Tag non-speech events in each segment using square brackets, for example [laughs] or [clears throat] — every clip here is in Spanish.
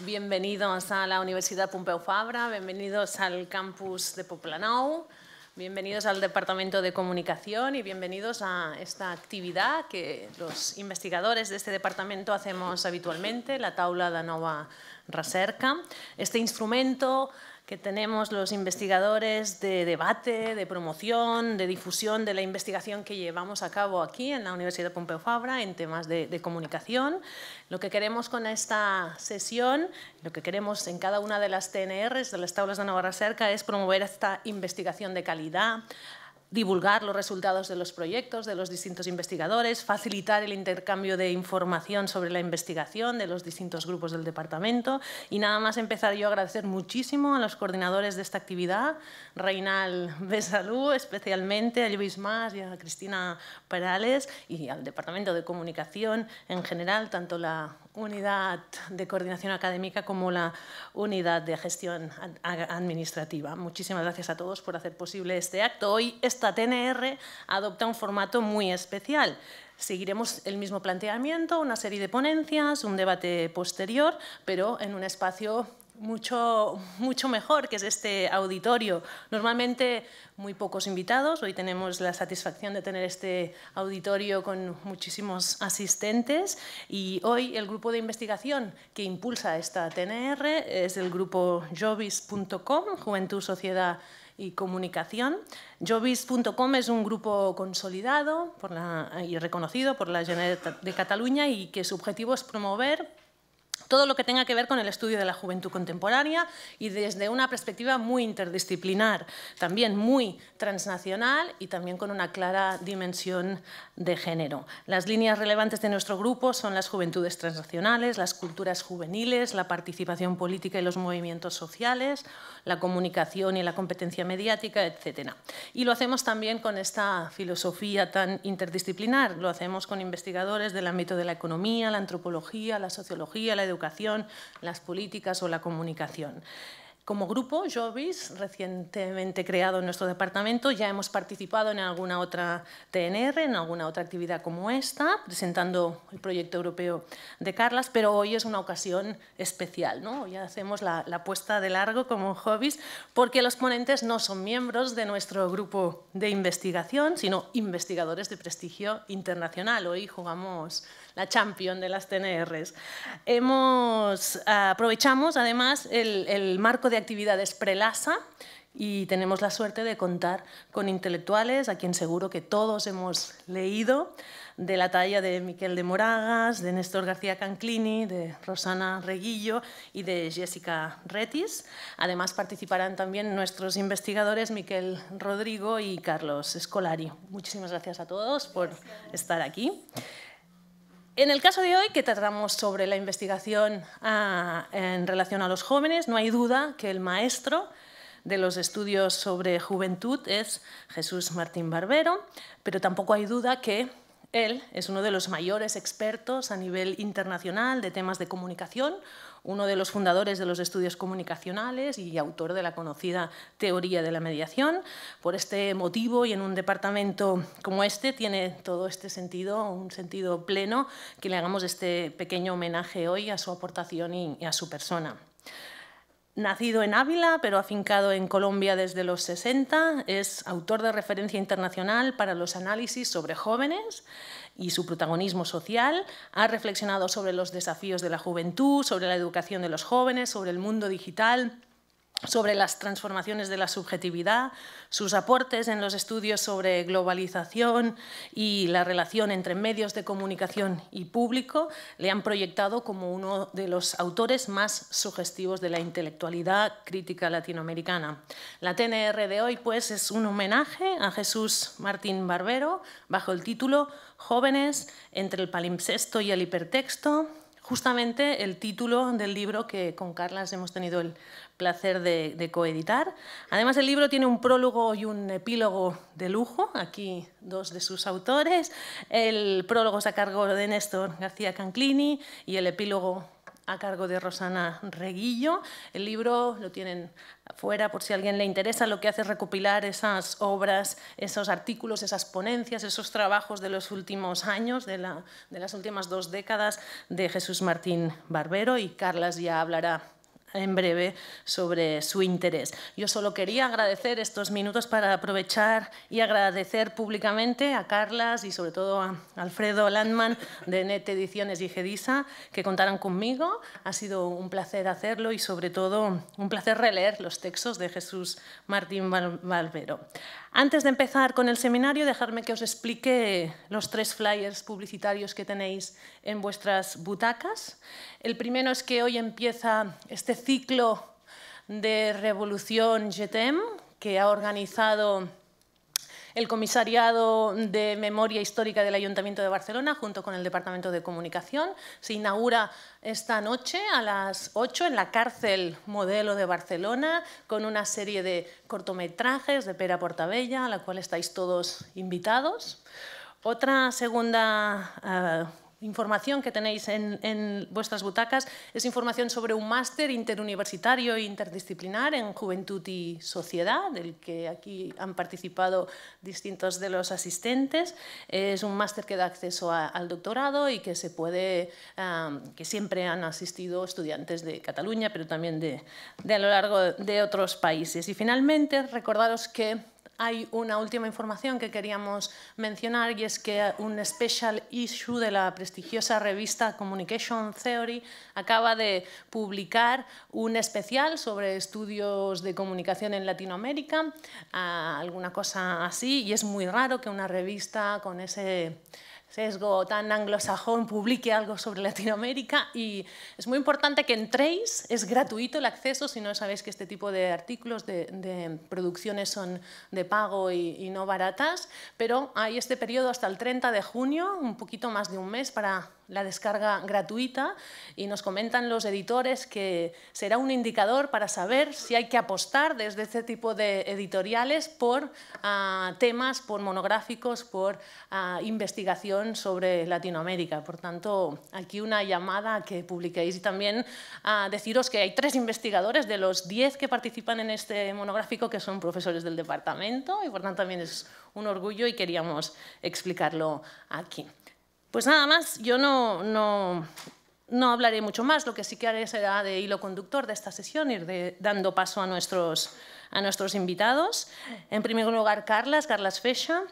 Bienvenidos a la Universidad Pompeu Fabra, bienvenidos al campus de Poplanau, bienvenidos al Departamento de Comunicación y bienvenidos a esta actividad que los investigadores de este departamento hacemos habitualmente, la taula de nova recerca. Este instrumento que tenemos los investigadores de debate, de promoción, de difusión de la investigación que llevamos a cabo aquí en la Universidad Pompeu Fabra en temas de, comunicación. Lo que queremos con esta sesión, lo que queremos en cada una de las TNRs, de las tablas de Navarra Cerca, es promover esta investigación de calidad, divulgar los resultados de los proyectos de los distintos investigadores, facilitar el intercambio de información sobre la investigación de los distintos grupos del departamento y nada más empezar yo a agradecer muchísimo a los coordinadores de esta actividad, Reinal Besalú especialmente, a Luis Más y a Cristina Perales y al Departamento de Comunicación en general, tanto la unidad de coordinación académica como la unidad de gestión administrativa. Muchísimas gracias a todos por hacer posible este acto. Hoy esta TNR adopta un formato muy especial. Seguiremos el mismo planteamiento, una serie de ponencias, un debate posterior, pero en un espacio mucho, mucho mejor, que es este auditorio. Normalmente muy pocos invitados, hoy tenemos la satisfacción de tener este auditorio con muchísimos asistentes y hoy el grupo de investigación que impulsa esta TNR es el grupo jovis.com, Juventud, Sociedad y Comunicación. Jovis.com es un grupo consolidado y reconocido por la Generalitat de Cataluña y que su objetivo es promover todo lo que tenga que ver con el estudio de la juventud contemporánea y desde una perspectiva muy interdisciplinar, también muy transnacional y también con una clara dimensión de género. Las líneas relevantes de nuestro grupo son las juventudes transnacionales, las culturas juveniles, la participación política y los movimientos sociales, la comunicación y la competencia mediática, etc. Y lo hacemos también con esta filosofía tan interdisciplinar, lo hacemos con investigadores del ámbito de la economía, la antropología, la sociología, la educación, educación, las políticas o la comunicación. Como grupo, Jovis, recientemente creado en nuestro departamento, ya hemos participado en alguna otra TNR, en alguna otra actividad como esta, presentando el proyecto europeo de Carlas, pero hoy es una ocasión especial. ¿no? Hoy hacemos la, puesta de largo como Jovis, porque los ponentes no son miembros de nuestro grupo de investigación, sino investigadores de prestigio internacional. Hoy jugamos la champion de las TNRs. Hemos, aprovechamos además el, el marco de actividades Prelasa, y tenemos la suerte de contar con intelectuales a quien seguro que todos hemos leído, de la talla de Miquel de Moragas, de Néstor García Canclini, de Rosana Reguillo y de Jessica Retis. Además participarán también nuestros investigadores Miquel Rodrigo y Carlos Escolari. Muchísimas gracias a todos por estar aquí. En el caso de hoy, que tratamos sobre la investigación ah, en relación a los jóvenes, no hay duda que el maestro de los estudios sobre juventud es Jesús Martín Barbero, pero tampoco hay duda que él es uno de los mayores expertos a nivel internacional de temas de comunicación, uno de los fundadores de los estudios comunicacionales y autor de la conocida teoría de la mediación. Por este motivo y en un departamento como este tiene todo este sentido, un sentido pleno, que le hagamos este pequeño homenaje hoy a su aportación y, a su persona. Nacido en Ávila, pero afincado en Colombia desde los 60, es autor de referencia internacional para los análisis sobre jóvenes y su protagonismo social. Ha reflexionado sobre los desafíos de la juventud, sobre la educación de los jóvenes, sobre el mundo digital sobre las transformaciones de la subjetividad, sus aportes en los estudios sobre globalización y la relación entre medios de comunicación y público le han proyectado como uno de los autores más sugestivos de la intelectualidad crítica latinoamericana. La TNR de hoy pues, es un homenaje a Jesús Martín Barbero bajo el título Jóvenes entre el palimpsesto y el hipertexto, justamente el título del libro que con Carlas hemos tenido el placer de, coeditar. Además, el libro tiene un prólogo y un epílogo de lujo, aquí dos de sus autores. El prólogo es a cargo de Néstor García Canclini y el epílogo a cargo de Rosana Reguillo. El libro lo tienen afuera por si a alguien le interesa. Lo que hace es recopilar esas obras, esos artículos, esas ponencias, esos trabajos de los últimos años, de, de las últimas dos décadas de Jesús Martín Barbero y Carlas ya hablará en breve sobre su interés. Yo solo quería agradecer estos minutos para aprovechar y agradecer públicamente a Carlas y sobre todo a Alfredo Landman de Net Ediciones y Gedisa que contaran conmigo. Ha sido un placer hacerlo y sobre todo un placer releer los textos de Jesús Martín Valvero. Antes de empezar con el seminario, dejarme que os explique los tres flyers publicitarios que tenéis en vuestras butacas. El primero es que hoy empieza este ciclo de Revolución Jetem, que ha organizado el Comisariado de Memoria Histórica del Ayuntamiento de Barcelona, junto con el Departamento de Comunicación. Se inaugura esta noche a las 8 en la cárcel modelo de Barcelona, con una serie de cortometrajes de Pera Portabella, a la cual estáis todos invitados. Otra segunda eh, información que tenéis en, vuestras butacas es información sobre un máster interuniversitario e interdisciplinar en juventud y sociedad, del que aquí han participado distintos de los asistentes. Es un máster que da acceso al doctorado y que se puede, que siempre han asistido estudiantes de Cataluña, pero también de, de a lo largo de otros países. Y finalmente, recordaros que hay una última información que queríamos mencionar y es que un special issue de la prestigiosa revista Communication Theory acaba de publicar un especial sobre estudios de comunicación en Latinoamérica, ah, alguna cosa así, y es muy raro que una revista con ese sesgo tan anglosajón publique algo sobre Latinoamérica y es muy importante que entréis, es gratuito el acceso si no sabéis que este tipo de artículos, de, producciones son de pago y no baratas, pero hay este periodo hasta el 30 de junio, un poquito más de un mes para la descarga gratuita y nos comentan los editores que será un indicador para saber si hay que apostar desde este tipo de editoriales por ah, temas, por monográficos, por ah, investigación sobre Latinoamérica. Por tanto, aquí una llamada que publiquéis y también ah, deciros que hay tres investigadores de los diez que participan en este monográfico que son profesores del departamento y por tanto también es un orgullo y queríamos explicarlo aquí. Pues nada más, yo no, no, hablaré mucho más, lo que sí que haré será de hilo conductor de esta sesión, ir dando paso a nuestros, a nuestros invitados. En primer lugar, Carlas, Carlas Fecha.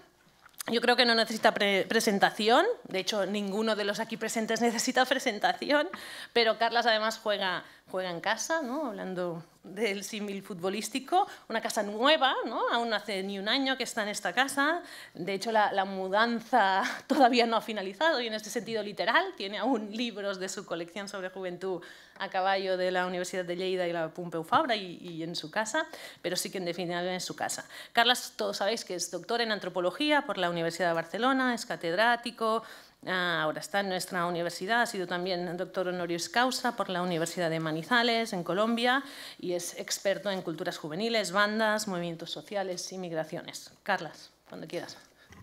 Yo creo que no necesita presentación, de hecho ninguno de los aquí presentes [laughs] necesita presentación, pero Carlas además juega, juega en casa, ¿no? hablando del símil futbolístico, una casa nueva, ¿no? aún hace ni un año que está en esta casa, de hecho la, mudanza [laughs] todavía no ha finalizado y en este sentido literal, tiene aún libros de su colección sobre juventud a caballo de la Universidad de Lleida y la Pompeu Fabra y, y en su casa, pero sí que en definitiva en su casa. Carlas, todos sabéis que es doctor en antropología por la Universidad de Barcelona, es catedrático, Ah, ahora está en nuestra universidad, ha sido también doctor honoris causa por la Universidad de Manizales, en Colombia, y es experto en culturas juveniles, bandas, movimientos sociales y migraciones. Carlas, cuando quieras.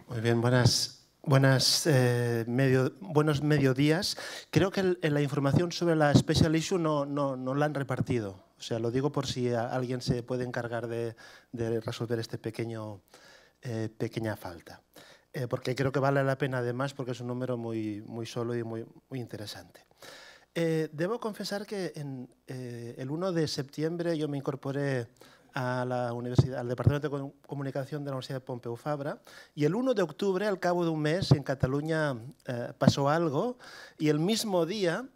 Muy bien, buenas, eh, medio, buenos mediodías. Creo que la información sobre la Special Issue no, no, no la han repartido. O sea, lo digo por si alguien se puede encargar de, resolver este eh, pequeña falta. Eh, porque creo que vale la pena además porque es un número muy, muy solo y muy, muy interesante. Eh, debo confesar que en, eh, el 1 de septiembre yo me incorporé a la universidad, al Departamento de Comunicación de la Universidad de Pompeu Fabra y el 1 de octubre, al cabo de un mes, en Cataluña pasó algo y el mismo día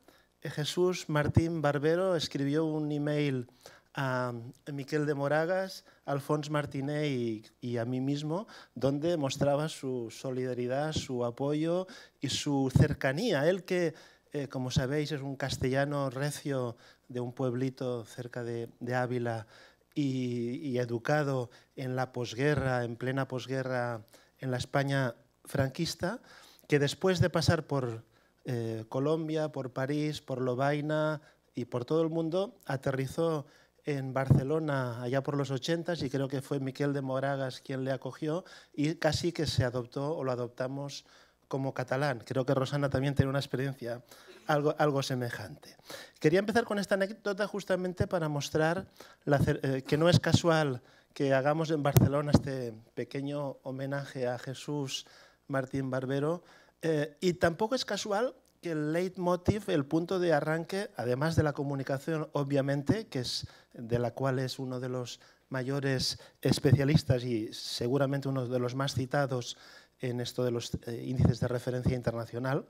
Jesús Martín Barbero escribió un email a Miquel de Moragas, Alfons Martinet y, a mí mismo, donde mostraba su solidaridad, su apoyo y su cercanía. Él que, eh, como sabéis, es un castellano recio de un pueblito cerca de, Ávila y, educado en la posguerra, en plena posguerra, en la España franquista, que después de pasar por eh, Colombia, por París, por Lobaina y por todo el mundo, aterrizó en Barcelona allá por los 80 y creo que fue Miquel de Moragas quien le acogió y casi que se adoptó o lo adoptamos como catalán. Creo que Rosana también tiene una experiencia algo, algo semejante. Quería empezar con esta anécdota justamente para mostrar eh, que no es casual que hagamos en Barcelona este pequeño homenaje a Jesús Martín Barbero eh, y tampoco es casual que el leitmotiv, el punto de arranque, además de la comunicación, obviamente, que es de la cual es uno de los mayores especialistas y seguramente uno de los más citados en esto de los eh, índices de referencia internacional,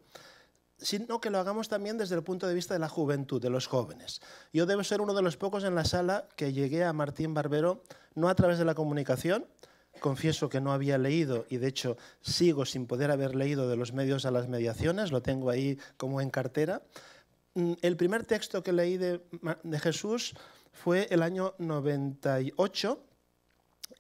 sino que lo hagamos también desde el punto de vista de la juventud, de los jóvenes. Yo debo ser uno de los pocos en la sala que llegué a Martín Barbero no a través de la comunicación, confieso que no había leído y de hecho sigo sin poder haber leído de los medios a las mediaciones, lo tengo ahí como en cartera. Mm, el primer texto que leí de, Jesús fue el año 98,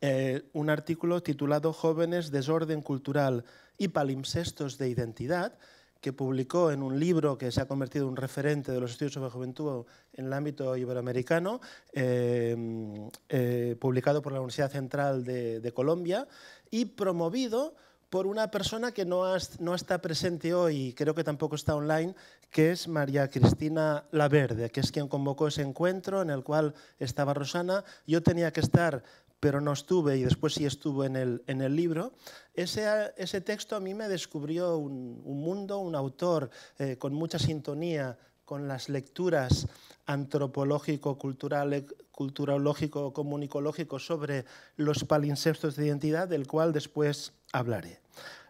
eh, un artículo titulado Jóvenes, Desorden Cultural y Palimpsestos de Identidad, que publicó en un libro que se ha convertido en un referente de los estudios sobre juventud en el ámbito iberoamericano, eh, eh, publicado por la Universidad Central de, Colombia y promovido por una persona que no, no, está presente hoy creo que tampoco está online, que es María Cristina Laverde, que es quien convocó ese encuentro en el cual estaba Rosana. Yo tenía que estar pero no estuve y después sí estuvo en el, en el libro, ese, ese texto a mí me descubrió un, un mundo, un autor eh, con mucha sintonía con las lecturas antropológico, cultural, eh, culturológico, comunicológico sobre los palinsestos de identidad, del cual después hablaré.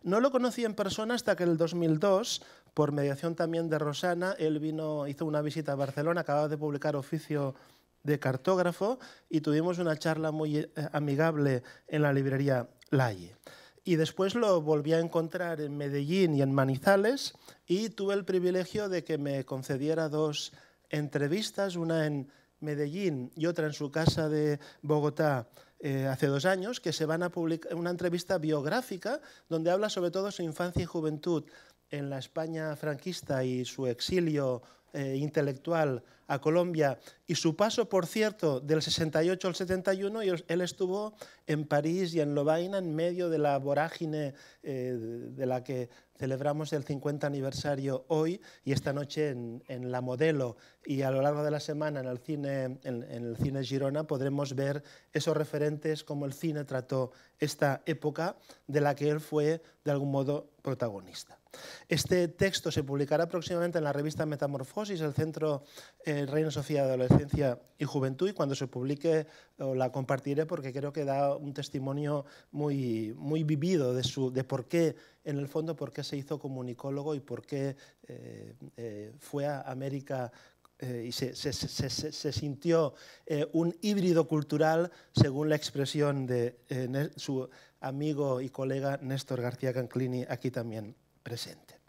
No lo conocí en persona hasta que en el 2002, por mediación también de Rosana, él vino, hizo una visita a Barcelona, acababa de publicar Oficio de cartógrafo y tuvimos una charla muy eh, amigable en la librería Laye. Y después lo volví a encontrar en Medellín y en Manizales y tuve el privilegio de que me concediera dos entrevistas, una en Medellín y otra en su casa de Bogotá eh, hace dos años, que se van a publicar una entrevista biográfica donde habla sobre todo su infancia y juventud en la España franquista y su exilio eh, intelectual a Colombia y su paso, por cierto, del 68 al 71, él estuvo en París y en Lovaina en medio de la vorágine eh, de la que celebramos el 50 aniversario hoy y esta noche en, La Modelo y a lo largo de la semana en el, cine, en, en el cine Girona podremos ver esos referentes, cómo el cine trató esta época de la que él fue de algún modo protagonista. Este texto se publicará próximamente en la revista Metamorfosis, el Centro eh, Reino Reina Sofía de Adolescencia y Juventud, y cuando se publique la compartiré porque creo que da un testimonio muy, vivido de, por qué, en el fondo, por qué se hizo comunicólogo y por qué eh, eh, fue a América y se, sintió un híbrido cultural, según la expresión de su amigo y colega Néstor García Canclini aquí también presente.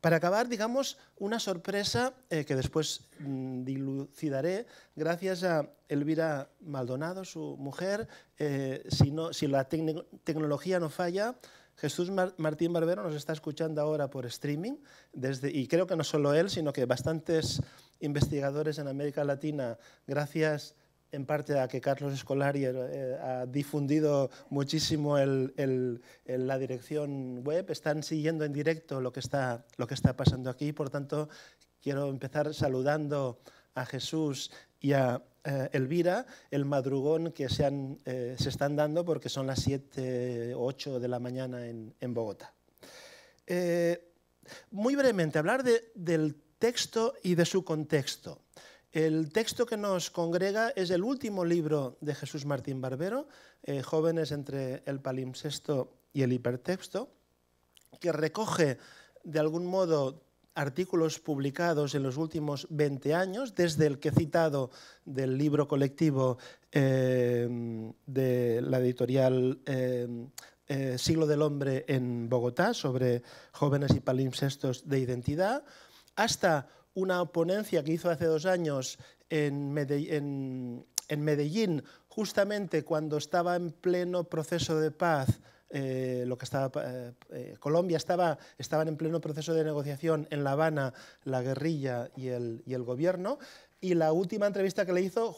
Para acabar, digamos, una sorpresa eh, que después mm, dilucidaré gracias a Elvira Maldonado, su mujer. Eh, si, no, si, la tecnología no falla, Jesús Martín Barbero nos está escuchando ahora por streaming, desde, y creo que no solo él, sino que bastantes investigadores en América Latina, gracias en parte a que Carlos Escolari eh, ha difundido muchísimo la dirección web, están siguiendo en directo lo que está, pasando aquí, por tanto quiero empezar saludando a Jesús y a eh, Elvira el madrugón que eh, se, están dando porque son las 7, 8 de la mañana en, Bogotá. muy brevemente, hablar del texto y de su contexto. El texto que nos congrega es el último libro de Jesús Martín Barbero, eh, Jóvenes entre el palimpsesto y el hipertexto, que recoge de algún modo artículos publicados en los últimos 20 años, desde el que he citado del libro colectivo em, de la editorial em, eh, Siglo del Hombre en Bogotá sobre jóvenes y palimpsestos de identidad, hasta una ponencia que hizo hace dos años en Medellín, en, Medellín justamente cuando estaba en pleno proceso de paz eh, lo que estaba, eh, eh, Colombia estaba, estaban en pleno proceso de negociación en La Habana, la guerrilla y el, gobierno. Y la última entrevista que le hizo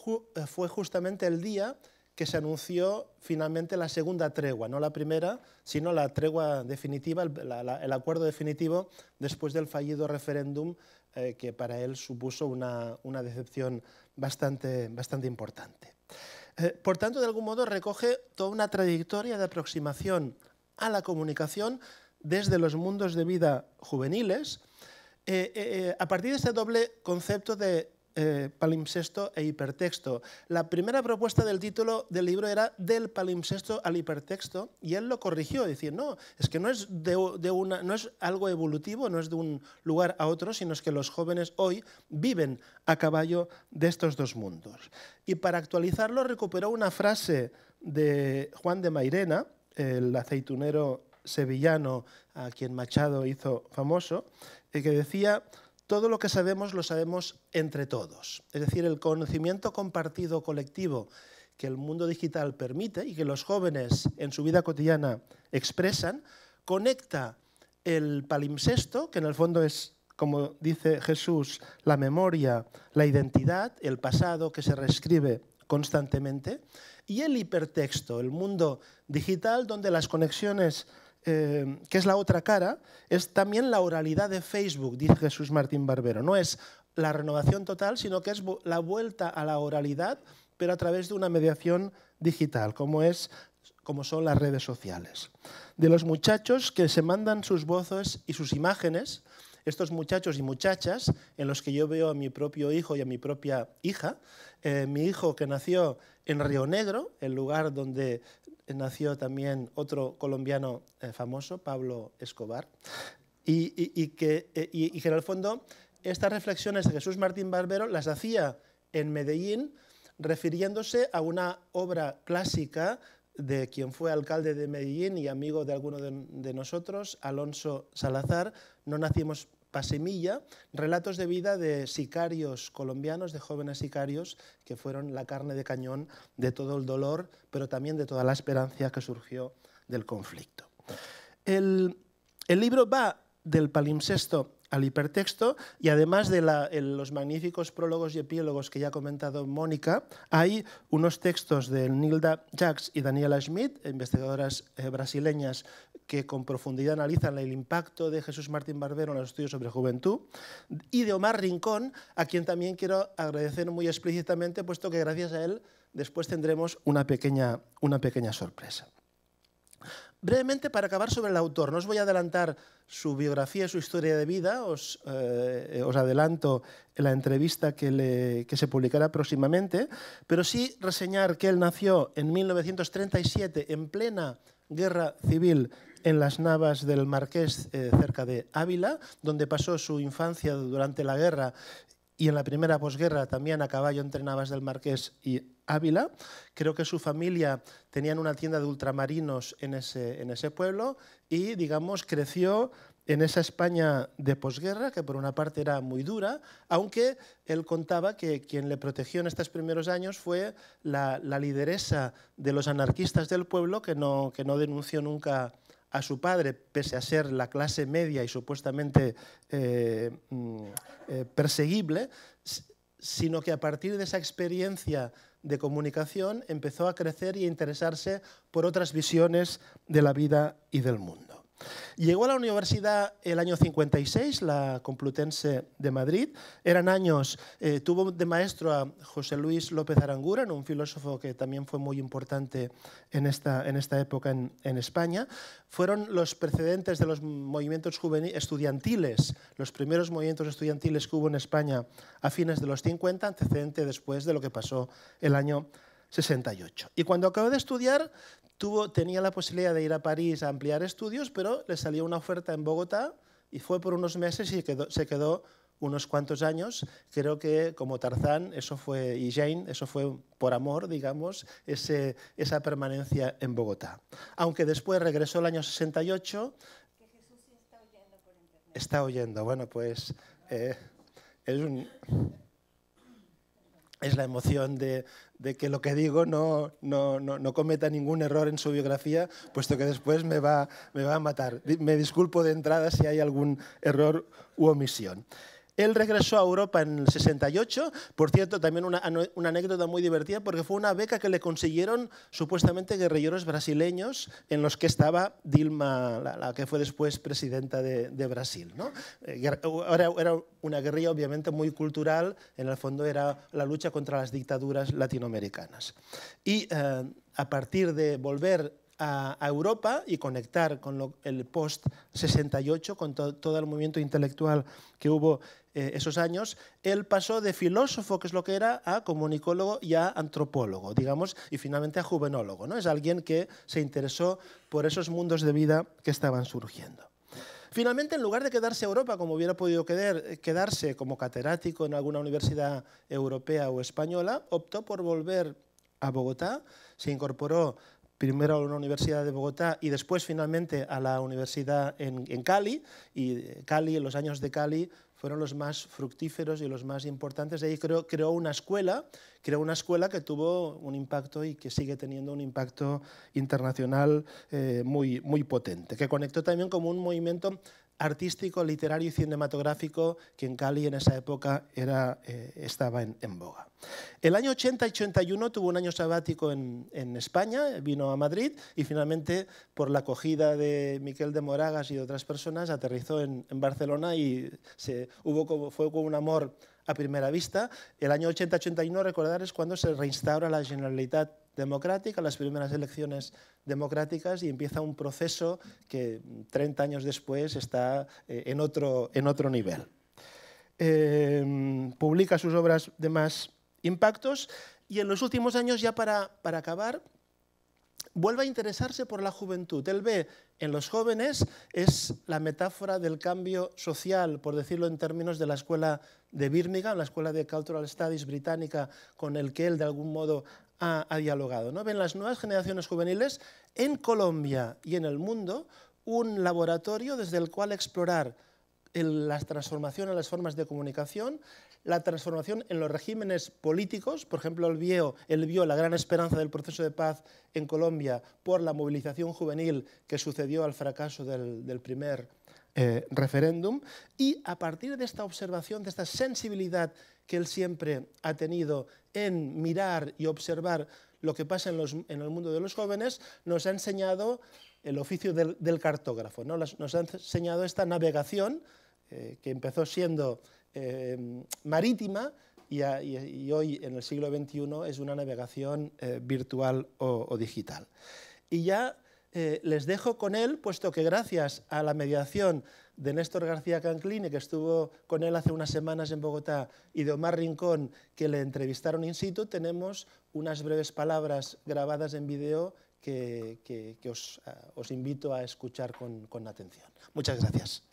fue justamente el día que se anunció finalmente la segunda tregua, no la primera, sino la tregua definitiva, el acuerdo definitivo después del fallido referéndum eh, que para él supuso una, decepción bastante, bastante importante. Eh, por tanto, de algún modo recoge toda una trayectoria de aproximación a la comunicación desde los mundos de vida juveniles, eh, a partir de ese doble concepto de eh, palimpsesto e hipertexto. La primera propuesta del título del libro era del palimpsesto al hipertexto y él lo corrigió, decir, no, es que no es, de, no es algo evolutivo, no es de un lugar a otro, sino es que los jóvenes hoy viven a caballo de estos dos mundos. Y para actualizarlo recuperó una frase de Juan de Mairena, el aceitunero sevillano a quien Machado hizo famoso, eh, que decía, todo lo que sabemos lo sabemos entre todos. Es decir, el conocimiento compartido colectivo que el mundo digital permite y que los jóvenes en su vida cotidiana expresan, conecta el palimpsesto, que en el fondo es, como dice Jesús, la memoria, la identidad, el pasado que se reescribe constantemente, y el hipertexto, el mundo digital donde las conexiones eh, que es la otra cara, es también la oralidad de Facebook, dice Jesús Martín Barbero. No es la renovación total, sino que es la vuelta a la oralidad, pero a través de una mediación digital, como, es, como son las redes sociales. De los muchachos que se mandan sus voces y sus imágenes, estos muchachos y muchachas, en los que yo veo a mi propio hijo y a mi propia hija, eh, mi hijo que nació en Río Negro, el lugar donde nació también otro colombiano eh, famoso, Pablo Escobar, [laughs] eh, y, que, en el fondo estas reflexiones de Jesús Martín Barbero las hacía en Medellín refiriéndose a una obra clásica de quien fue alcalde de Medellín y amigo de alguno de, de nosotros, Alonso Salazar, No nacimos Pasemilla, relatos de vida de sicarios colombianos, de jóvenes sicarios, que fueron la carne de cañón de todo el dolor, pero también de toda la esperanza que surgió del conflicto. El, libro va del palimpsesto al hipertexto y además de los magníficos prólogos y epílogos que ya ha comentado Mónica, hay unos textos de Nilda Jacks y Daniela Schmidt, investigadoras eh, brasileñas que con profundidad analizan el impacto de Jesús Martín Barbero en los estudios sobre juventud, y de Omar Rincón, a quien también quiero agradecer muy explícitamente, puesto que gracias a él después tendremos una pequeña, una pequeña sorpresa brevemente, para acabar sobre el autor, no os voy a adelantar su biografía, su historia de vida, os, eh, adelanto la entrevista que, se publicará próximamente, pero sí reseñar que él nació en 1937 en plena guerra civil en las Navas del Marqués, eh, cerca de Ávila, donde pasó su infancia durante la guerra y en la primera posguerra también a caballo entre Navas del Marqués y Ávila. Creo que su familia tenían una tienda de ultramarinos en ese, en ese pueblo y, digamos, creció en esa España de posguerra, que por una parte era muy dura, aunque él contaba que quien le protegió en estos primeros años fue la, la lideresa de los anarquistas del pueblo, que no, que no denunció nunca a su padre, pese a ser la clase media y supuestamente eh, mm, eh, perseguible, sino que a partir de esa experiencia de comunicación empezó a crecer y a interesarse por otras visiones de la vida y del mundo. Llegó a la universidad el año 56, la Complutense de Madrid. Eran años, eh, tuvo de maestro a José Luis López Aranguren, un filósofo que también fue muy importante en esta, época en, en España. Fueron los precedentes de los movimientos estudiantiles, los primeros movimientos estudiantiles que hubo en España a fines de los 50, antecedente después de lo que pasó el año 68. Y cuando acabó de estudiar, tuvo, tenía la posibilidad de ir a París a ampliar estudios, pero le salió una oferta en Bogotá y fue por unos meses y se quedó unos cuantos años. Creo que como Tarzán eso fue, y Jane, eso fue por amor, digamos, ese, esa permanencia en Bogotá. Aunque después regresó el año 68. Jesús está oyendo por internet. Está oyendo, bueno, pues eh, es un es la emoción de, que lo que digo no, no, cometa ningún error en su biografía, puesto que después me va, me va a matar. Me disculpo de entrada si hay algún error u omisión. Él regresó a Europa en el 68, por cierto, también una, anécdota muy divertida, porque fue una beca que le consiguieron supuestamente guerrilleros brasileños, en los que estaba Dilma, la, que fue después presidenta de, Brasil. Eh, era, una guerrilla obviamente muy cultural, en el fondo era la lucha contra las dictaduras latinoamericanas. Y eh, a partir de volver a, Europa y conectar con el post-68, con todo el movimiento intelectual que hubo eh, esos años, él pasó de filósofo, que es lo que era, a comunicólogo y a antropólogo, digamos, y finalmente a juvenólogo. ¿no? Es alguien que se interesó por esos mundos de vida que estaban surgiendo. Finalmente, en lugar de quedarse a Europa, como hubiera podido quedarse como catedrático en alguna universidad europea o española, optó por volver a Bogotá, se incorporó primero a la universidad de Bogotá y después finalmente a la universidad en, Cali. Y eh, Cali, en los años de Cali, fueron los más fructíferos y los más importantes. De ahí creó, una escuela, creó una escuela que tuvo un impacto y que sigue teniendo un impacto internacional eh, muy, muy potente, que conectó también como un movimiento artístico, literario y cinematográfico que en Cali en esa época era, eh, estaba en, boga. El año 80 y 81 tuvo un año sabático en, España, vino a Madrid y finalmente por la acogida de Miquel de Moragas y otras personas aterrizó en, Barcelona y hubo fue como un amor a primera vista. El año 80-81, recordar, es cuando se reinstaura la Generalitat democrática, las primeras elecciones democráticas y empieza un proceso que 30 años después está eh, en, otro, en otro nivel. Em, publica sus obras de más impactos y en los últimos años, ya para, para acabar, vuelve a interesarse por la juventud. Él ve en los jóvenes, es la metáfora del cambio social, por decirlo en términos de la escuela de Birmingham, la escuela de Cultural Studies británica, con el que él de algún modo ha, dialogado. ¿no? Ven las nuevas generaciones juveniles en Colombia y en el mundo un laboratorio desde el cual explorar las transformaciones en las formas de comunicación, la transformación en los regímenes políticos, por ejemplo, el vio, el vio la gran esperanza del proceso de paz en Colombia por la movilización juvenil que sucedió al fracaso del, primer eh, referéndum, y a partir de esta observación, de esta sensibilidad que él siempre ha tenido en mirar y observar lo que pasa en, el mundo de los jóvenes, nos ha enseñado el oficio del, cartógrafo, ¿no? nos ha enseñado esta navegación eh, que empezó siendo eh, marítima y, hoy en el siglo XXI es una navegación eh, virtual o, digital. Y ya les dejo con él, puesto que gracias a la mediación de Néstor García Canclini, que estuvo con él hace unas semanas en Bogotá, y de Omar Rincón, que le entrevistaron in situ, tenemos unas breves palabras grabadas en video que, os, invito a escuchar con, con atención. Muchas gracias.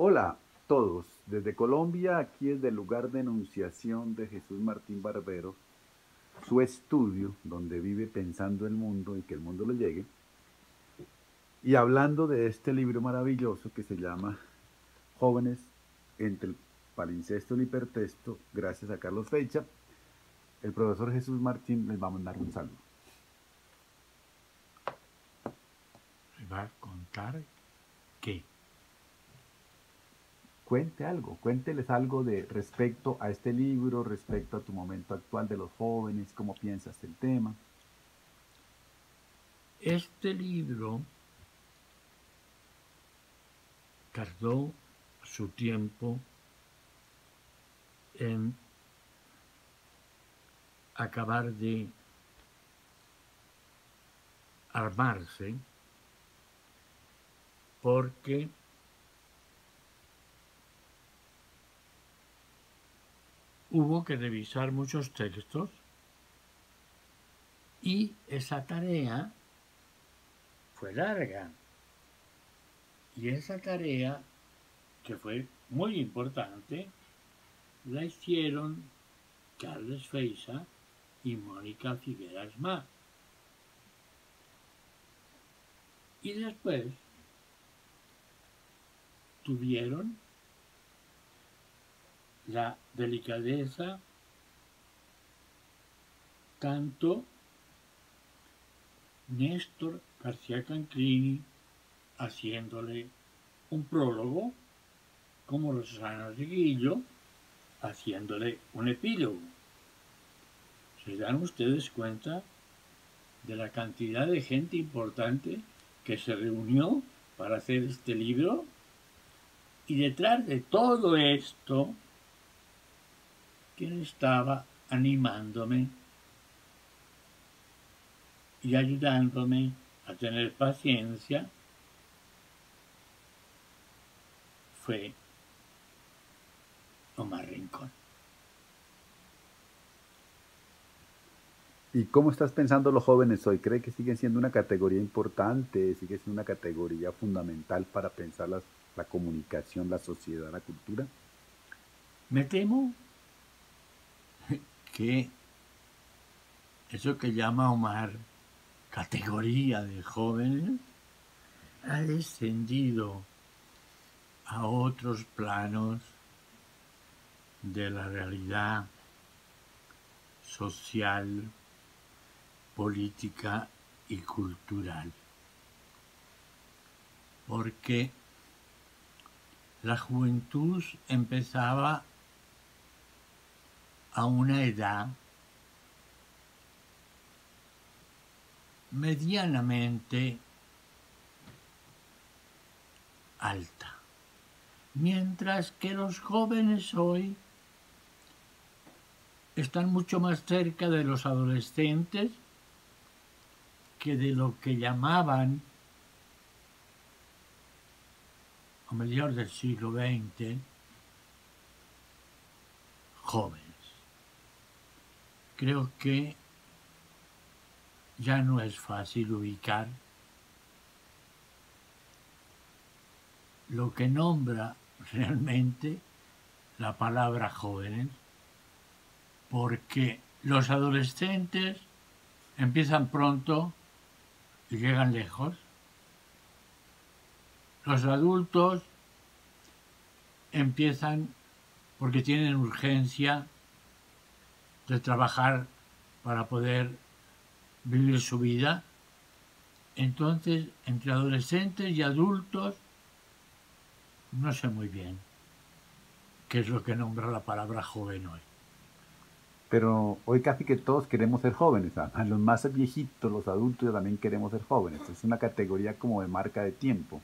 Hola todos. Desde Colombia, aquí es del lugar de enunciación de Jesús Martín Barbero, su estudio, donde vive pensando el mundo y que el mundo le llegue, y hablando de este libro maravilloso que se llama Jóvenes entre el palincesto y el hipertexto, gracias a Carlos Fecha, el profesor Jesús Martín les va a mandar un saludo. Se va a contar qué cuente algo, cuénteles algo de respecto a este libro, respecto a tu momento actual de los jóvenes, cómo piensas el tema. Este libro tardó su tiempo en acabar de armarse porque hubo que revisar muchos textos y esa tarea fue larga. Y esa tarea, que fue muy importante, la hicieron Carles Feisa y Mónica Figueras Má. Y después tuvieron la delicadeza, tanto Néstor García Canclini haciéndole un prólogo, como Rosana Riguillo haciéndole un epílogo. ¿Se dan ustedes cuenta de la cantidad de gente importante que se reunió para hacer este libro? Y detrás de todo esto, quien estaba animándome y ayudándome a tener paciencia fue Omar Rincón. ¿Y cómo estás pensando los jóvenes hoy? ¿Cree que siguen siendo una categoría importante, sigue siendo una categoría fundamental para pensar la comunicación, la sociedad, la cultura? Me temo que eso que llama Omar categoría de joven ha descendido a otros planos de la realidad social, política y cultural. Porque la juventud empezaba a una edad medianamente alta, mientras que los jóvenes hoy están mucho más cerca de los adolescentes que de lo que llamaban, a mediados del siglo XX, jóvenes creo que ya no es fácil ubicar lo que nombra [laughs] realmente la palabra jóvenes, porque los adolescentes empiezan pronto y llegan lejos. Los adultos empiezan porque tienen urgencia de trabajar para poder vivir su vida. Entonces, entre adolescentes y adultos, no sé muy bien qué es lo que nombra la palabra joven hoy. Pero hoy casi que todos queremos ser jóvenes, a los más viejitos, los adultos también queremos ser jóvenes. Es una categoría como de marca de tiempo.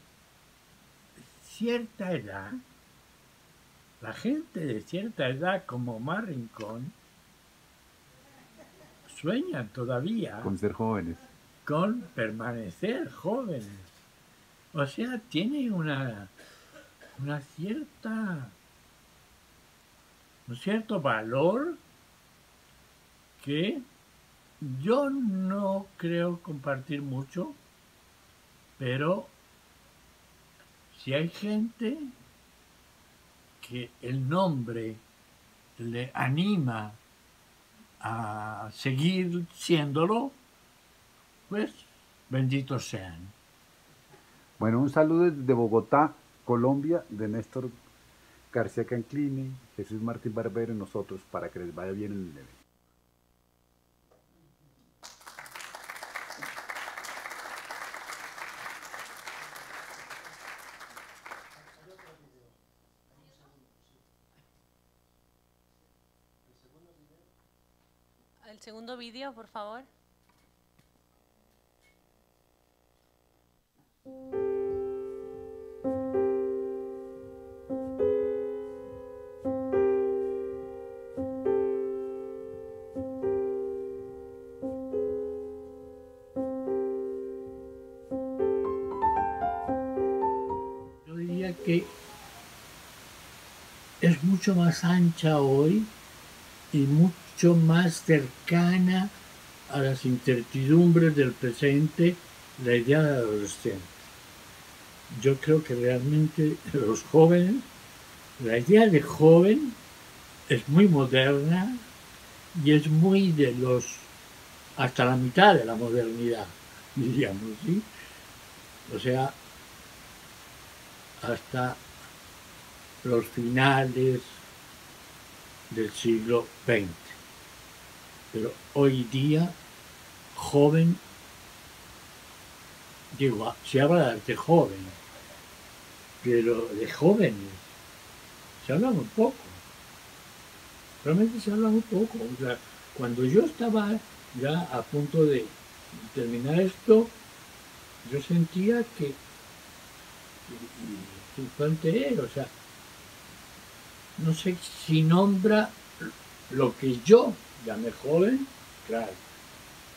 Cierta edad, la gente de cierta edad como más rincón, sueñan todavía con ser jóvenes, con permanecer jóvenes. O sea, tiene una, una cierta, un cierto valor que yo no creo compartir mucho, pero si hay gente que el nombre le anima a seguir siéndolo, pues benditos sean. Bueno, un saludo desde Bogotá, Colombia, de Néstor García Canclini, Jesús Martín Barbero y nosotros para que les vaya bien el evento. por favor. Yo diría que es mucho más ancha hoy y mucho mucho más cercana a las incertidumbres del presente la idea de adolescente. Yo creo que realmente los jóvenes, la idea de joven es muy moderna y es muy de los, hasta la mitad de la modernidad, [laughs] diríamos, ¿sí? O sea, hasta los finales del siglo XX pero hoy día, joven, digo, ah, se habla de joven pero de jóvenes se habla muy poco. Realmente se habla muy poco. O sea, cuando yo estaba ya a punto de terminar esto, yo sentía que, que, o sea, no sé si nombra lo que yo me joven, claro.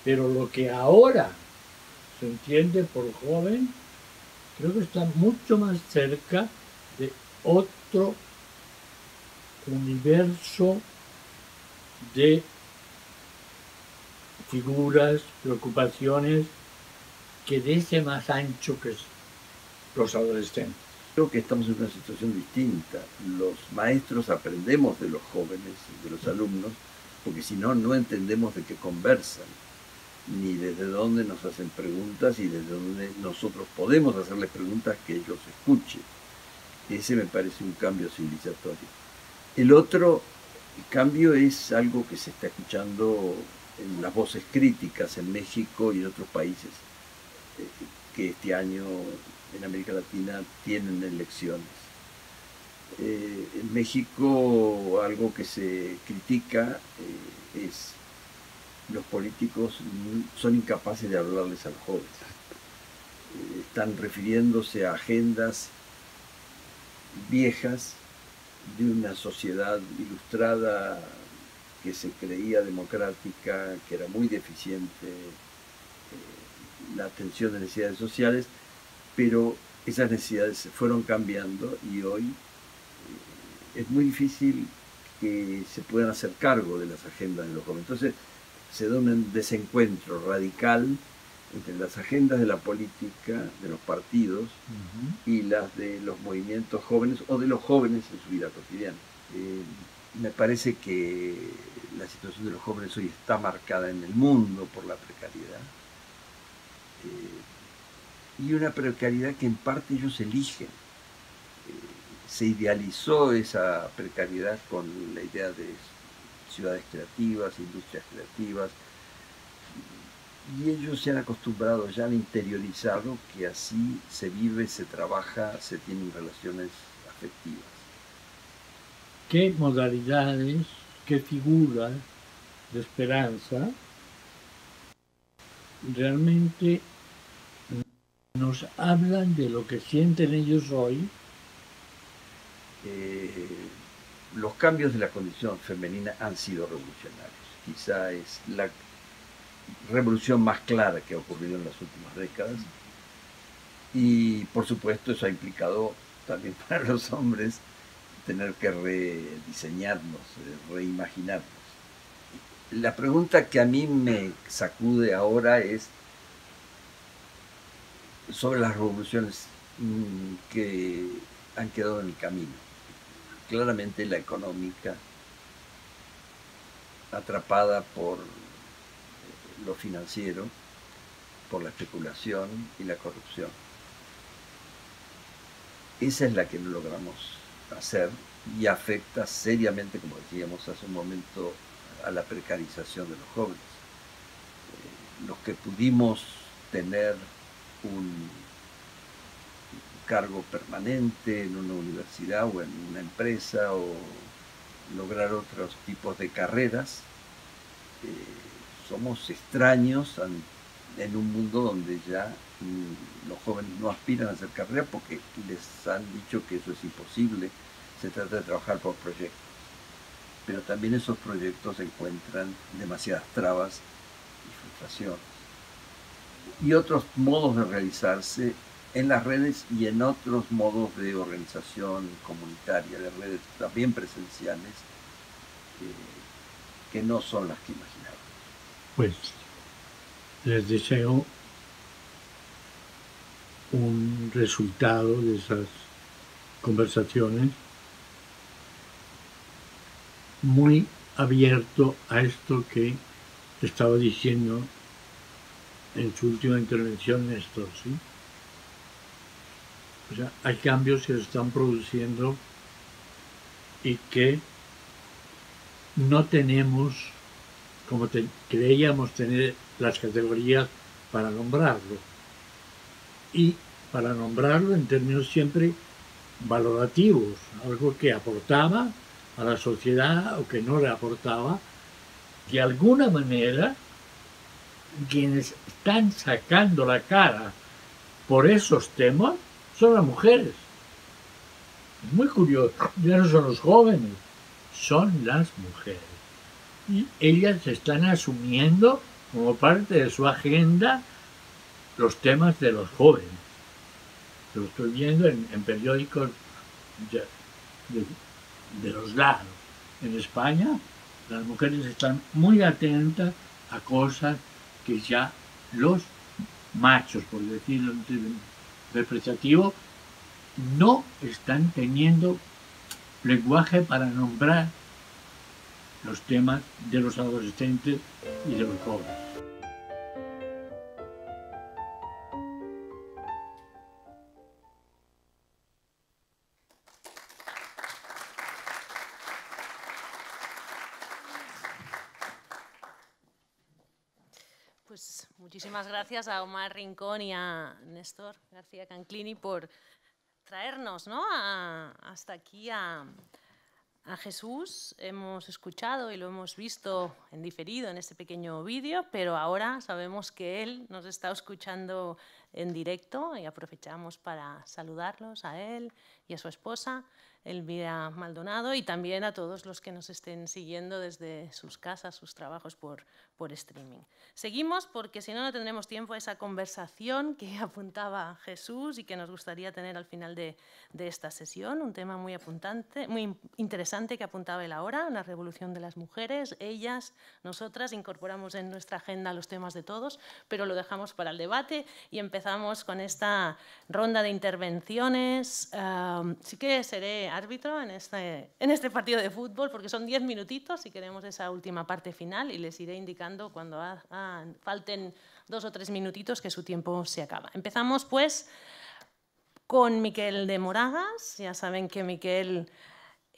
Pero lo que ahora se entiende por joven, creo que está mucho más cerca de otro universo de figuras, preocupaciones, que de ese más ancho que los adolescentes. Creo que estamos en una situación distinta. Los maestros aprendemos de los jóvenes, de los alumnos, porque si no, no entendemos de qué conversan, ni desde dónde nos hacen preguntas y desde dónde nosotros podemos hacerles preguntas que ellos escuchen. Ese me parece un cambio civilizatorio. El otro cambio es algo que se está escuchando en las voces críticas en México y en otros países eh, que este año en América Latina tienen elecciones eh, en México algo que se critica eh, es los políticos son incapaces de hablarles a los jóvenes. Eh, están refiriéndose a agendas viejas de una sociedad ilustrada que se creía democrática, que era muy deficiente la atención de necesidades sociales, pero esas necesidades fueron cambiando y hoy es muy difícil que se puedan hacer cargo de las agendas de los jóvenes. Entonces se da un desencuentro radical entre las agendas de la política, de los partidos y las de los movimientos jóvenes o de los jóvenes en su vida cotidiana. Eh, me parece que la situación de los jóvenes hoy está marcada en el mundo por la precariedad. Eh, y una precariedad que en parte ellos eligen se idealizó esa precariedad con la idea de ciudades creativas, industrias creativas, y ellos se han acostumbrado, ya han interiorizado que así se vive, se trabaja, se tienen relaciones afectivas. ¿Qué modalidades, qué figuras de esperanza realmente nos hablan de lo que sienten ellos hoy eh, los cambios de la condición femenina han sido revolucionarios. Quizá es la revolución más clara que ha ocurrido en las últimas décadas. Y por supuesto eso ha implicado también [laughs] para los hombres tener que rediseñarnos, eh, reimaginarnos. La pregunta que a mí me sacude ahora es sobre las revoluciones mm, que han quedado en el camino claramente la económica, atrapada por lo financiero, por la especulación y la corrupción. Esa es la que no logramos hacer y afecta seriamente, como decíamos hace un momento, a la precarización de los jóvenes. Eh, los que pudimos tener un cargo permanente en una universidad o en una empresa o lograr otros tipos de carreras. Eh, somos extraños en un mundo donde ya mm, los jóvenes no aspiran a hacer carrera porque les han dicho que eso es imposible, se trata de trabajar por proyectos. Pero también esos proyectos encuentran demasiadas trabas y frustraciones. Y otros modos de realizarse en las redes y en otros modos de organización comunitaria, de redes también presenciales, eh, que no son las que imaginamos. Pues les deseo un resultado de esas conversaciones muy abierto a esto que estaba diciendo en su última intervención Néstor, ¿sí? hay cambios que se están produciendo y que no tenemos, como creíamos tener las categorías para nombrarlo. Y para nombrarlo en términos siempre valorativos, algo que aportaba a la sociedad o que no le aportaba, de alguna manera quienes están sacando la cara por esos temas son las mujeres. muy curioso, ya no son los jóvenes, son las mujeres. Y ellas están asumiendo como parte de su agenda los temas de los jóvenes. Lo estoy viendo en, periódicos de, los lados. En España las mujeres están muy atentas a cosas que ya los machos, por decirlo representativo no están teniendo lenguaje para nombrar los temas de los adolescentes y de los pobres. Muchas gracias a Omar Rincón y a Néstor García Canclini por traernos hasta aquí a Jesús. Hemos escuchado y lo hemos visto en diferido en este pequeño vídeo, pero ahora sabemos que Él nos está escuchando en directo y aprovechamos para saludarlos a Él y a su esposa, Elvira Maldonado, y también a todos los que nos estén siguiendo desde sus casas, sus trabajos por, por streaming. Seguimos porque si no, no tendremos tiempo a esa conversación que [laughs] apuntaba Jesús y que nos gustaría tener al final de, de esta sesión, un tema muy, apuntante, muy interesante que apuntaba él ahora, la revolución de las mujeres, ellas, nosotras, incorporamos en nuestra agenda los temas de todos, pero lo dejamos para el debate y empezamos con esta ronda de intervenciones. Eh, Um, sí que seré árbitro en este, en este partido de fútbol porque son diez minutitos y queremos esa última parte final y les iré indicando cuando falten dos o tres minutitos que su tiempo se acaba. Empezamos pues con Miquel de Moragas. Ya saben que Miquel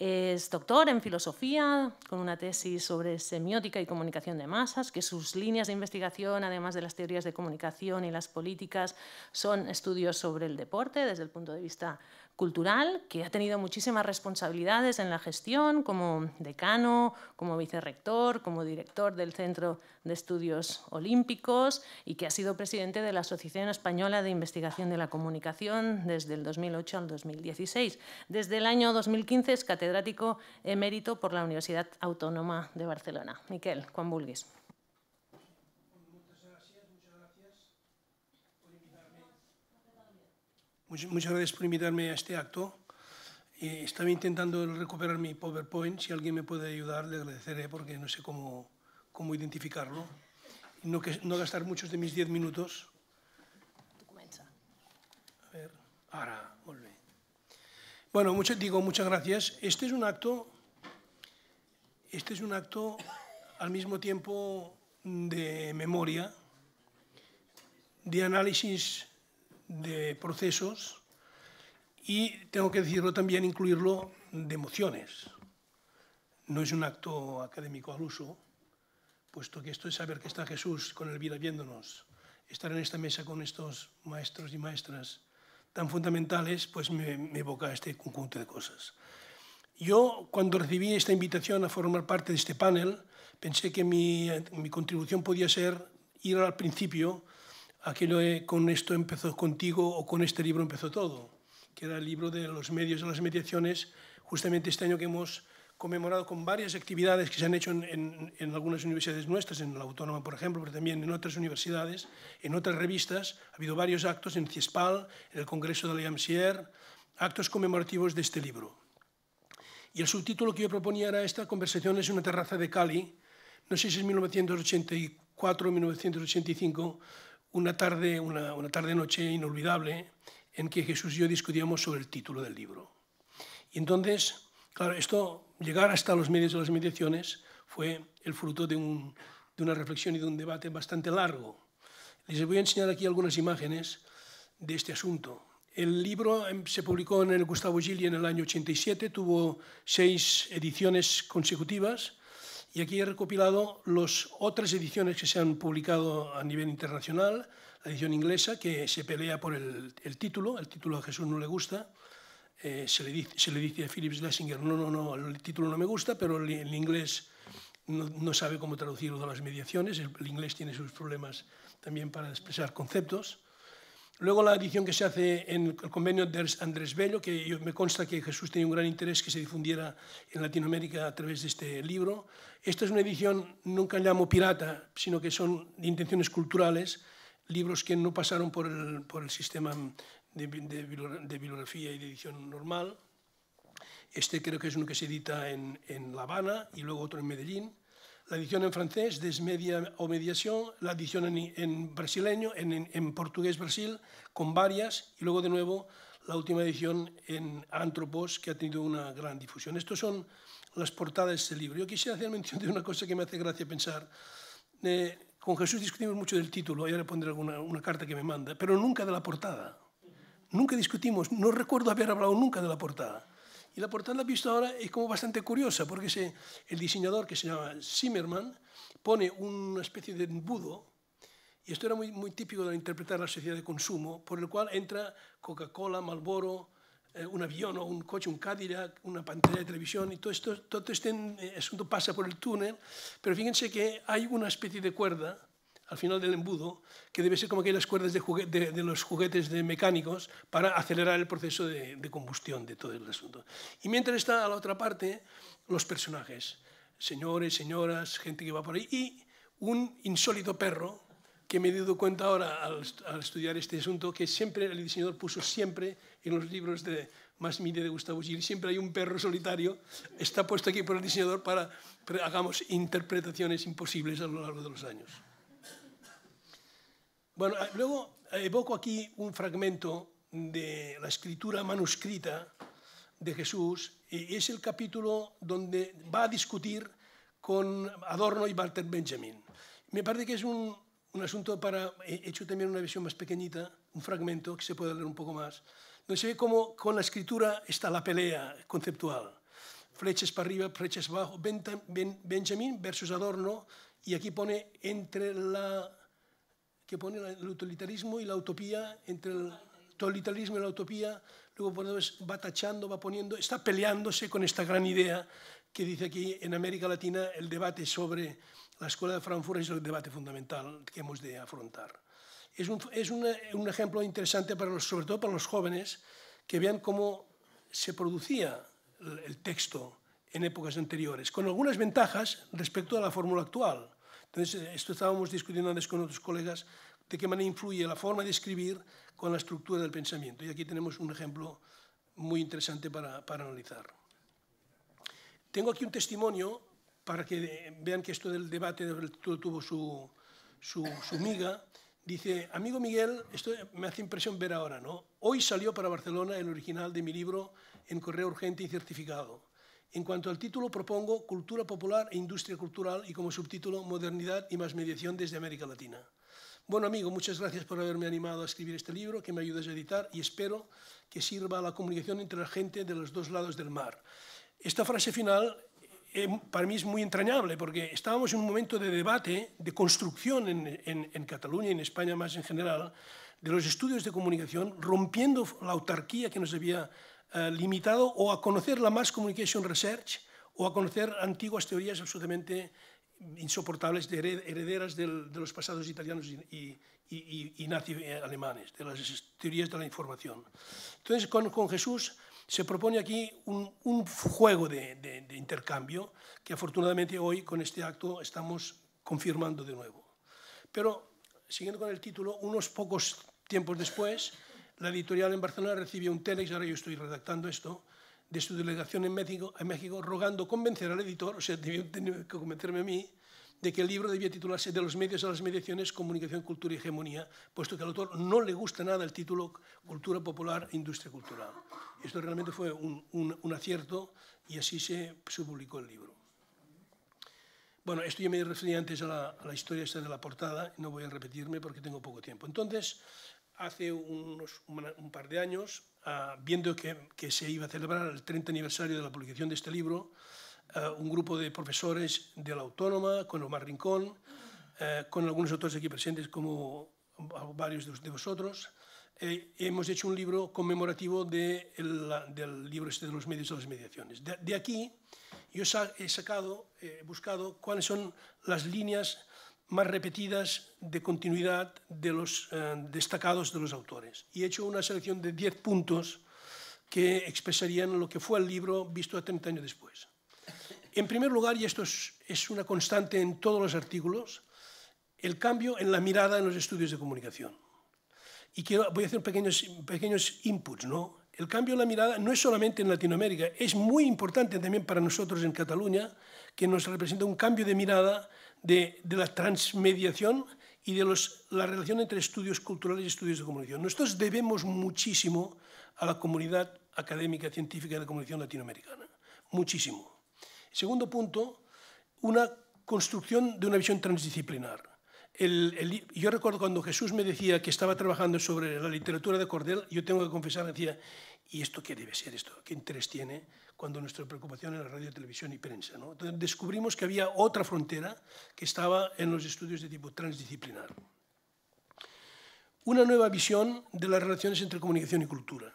es doctor en filosofía con una tesis sobre semiótica y comunicación de masas, que sus líneas de investigación, además de las teorías de comunicación y las políticas, son estudios sobre el deporte desde el punto de vista cultural, que ha tenido muchísimas responsabilidades en la gestión como decano, como vicerrector, como director del Centro de Estudios Olímpicos y que ha sido presidente de la Asociación Española de Investigación de la Comunicación desde el 2008 al 2016. Desde el año 2015 es catedrático emérito por la Universidad Autónoma de Barcelona. Miquel, Juan Bulguis. Muchas gracias por invitarme a este acto. Eh, estaba intentando recuperar mi PowerPoint. Si alguien me puede ayudar, le agradeceré porque no sé cómo, cómo identificarlo. No, que, no gastar muchos de mis diez minutos. A ver, ahora, volve. Bueno, mucho, digo, muchas gracias. Este es un acto, este es un acto al mismo tiempo de memoria, de análisis de procesos y tengo que decirlo también, incluirlo de emociones. No es un acto académico al uso, puesto que esto es saber que está Jesús con el vida viéndonos, estar en esta mesa con estos maestros y maestras tan fundamentales, pues me, evoca este conjunto de cosas. Yo, cuando recibí esta invitación a formar parte de este panel, pensé que mi, mi contribución podía ser ir al principio aquello con esto empezó contigo o con este libro empezó todo, que era el libro de los medios de las mediaciones, justamente este año que hemos conmemorado con varias actividades que se han hecho en, algunas universidades nuestras, en la Autónoma, por ejemplo, pero también en otras universidades, en otras revistas. Ha habido varios actos en CIESPAL, en el Congreso de la IAMSIER, actos conmemorativos de este libro. Y el subtítulo que yo proponía era Esta conversación es una terraza de Cali. No sé si es 1984 o 1985, una tarde, una, una tarde-noche inolvidable en que Jesús y yo discutíamos sobre el título del libro. Y entonces, claro, esto, llegar hasta los medios de las mediaciones fue el fruto de, una reflexión y de un debate bastante largo. Les voy a enseñar aquí algunas imágenes de este asunto. El libro em, se publicó en el Gustavo Gili en el año 87, tuvo seis ediciones consecutivas y aquí he recopilado las otras ediciones que se han publicado a nivel internacional, la edición inglesa, que se pelea por el, título, el título a Jesús no le gusta, eh, se, le dice, se, le dice, a Philip Schlesinger, no, no, no, el título no me gusta, pero el, inglés no, sabe cómo traducirlo todas las mediaciones, el inglés tiene sus problemas también para expresar conceptos, Luego la edición que se hace en el convenio de Andrés Bello, que me consta que Jesús tenía un gran interés que se difundiera en Latinoamérica a través de este libro. Esta es una edición, nunca llamo pirata, sino que son de intenciones culturales, libros que no pasaron por el, sistema de, bibliografía y de edición normal. Este creo que es uno que se edita en La Habana y luego otro en Medellín la edición en francés, Desmedia o Mediación, la edición en, brasileño, en, portugués Brasil, con varias, y luego de nuevo la última edición en Antropos, que ha tenido una gran difusión. Estos son las portadas de este libro. Yo quisiera hacer mención de una cosa que me hace gracia pensar. Eh, con Jesús discutimos mucho del título, ahora le pondré alguna, una carta que me manda, pero nunca de la portada. Nunca discutimos, no recuerdo haber hablado nunca de la portada. Y la portada la ahora es como bastante curiosa, porque ese, el diseñador que se llama Zimmerman pone una especie de embudo, y esto era muy, muy típico de interpretar la sociedad de consumo, por el cual entra Coca-Cola, Marlboro, eh, un avión o un coche, un Cadillac, una pantalla de televisión, y todo, esto, todo este eh, asunto pasa por el túnel, pero fíjense que hay una especie de cuerda al final del embudo, que debe ser como aquellas cuerdas de, de, de los juguetes de mecánicos para acelerar el proceso de, combustión de todo el asunto. Y mientras está a la otra parte, los personajes, señores, señoras, gente que va por ahí, y un insólito perro, que me he dado cuenta ahora al, estudiar este asunto, que siempre el diseñador puso siempre en los libros de más mide de Gustavo Gil, siempre hay un perro solitario, está puesto aquí por el diseñador para, que hagamos interpretaciones imposibles a lo largo de los años. Bueno, eh, luego eh, evoco aquí un fragmento de la escritura manuscrita de Jesús y es el capítulo donde va a discutir con Adorno y Walter Benjamin. Me parece que es un, asunto para, he hecho también una visión más pequeñita, un fragmento que se puede leer un poco más, donde se ve cómo con la escritura está la pelea conceptual. Flechas para arriba, flechas abajo, Benjamin versus Adorno, y aquí pone entre la que pone el utilitarismo y la utopía, entre el totalitarismo y la utopía, luego va tachando, va poniendo, está peleándose con esta gran idea que dice aquí en América Latina el debate sobre la escuela de Frankfurt es el debate fundamental que hemos de afrontar. Es un, es un ejemplo interesante, para sobre todo para los jóvenes, que vean cómo se producía el, el texto en épocas anteriores, con algunas ventajas respecto a la fórmula actual entonces, eh, esto estábamos discutiendo antes con otros colegas, de qué manera influye la forma de escribir con la estructura del pensamiento. Y aquí tenemos un ejemplo muy interesante para, analizar. Tengo aquí un testimonio para que vean que esto del debate tuvo su, su, su miga. Dice, amigo Miguel, esto me hace impresión ver ahora, ¿no? Hoy salió para Barcelona el original de mi libro en correo urgente y certificado. En cuanto al título, propongo Cultura Popular e Industria Cultural y como subtítulo Modernidad y más mediación desde América Latina. Bueno, amigo, muchas gracias por haberme animado a escribir este libro, que me ayudes a editar y espero que sirva a la comunicación entre la gente de los dos lados del mar. Esta frase final eh, para mí es muy entrañable porque estábamos en un momento de debate, de construcción en, Cataluña y en España más en general, de los estudios de comunicación, rompiendo la autarquía que nos había eh, limitado o a conocer la Mass Communication Research o a conocer antiguas teorías absolutamente insoportables, de herederas de los pasados italianos y, y, nazi eh, alemanes, de las teorías de la información. Entonces, con, Jesús se propone aquí un, juego de, intercambio que afortunadamente hoy con este acto estamos confirmando de nuevo. Pero, siguiendo con el título, unos pocos tiempos después, la editorial en Barcelona recibió un telex, ahora yo estoy redactando esto, de su delegación en México, en México rogando convencer al editor, o sea, debió [laughs] que convencerme a mí, de que el libro debía titularse De los medios a las mediaciones, comunicación, cultura y hegemonía, puesto que al autor no le gusta nada el título Cultura Popular, Industria Cultural. Esto realmente fue un, acierto y así se, publicó el libro. Bueno, esto ya me refería antes a la, a la historia esta de la portada, no voy a repetirme porque tengo poco tiempo. Entonces, hace un, par de años, ah, viendo que, se iba a celebrar el 30 aniversario de la publicación de este libro, ah, un grupo de profesores de la Autónoma, con Omar Rincón, ah, con algunos autores aquí presentes como varios de, vosotros, eh, hemos hecho un libro conmemorativo del libro este de los medios de las mediaciones. De, aquí yo he sacado, buscado cuáles son las líneas más repetidas de continuidad de los eh, destacados de los autores. Y he hecho una selección de 10 puntos que expresarían lo que fue el libro visto a 30 años después. En primer lugar, y esto es, es una constante en todos los artículos, el cambio en la mirada en los estudios de comunicación. Y quiero, voy a hacer pequeños, pequeños inputs, ¿no? El cambio en la mirada no es solamente en Latinoamérica, es muy importante también para nosotros en Cataluña, que nos representa un cambio de mirada de, la transmediación y de la relación entre estudios culturales y estudios de comunicación. Nosotros debemos muchísimo a la comunidad académica, científica de comunicación latinoamericana. Muchísimo. Segundo punto, una construcción de una visión transdisciplinar. yo recuerdo cuando Jesús me decía que estaba trabajando sobre la literatura de Cordel, yo tengo que confesar, decía, ¿y esto qué debe ser? Esto? ¿Qué interés tiene? cuando nuestra preocupación era radio, televisión y prensa. descubrimos que había otra frontera que estaba en los estudios de tipo transdisciplinar. Una nueva visión de las relaciones entre comunicación y cultura.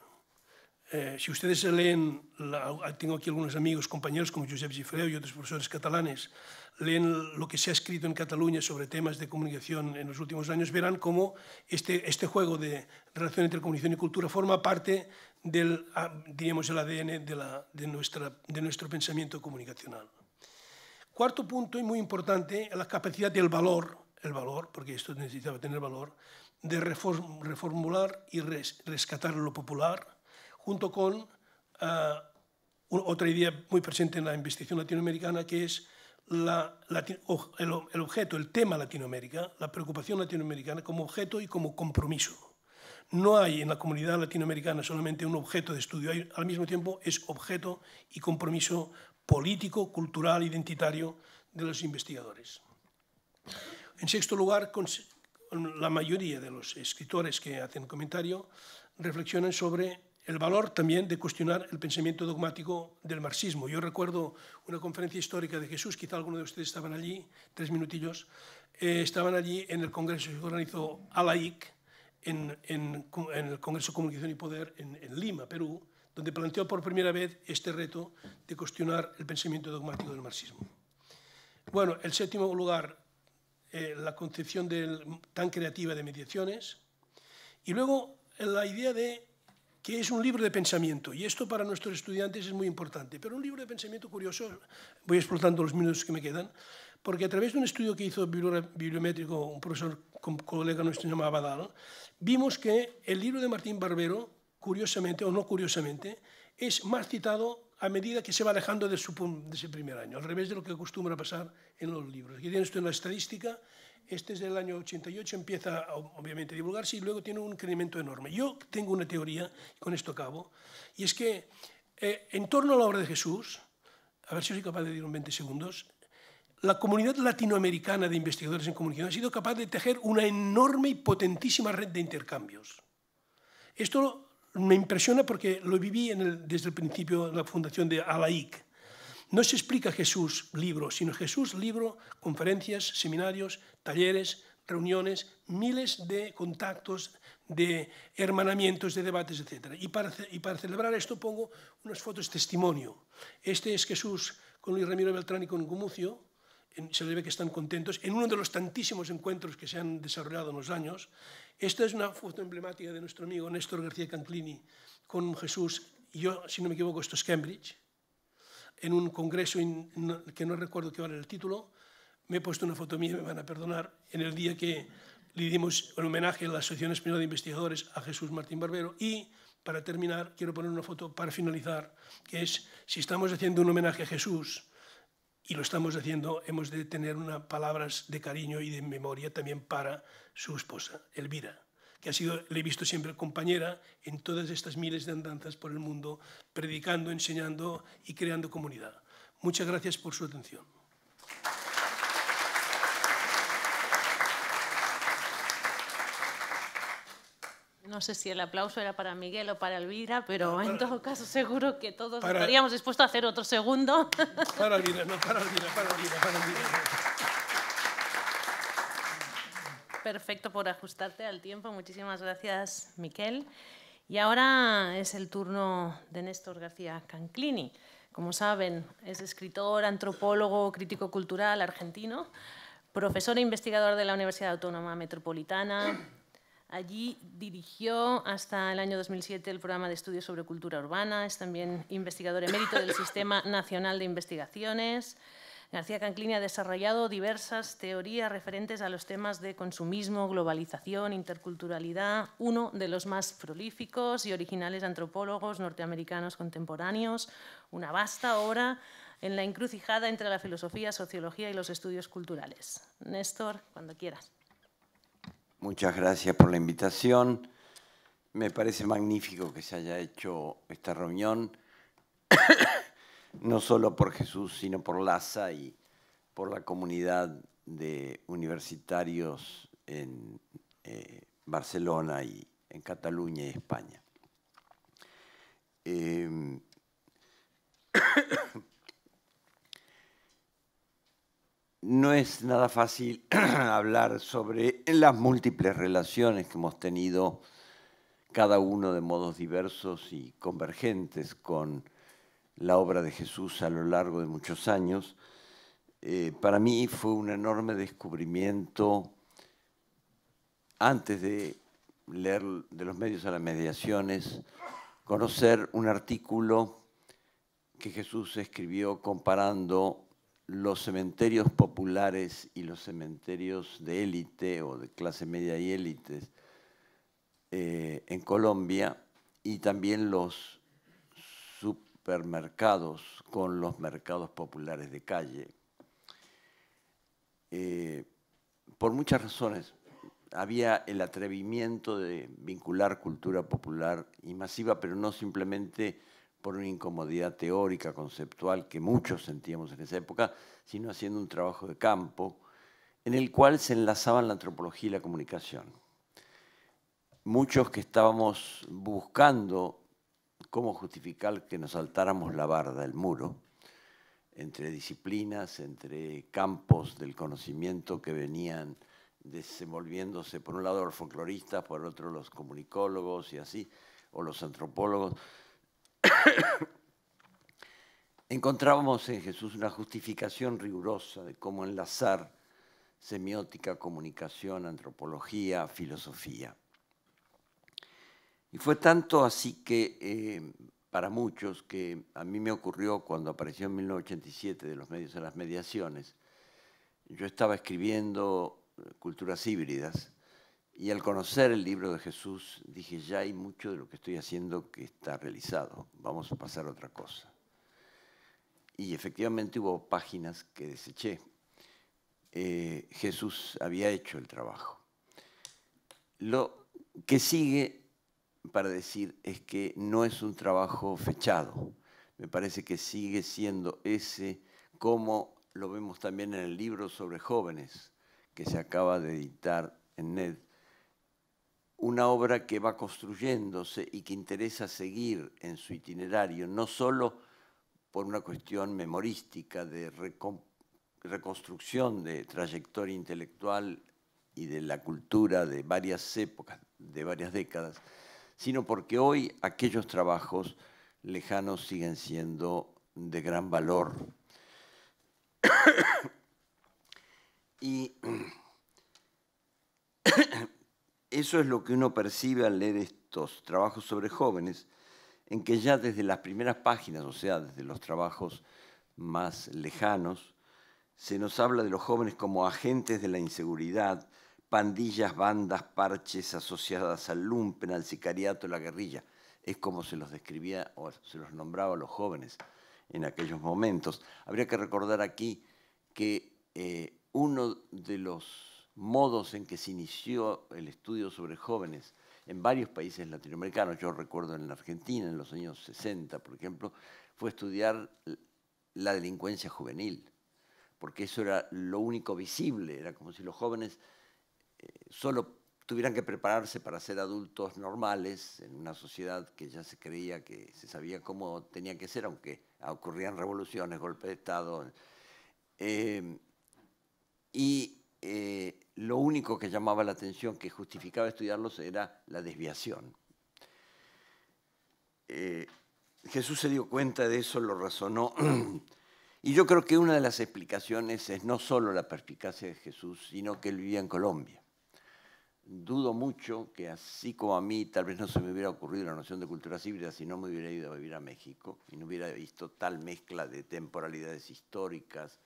Eh, si ustedes leen, tengo aquí algunos amigos, compañeros como Josep Gifreu y otros profesores catalanes, leen lo que se ha escrito en Cataluña sobre temas de comunicación en los últimos años, verán cómo este, este juego de relación entre comunicación y cultura forma parte del, ah, diríamos, el ADN de, de, nuestra, de nuestro pensamiento comunicacional. Cuarto punto, y muy importante, la capacidad del valor, el valor, porque esto necesitaba tener valor, de reformular y rescatar lo popular, junto con ah, otra idea muy presente en la investigación latinoamericana, que es la, el objeto, el tema Latinoamérica, la preocupación latinoamericana como objeto y como compromiso. No hay en la comunidad latinoamericana solamente un objeto de estudio, al mismo tiempo es objeto y compromiso político, cultural, identitario de los investigadores. En sexto lugar, la mayoría de los escritores que hacen comentario reflexionan sobre el valor también de cuestionar el pensamiento dogmático del marxismo. Yo recuerdo una conferencia histórica de Jesús, quizá alguno de ustedes estaban allí, tres minutillos, eh, estaban allí en el congreso que organizó Alaic, en, el Congreso de Comunicación y Poder en, Lima, Perú, donde planteó por primera vez este reto de cuestionar el pensamiento dogmático del marxismo. Bueno, el séptimo lugar, eh, la concepción tan creativa de mediaciones. Y luego eh, la idea de que es un libro de pensamiento, y esto para nuestros estudiantes es muy importante, pero un libro de pensamiento curioso, voy explotando los minutos que me quedan, porque a través de un estudio que hizo bibliométrico un profesor colega nuestro se llamaba Badal, vimos que el libro de Martín Barbero, curiosamente o no curiosamente, es más citado a medida que se va alejando de, su, de ese primer año, al revés de lo que acostumbra pasar en los libros. Aquí tiene esto en la estadística, este es del año 88, empieza obviamente a divulgarse y luego tiene un incremento enorme. Yo tengo una teoría, con esto acabo, y es que eh, en torno a la obra de Jesús, a ver si soy capaz de decir en 20 segundos, la comunidad latinoamericana de investigadores en comunicación ha sido capaz de tejer una enorme y potentísima red de intercambios. Esto me impresiona porque lo viví desde el principio de la fundación de Alaic. No se explica Jesús libro, sino Jesús libro, conferencias, seminarios, talleres, reuniones, miles de contactos, de hermanamientos, de debates, etc. Y para, celebrar esto pongo unas fotos de testimonio. Este es Jesús con Luis Ramiro Beltrán y con Gumucio, se les ve que están contentos, en uno de los tantísimos encuentros que se han desarrollado en los años. Esta es una foto emblemática de nuestro amigo Néstor García Canclini con Jesús, y yo, si no me equivoco, esto es Cambridge, en un congreso que no recuerdo qué era el título, me he puesto una foto mía, me van a perdonar, en el día que le dimos el homenaje a la Asociación Española de Investigadores a Jesús Martín Barbero y para terminar, quiero poner una foto para finalizar, que es, si estamos haciendo un homenaje a Jesús, y lo estamos haciendo, hemos de tener unas palabras de cariño y de memoria también para su esposa, Elvira, que ha sido, le he visto siempre compañera en todas estas miles de andanzas por el mundo, predicando, enseñando y creando comunidad. Muchas gracias por su atención. No sé si el aplauso era para Miguel o para Elvira, pero en todo caso seguro que todos estaríamos dispuestos a hacer otro segundo. [laughs] Para Elvira, no, para Elvira, para Elvira, para Elvira. Perfecto por ajustarte al tiempo. Muchísimas gracias, Miquel. Y ahora es el turno de Néstor García Canclini. Como saben, es escritor, antropólogo, crítico cultural argentino, profesor e investigador de la Universidad Autónoma Metropolitana, Allí dirigió hasta el año 2007 el programa de estudios sobre cultura urbana, es también investigador emérito del Sistema Nacional de Investigaciones. García Canclini ha desarrollado diversas teorías referentes a los temas de consumismo, globalización, interculturalidad, uno de los más prolíficos y originales antropólogos norteamericanos contemporáneos, una vasta obra en la encrucijada entre la filosofía, sociología y los estudios culturales. Néstor, cuando quieras. Muchas gracias por la invitación. Me parece magnífico que se haya hecho esta reunión, [coughs] no solo por Jesús, sino por LASA y por la comunidad de universitarios en eh, Barcelona y en Cataluña y España. Eh, [coughs] No es nada fácil [clears throat] hablar sobre las múltiples relaciones que hemos tenido, cada uno de modos diversos y convergentes con la obra de Jesús a lo largo de muchos años. Eh, para mí fue un enorme descubrimiento antes de leer de los medios a las mediaciones, conocer un artículo que Jesús escribió comparando los cementerios populares y los cementerios de élite o de clase media y élites eh, en Colombia y también los supermercados con los mercados populares de calle. Eh, por muchas razones. Había el atrevimiento de vincular cultura popular y masiva, pero no simplemente por una incomodidad teórica, conceptual, que muchos sentíamos en esa época, sino haciendo un trabajo de campo en el cual se enlazaban la antropología y la comunicación. Muchos que estábamos buscando cómo justificar que nos saltáramos la barda, el muro, entre disciplinas, entre campos del conocimiento que venían desenvolviéndose, por un lado los folcloristas, por otro los comunicólogos y así, o los antropólogos, encontrábamos en Jesús una justificación rigurosa de cómo enlazar semiótica, comunicación, antropología, filosofía. Y fue tanto así que, eh, para muchos, que a mí me ocurrió cuando apareció en 1987 de los medios a las mediaciones, yo estaba escribiendo eh, Culturas Híbridas y al conocer el libro de Jesús, dije, ya hay mucho de lo que estoy haciendo que está realizado, vamos a pasar a otra cosa. Y efectivamente hubo páginas que deseché. Eh, Jesús había hecho el trabajo. Lo que sigue para decir es que no es un trabajo fechado. Me parece que sigue siendo ese, como lo vemos también en el libro sobre jóvenes que se acaba de editar en NED una obra que va construyéndose y que interesa seguir en su itinerario, no solo por una cuestión memorística de reconstrucción de trayectoria intelectual y de la cultura de varias épocas, de varias décadas, sino porque hoy aquellos trabajos lejanos siguen siendo de gran valor. [coughs] y eso es lo que uno percibe al leer estos trabajos sobre jóvenes, en que ya desde las primeras páginas, o sea, desde los trabajos más lejanos, se nos habla de los jóvenes como agentes de la inseguridad, pandillas, bandas, parches asociadas al lumpen, al sicariato, a la guerrilla. Es como se los describía o se los nombraba a los jóvenes en aquellos momentos. Habría que recordar aquí que eh, uno de los modos en que se inició el estudio sobre jóvenes en varios países latinoamericanos, yo recuerdo en la Argentina en los años 60, por ejemplo, fue estudiar la delincuencia juvenil, porque eso era lo único visible, era como si los jóvenes eh, solo tuvieran que prepararse para ser adultos normales en una sociedad que ya se creía que se sabía cómo tenía que ser, aunque ocurrían revoluciones, golpes de Estado. Eh, y eh, lo único que llamaba la atención, que justificaba estudiarlos, era la desviación. Eh, Jesús se dio cuenta de eso, lo razonó. [clears throat] Y yo creo que una de las explicaciones es no solo la perspicacia de Jesús, sino que él vivía en Colombia. Dudo mucho que así como a mí tal vez no se me hubiera ocurrido la noción de cultura híbrida si no me hubiera ido a vivir a México y no hubiera visto tal mezcla de temporalidades históricas,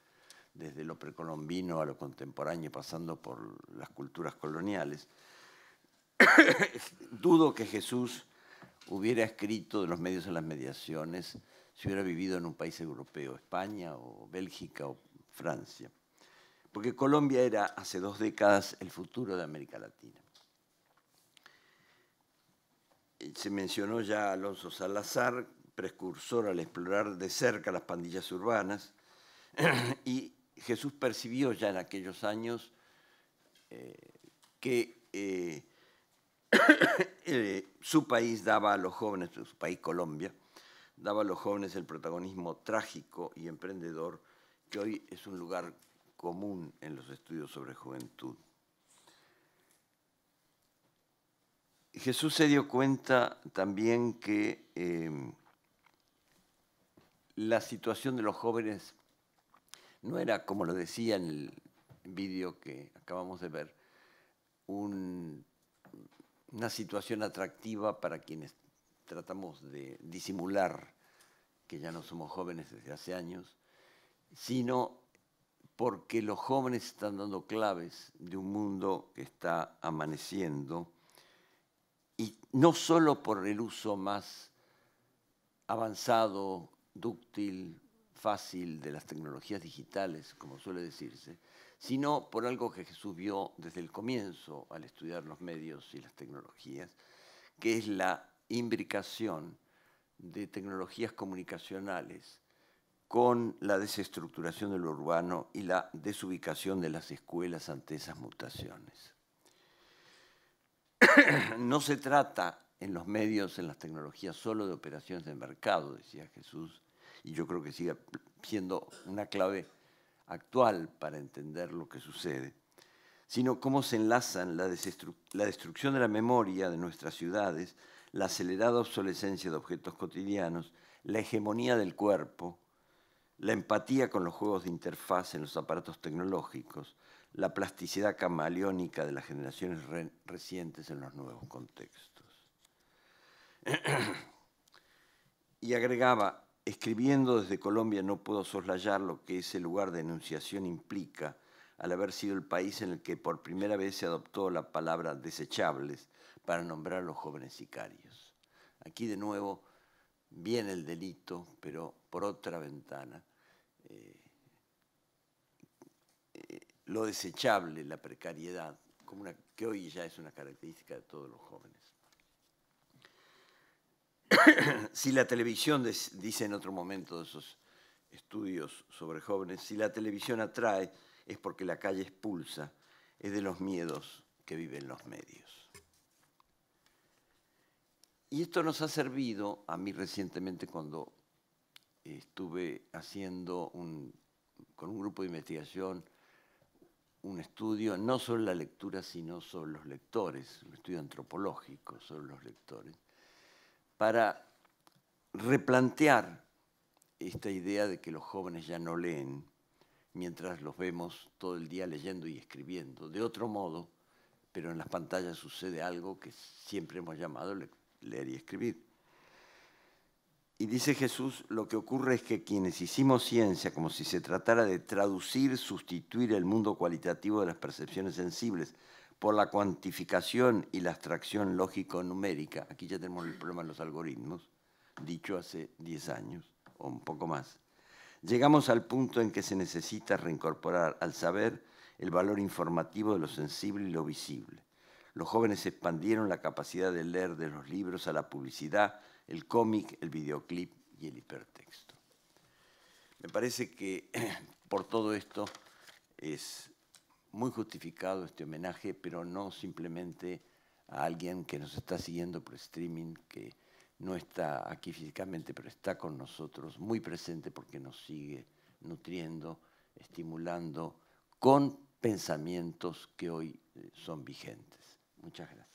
desde lo precolombino a lo contemporáneo, pasando por las culturas coloniales, [coughs] dudo que Jesús hubiera escrito de los medios a las mediaciones si hubiera vivido en un país europeo, España o Bélgica o Francia, porque Colombia era hace dos décadas el futuro de América Latina. Se mencionó ya Alonso Salazar, precursor al explorar de cerca las pandillas urbanas, [coughs] y Jesús percibió ya en aquellos años eh, que eh, [coughs] eh, su país daba a los jóvenes, su país Colombia, daba a los jóvenes el protagonismo trágico y emprendedor que hoy es un lugar común en los estudios sobre juventud. Jesús se dio cuenta también que la situación de los jóvenes no era, como lo decía en el vídeo que acabamos de ver, una situación atractiva para quienes tratamos de disimular que ya no somos jóvenes desde hace años, sino porque los jóvenes están dando claves de un mundo que está amaneciendo, y no solo por el uso más avanzado, dúctil, fácil de las tecnologías digitales, como suele decirse, sino por algo que Jesús vio desde el comienzo al estudiar los medios y las tecnologías, que es la imbricación de tecnologías comunicacionales con la desestructuración de lo urbano y la desubicación de las escuelas ante esas mutaciones. [clears throat] no se trata en los medios, en las tecnologías, solo de operaciones de mercado, decía Jesús, y yo creo que sigue siendo una clave actual para entender lo que sucede, sino cómo se enlazan la, destrucción de la memoria de nuestras ciudades, la acelerada obsolescencia de objetos cotidianos, la hegemonía del cuerpo, la empatía con los juegos de interfaz en los aparatos tecnológicos, la plasticidad camaleónica de las generaciones recientes en los nuevos contextos. [clears throat] y agregaba, Escribiendo desde Colombia no puedo soslayar lo que ese lugar de enunciación implica al haber sido el país en el que por primera vez se adoptó la palabra desechables para nombrar a los jóvenes sicarios. Aquí de nuevo viene el delito, pero por otra ventana. Eh, eh, lo desechable, la precariedad, que hoy ya es una característica de todos los jóvenes. [coughs] si la televisión, dice en otro momento de esos estudios sobre jóvenes, si la televisión atrae es porque la calle expulsa, es de los miedos que viven los medios. Y esto nos ha servido, a mí recientemente cuando estuve haciendo con un grupo de investigación un estudio no sobre la lectura, sino sobre los lectores, un estudio antropológico sobre los lectores para replantear esta idea de que los jóvenes ya no leen mientras los vemos todo el día leyendo y escribiendo. De otro modo, pero en las pantallas sucede algo que siempre hemos llamado leer y escribir. Y dice Jesús, lo que ocurre es que quienes hicimos ciencia como si se tratara de traducir, sustituir el mundo cualitativo de las percepciones sensibles por la cuantificación y la abstracción lógico-numérica. Aquí ya tenemos el problema de los algoritmos, dicho hace 10 años o un poco más. Llegamos al punto en que se necesita reincorporar al saber el valor informativo de lo sensible y lo visible. Los jóvenes expandieron la capacidad de leer de los libros a la publicidad, el cómic, el videoclip y el hipertexto. Me parece que [clears throat] por todo esto es muy justificado este homenaje, pero no simplemente a alguien que nos está siguiendo por streaming, que no está aquí físicamente, pero está con nosotros, muy presente porque nos sigue nutriendo, estimulando con pensamientos que hoy eh, son vigentes. Muchas gracias.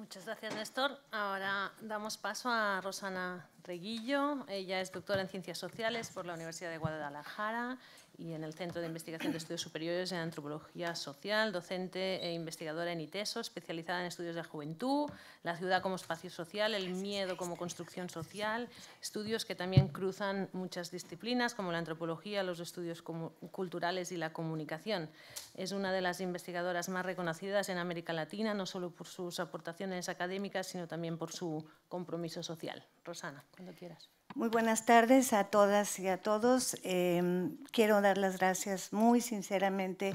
Muchas gracias, Néstor. Ahora damos paso a Rosana Reguillo. Ella es doctora en Ciencias Sociales por la Universidad de Guadalajara y en el Centro de Investigación de Estudios Superiores en Antropología Social, docente e investigadora en ITESO, especializada en estudios de juventud, la ciudad como espacio social, el miedo como construcción social, estudios que también cruzan muchas disciplinas como la antropología, los estudios culturales y la comunicación. Es una de las investigadoras más reconocidas en América Latina, no solo por sus aportaciones académicas, sino también por su compromiso social. Rosana, cuando quieras. Muy buenas tardes a todas y a todos. Em, quiero dar las gracias muy sinceramente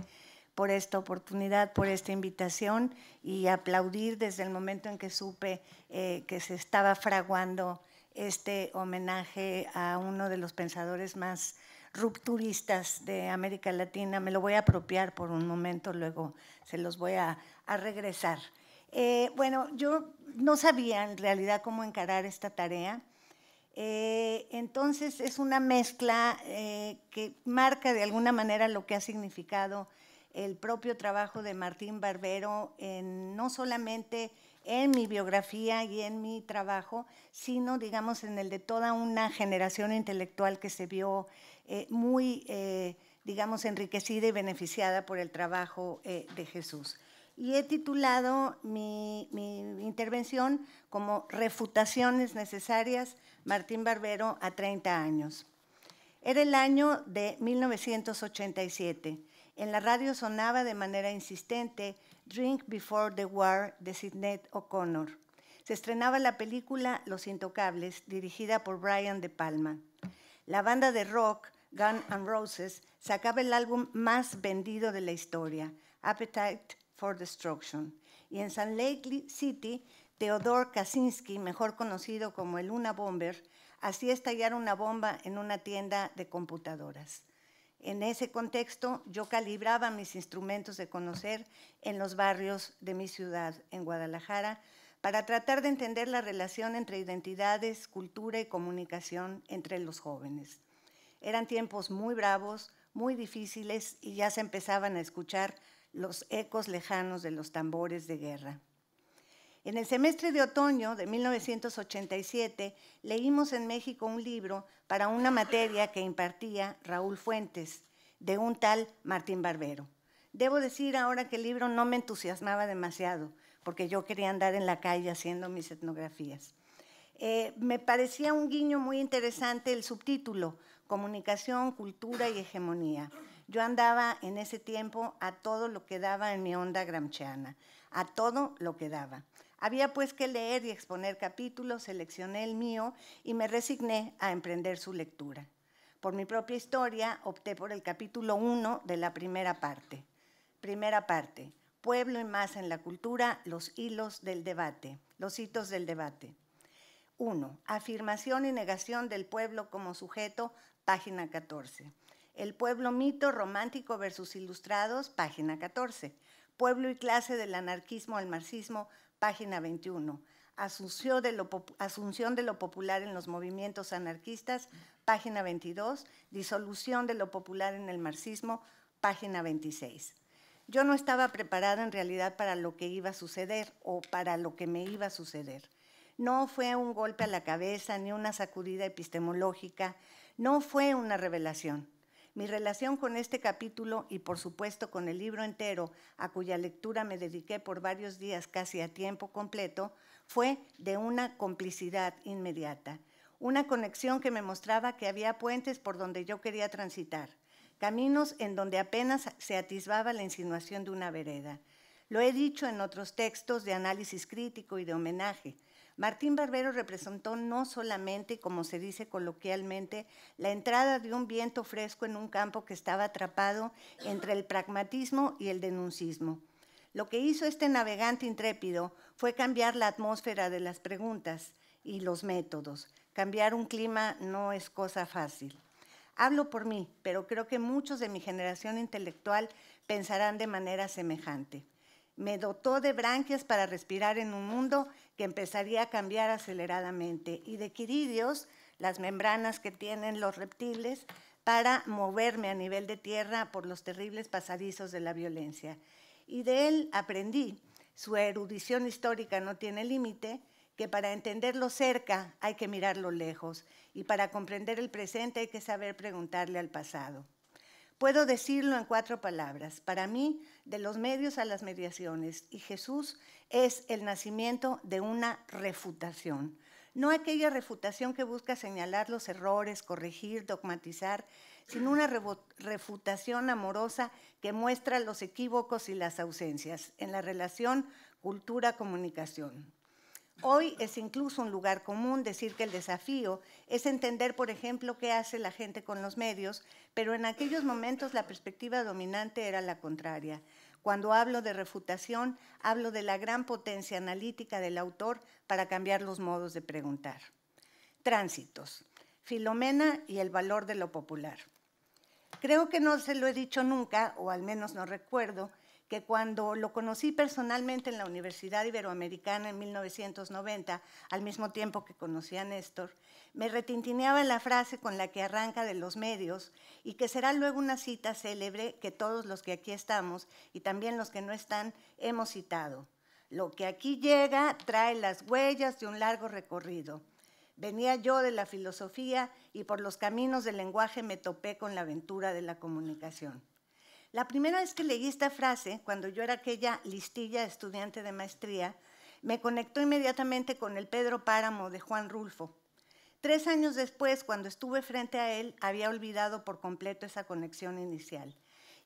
por esta oportunidad, por esta invitación y aplaudir desde el momento en que supe eh, que se estaba fraguando este homenaje a uno de los pensadores más rupturistas de América Latina. Me lo voy a apropiar por un momento, luego se los voy a, regresar. Eh, bueno, yo no sabía en realidad cómo encarar esta tarea. Eh, entonces es una mezcla eh, que marca de alguna manera lo que ha significado el propio trabajo de Martín Barbero, no solamente en mi biografía y en mi trabajo, sino digamos en el de toda una generación intelectual que se vio eh, muy, digamos, enriquecida y beneficiada por el trabajo de Jesús y he titulado mi, intervención como refutaciones necesarias Martín Barbero a 30 años. Era el año de 1987. En la radio sonaba de manera insistente Drink Before the War de Sidney O'Connor. Se estrenaba la película Los Intocables, dirigida por Brian De Palma. La banda de rock Gun N' Roses sacaba el álbum más vendido de la historia, Appetite for Destruction. Y en San Lake City Teodor Kaczynski, mejor conocido como el Luna Bomber, hacía estallar una bomba en una tienda de computadoras. En ese contexto, yo calibraba mis instrumentos de conocer en los barrios de mi ciudad, en Guadalajara, para tratar de entender la relación entre identidades, cultura y comunicación entre los jóvenes. Eran tiempos muy bravos, muy difíciles y ya se empezaban a escuchar los ecos lejanos de los tambores de guerra. En el semestre de otoño de 1987 leímos en México un libro para una materia que impartía Raúl Fuentes, de un tal Martín Barbero. Debo decir ahora que el libro no me entusiasmaba demasiado, porque yo quería andar en la calle haciendo mis etnografías. Eh, me parecía un guiño muy interesante el subtítulo, Comunicación, Cultura y Hegemonía. Yo andaba en ese tiempo a todo lo que daba en mi onda gramsciana, a todo lo que daba. Había pues que leer y exponer capítulos, seleccioné el mío y me resigné a emprender su lectura. Por mi propia historia opté por el capítulo 1 de la primera parte. Primera parte, Pueblo y más en la cultura, los hilos del debate, los hitos del debate. 1. Afirmación y negación del pueblo como sujeto, página 14. El pueblo mito romántico versus ilustrados, página 14. Pueblo y clase del anarquismo al marxismo, página 21. Asunción de, lo, popular en los movimientos anarquistas, página 22. Disolución de lo popular en el marxismo, página 26. Yo no estaba preparada en realidad para lo que iba a suceder o para lo que me iba a suceder. No fue un golpe a la cabeza ni una sacudida epistemológica, no fue una revelación. Mi relación con este capítulo y por supuesto con el libro entero, a cuya lectura me dediqué por varios días casi a tiempo completo, fue de una complicidad inmediata, una conexión que me mostraba que había puentes por donde yo quería transitar, caminos en donde apenas se atisbaba la insinuación de una vereda. Lo he dicho en otros textos de análisis crítico y de homenaje. Martín Barbero representó no solamente, como se dice coloquialmente, la entrada de un viento fresco en un campo que estaba atrapado entre el pragmatismo y el denuncismo. Lo que hizo este navegante intrépido fue cambiar la atmósfera de las preguntas y los métodos. Cambiar un clima no es cosa fácil. Hablo por mí, pero creo que muchos de mi generación intelectual pensarán de manera semejante me dotó de branquias para respirar en un mundo que empezaría a cambiar aceleradamente y de quiridios, las membranas que tienen los reptiles, para moverme a nivel de tierra por los terribles pasadizos de la violencia. Y de él aprendí, su erudición histórica no tiene límite, que para entenderlo cerca hay que mirarlo lejos y para comprender el presente hay que saber preguntarle al pasado. Puedo decirlo en cuatro palabras. Para mí, de los medios a las mediaciones, y Jesús es el nacimiento de una refutación. No aquella refutación que busca señalar los errores, corregir, dogmatizar, sino una refutación amorosa que muestra los equívocos y las ausencias en la relación cultura-comunicación. Hoy es incluso un lugar común decir que el desafío es entender, por ejemplo, qué hace la gente con los medios, pero en aquellos momentos la perspectiva dominante era la contraria. Cuando hablo de refutación, hablo de la gran potencia analítica del autor para cambiar los modos de preguntar. Tránsitos. Filomena y el valor de lo popular. Creo que no se lo he dicho nunca, o al menos no recuerdo, que cuando lo conocí personalmente en la Universidad Iberoamericana en 1990, al mismo tiempo que conocí a Néstor, me retintineaba la frase con la que arranca de los medios y que será luego una cita célebre que todos los que aquí estamos y también los que no están hemos citado. Lo que aquí llega trae las huellas de un largo recorrido. Venía yo de la filosofía y por los caminos del lenguaje me topé con la aventura de la comunicación. La primera vez que leí esta frase, cuando yo era aquella listilla estudiante de maestría, me conectó inmediatamente con el Pedro Páramo de Juan Rulfo. Tres años después, cuando estuve frente a él, había olvidado por completo esa conexión inicial.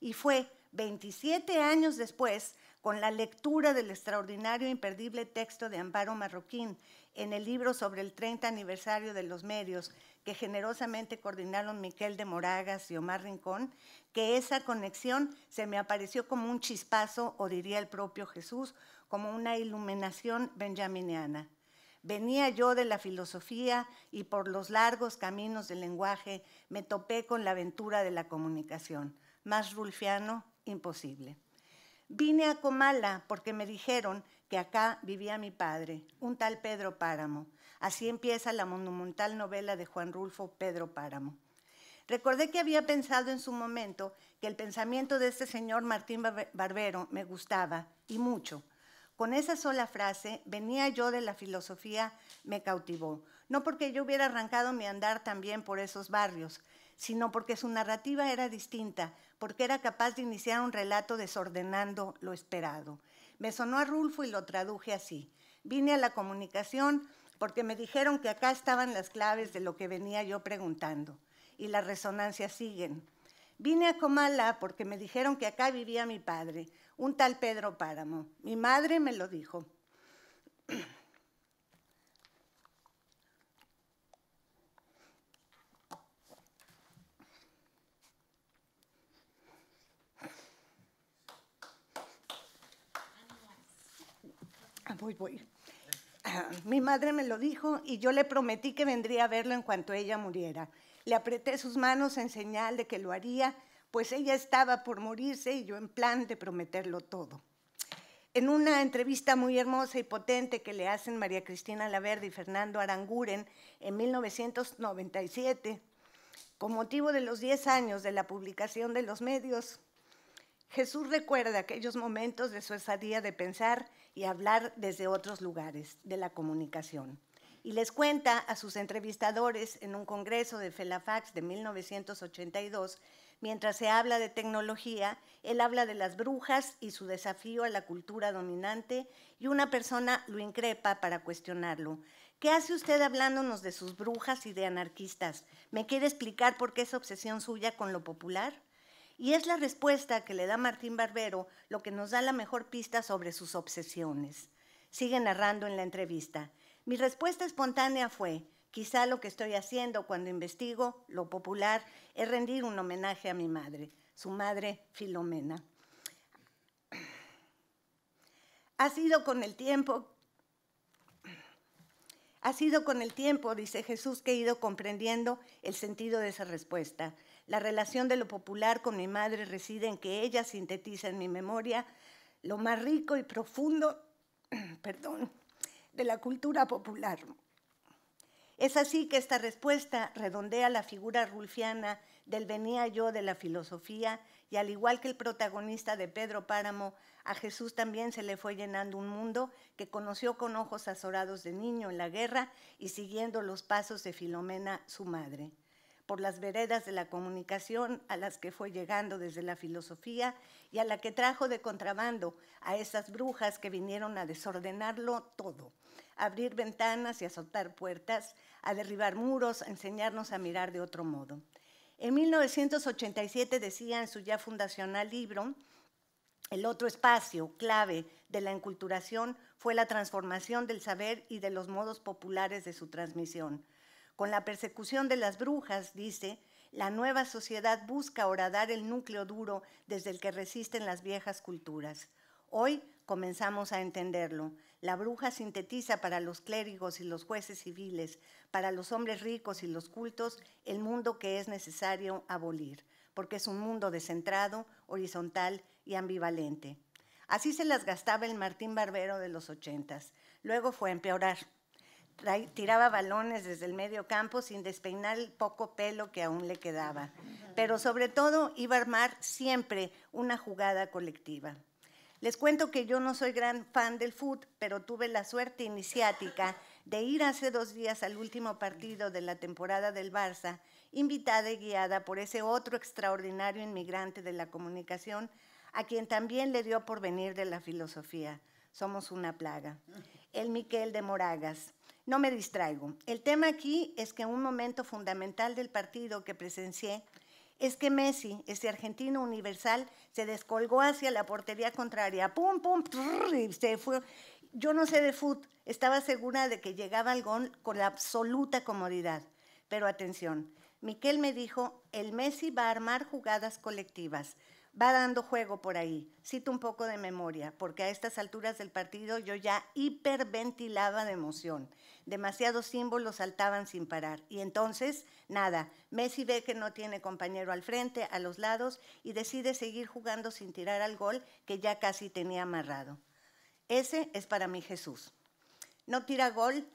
Y fue 27 años después, con la lectura del extraordinario e imperdible texto de Amparo Marroquín en el libro sobre el 30 aniversario de los medios, que generosamente coordinaron Miquel de Moragas y Omar Rincón, que esa conexión se me apareció como un chispazo, o diría el propio Jesús, como una iluminación benjaminiana. Venía yo de la filosofía y por los largos caminos del lenguaje me topé con la aventura de la comunicación. Más rulfiano, imposible. Vine a Comala porque me dijeron que acá vivía mi padre, un tal Pedro Páramo, Así empieza la monumental novela de Juan Rulfo Pedro Páramo. Recordé que había pensado en su momento que el pensamiento de este señor Martín Barbero me gustaba, y mucho. Con esa sola frase venía yo de la filosofía, me cautivó. No porque yo hubiera arrancado mi andar también por esos barrios, sino porque su narrativa era distinta, porque era capaz de iniciar un relato desordenando lo esperado. Me sonó a Rulfo y lo traduje así. Vine a la comunicación porque me dijeron que acá estaban las claves de lo que venía yo preguntando y las resonancias siguen. Vine a Comala porque me dijeron que acá vivía mi padre, un tal Pedro Páramo. Mi madre me lo dijo. Ah, voy, voy. [clears throat] Mi madre me lo dijo y yo le prometí que vendría a verlo en cuanto ella muriera. Le apreté sus manos en señal de que lo haría, pues ella estaba por morirse y yo en plan de prometerlo todo. En una entrevista muy hermosa y potente que le hacen María Cristina Laverde y Fernando Aranguren en 1997, con motivo de los 10 años de la publicación de los medios, Jesús recuerda aquellos momentos de su estadía de pensar y hablar desde otros lugares de la comunicación y les cuenta a sus entrevistadores en un congreso de Felafax de 1982, mientras se habla de tecnología, él habla de las brujas y su desafío a la cultura dominante y una persona lo increpa para cuestionarlo. ¿Qué hace usted hablándonos de sus brujas y de anarquistas? ¿Me quiere explicar por qué esa obsesión suya con lo popular? Y es la respuesta que le da Martín Barbero lo que nos da la mejor pista sobre sus obsesiones. Sigue narrando en la entrevista. Mi respuesta espontánea fue, quizá lo que estoy haciendo cuando investigo lo popular es rendir un homenaje a mi madre, su madre Filomena. Ha sido con el tiempo ha sido con el tiempo, dice Jesús, que he ido comprendiendo el sentido de esa respuesta. La relación de lo popular con mi madre reside en que ella sintetiza en mi memoria lo más rico y profundo, [clears throat] perdón, de la cultura popular. Es así que esta respuesta redondea la figura rulfiana del venía yo de la filosofía y al igual que el protagonista de Pedro Páramo, a Jesús también se le fue llenando un mundo que conoció con ojos azorados de niño en la guerra y siguiendo los pasos de Filomena, su madre por las veredas de la comunicación a las que fue llegando desde la filosofía y a la que trajo de contrabando a esas brujas que vinieron a desordenarlo todo, a abrir ventanas y azotar puertas, a derribar muros, a enseñarnos a mirar de otro modo. En 1987 decía en su ya fundacional libro, el otro espacio clave de la enculturación fue la transformación del saber y de los modos populares de su transmisión. Con la persecución de las brujas, dice, la nueva sociedad busca horadar el núcleo duro desde el que resisten las viejas culturas. Hoy comenzamos a entenderlo. La bruja sintetiza para los clérigos y los jueces civiles, para los hombres ricos y los cultos, el mundo que es necesario abolir, porque es un mundo descentrado, horizontal y ambivalente. Así se las gastaba el Martín Barbero de los ochentas. Luego fue a empeorar tiraba balones desde el medio campo sin despeinar el poco pelo que aún le quedaba. Pero sobre todo iba a armar siempre una jugada colectiva. Les cuento que yo no soy gran fan del fútbol, pero tuve la suerte iniciática de ir hace dos días al último partido de la temporada del Barça, invitada y guiada por ese otro extraordinario inmigrante de la comunicación, a quien también le dio por venir de la filosofía. Somos una plaga. El Miquel de Moragas no me distraigo. El tema aquí es que un momento fundamental del partido que presencié es que Messi, ese argentino universal, se descolgó hacia la portería contraria. ¡Pum, pum! se fue. Yo no sé de fútbol, estaba segura de que llegaba al gol con la absoluta comodidad. Pero atención, Miquel me dijo, el Messi va a armar jugadas colectivas va dando juego por ahí. Cito un poco de memoria, porque a estas alturas del partido yo ya hiperventilaba de emoción. Demasiados símbolos saltaban sin parar. Y entonces, nada, Messi ve que no tiene compañero al frente, a los lados, y decide seguir jugando sin tirar al gol que ya casi tenía amarrado. Ese es para mí Jesús. No tira gol,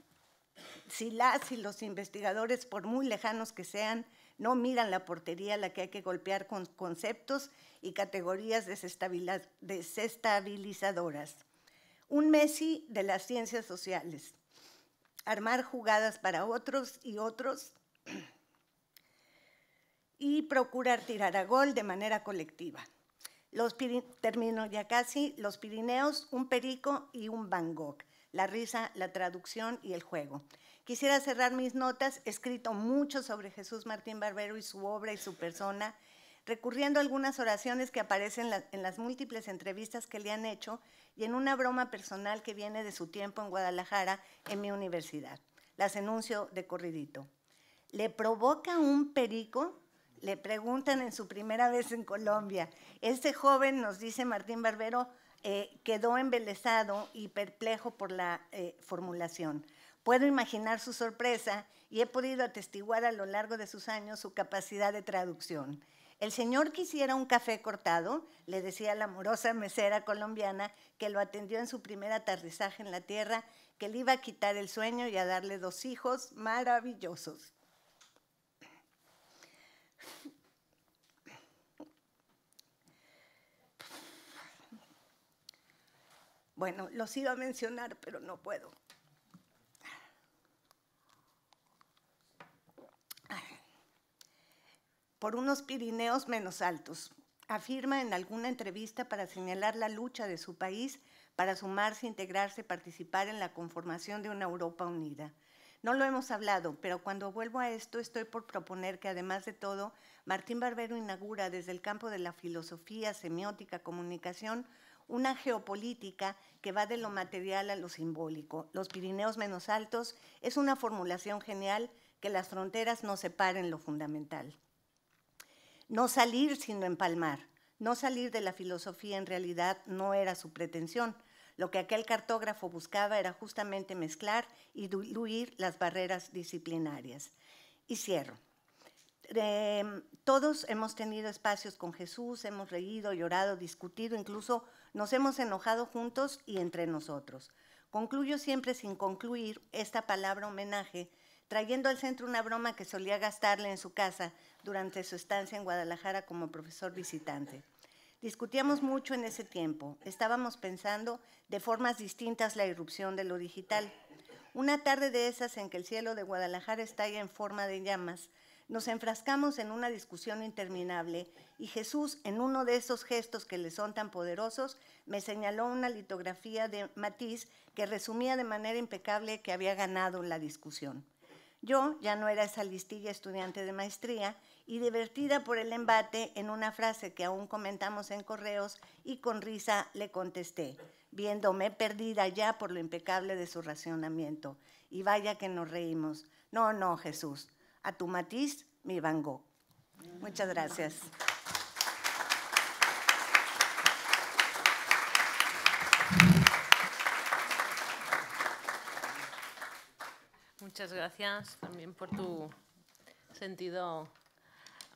si las y los investigadores, por muy lejanos que sean, no miran la portería a la que hay que golpear con conceptos y categorías desestabilizadoras. Un Messi de las ciencias sociales. Armar jugadas para otros y otros [clears throat] y procurar tirar a gol de manera colectiva. Los termino ya casi, los Pirineos, un Perico y un Van Gogh la risa, la traducción y el juego. Quisiera cerrar mis notas, he escrito mucho sobre Jesús Martín Barbero y su obra y su persona, recurriendo a algunas oraciones que aparecen en, las múltiples entrevistas que le han hecho y en una broma personal que viene de su tiempo en Guadalajara en mi universidad. Las enuncio de corridito. ¿Le provoca un perico? Le preguntan en su primera vez en Colombia. Este joven, nos dice Martín Barbero, eh, quedó embelesado y perplejo por la eh, formulación. Puedo imaginar su sorpresa y he podido atestiguar a lo largo de sus años su capacidad de traducción. El señor quisiera un café cortado, le decía la amorosa mesera colombiana que lo atendió en su primer aterrizaje en la tierra, que le iba a quitar el sueño y a darle dos hijos maravillosos. Bueno, los iba a mencionar, pero no puedo. Por unos Pirineos menos altos, afirma en alguna entrevista para señalar la lucha de su país para sumarse, integrarse, participar en la conformación de una Europa unida. No lo hemos hablado, pero cuando vuelvo a esto estoy por proponer que además de todo, Martín Barbero inaugura desde el campo de la filosofía, semiótica, comunicación, una geopolítica que va de lo material a lo simbólico. Los Pirineos menos altos es una formulación genial que las fronteras no separen lo fundamental. No salir sino empalmar. No salir de la filosofía en realidad no era su pretensión. Lo que aquel cartógrafo buscaba era justamente mezclar y diluir las barreras disciplinarias. Y cierro. Em, todos hemos tenido espacios con Jesús, hemos reído, llorado, discutido, incluso nos hemos enojado juntos y entre nosotros. Concluyo siempre sin concluir esta palabra homenaje, trayendo al centro una broma que solía gastarle en su casa durante su estancia en Guadalajara como profesor visitante. Discutíamos mucho en ese tiempo. Estábamos pensando de formas distintas la irrupción de lo digital. Una tarde de esas en que el cielo de Guadalajara estalla en forma de llamas, nos enfrascamos en una discusión interminable y Jesús, en uno de esos gestos que le son tan poderosos, me señaló una litografía de Matisse que resumía de manera impecable que había ganado la discusión. Yo ya no era esa listilla estudiante de maestría y divertida por el embate en una frase que aún comentamos en correos y con risa le contesté, viéndome perdida ya por lo impecable de su racionamiento. Y vaya que nos reímos. No, no, Jesús, a tu matiz, mi Van Muchas gracias. Muchas gracias también por tu sentido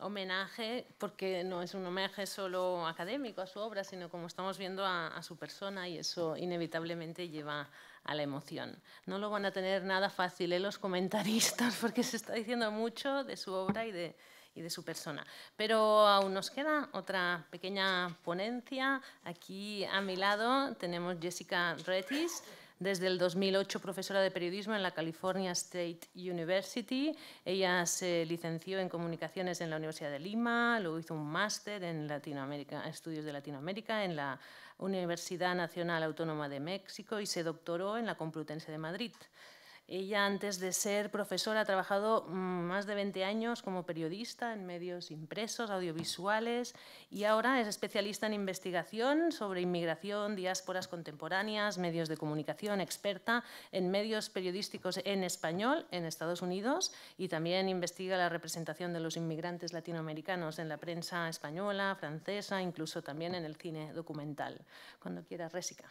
homenaje, porque no es un homenaje solo académico a su obra, sino como estamos viendo a, su persona y eso inevitablemente lleva a la emoción. No lo van a tener nada fácil en ¿eh? los comentaristas, [laughs] porque se está diciendo mucho de su obra y de, y de su persona. Pero aún nos queda otra pequeña ponencia. Aquí a mi lado tenemos Jessica Retis desde el 2008 profesora de periodismo en la California State University. Ella se licenció en comunicaciones en la Universidad de Lima, luego hizo un máster en Latinoamérica, estudios de Latinoamérica en la Universidad Nacional Autónoma de México y se doctoró en la Complutense de Madrid. Ella, antes de ser profesora, ha trabajado mm, más de 20 años como periodista en medios impresos, audiovisuales y ahora es especialista en investigación sobre inmigración, diásporas contemporáneas, medios de comunicación, experta en medios periodísticos en español en Estados Unidos y también investiga la representación de los inmigrantes latinoamericanos en la prensa española, francesa, incluso también en el cine documental. Cuando quieras, Résica.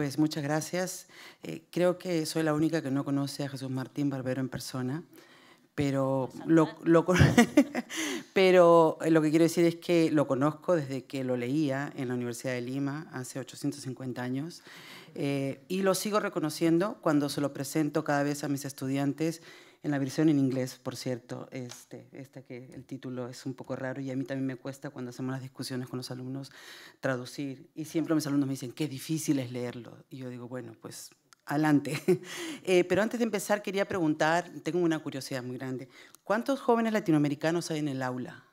Pues muchas gracias. Eh, creo que soy la única que no conoce a Jesús Martín Barbero en persona, pero lo, [laughs] pero eh, lo que quiero decir es que lo conozco desde que lo leía en la Universidad de Lima hace 850 años eh, y lo sigo reconociendo cuando se lo presento cada vez a mis estudiantes en la versión en inglés, por cierto, este, esta que el título es un poco raro y a mí también me cuesta cuando hacemos las discusiones con los alumnos traducir. Y siempre mis alumnos me dicen, qué difícil es leerlo. Y yo digo, bueno, pues adelante. [laughs] Eh, pero antes de empezar quería preguntar, tengo una curiosidad muy grande, ¿cuántos jóvenes latinoamericanos hay en el aula?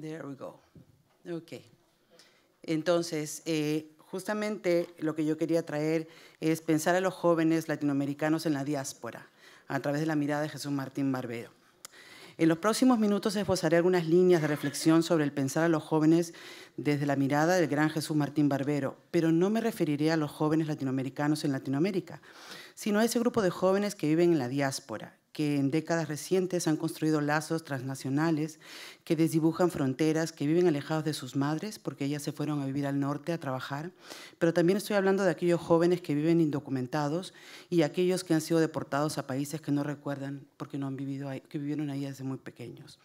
There we go. Ok. Entonces, eh, justamente lo que yo quería traer es pensar a los jóvenes latinoamericanos en la diáspora a través de la mirada de Jesús Martín Barbero. En los próximos minutos esbozaré algunas líneas de reflexión sobre el pensar a los jóvenes desde la mirada del gran Jesús Martín Barbero, pero no me referiré a los jóvenes latinoamericanos en Latinoamérica, sino a ese grupo de jóvenes que viven en la diáspora que en décadas recientes han construido lazos transnacionales, que desdibujan fronteras, que viven alejados de sus madres porque ellas se fueron a vivir al norte a trabajar, pero también estoy hablando de aquellos jóvenes que viven indocumentados y aquellos que han sido deportados a países que no recuerdan porque no han vivido ahí, que vivieron ahí desde muy pequeños.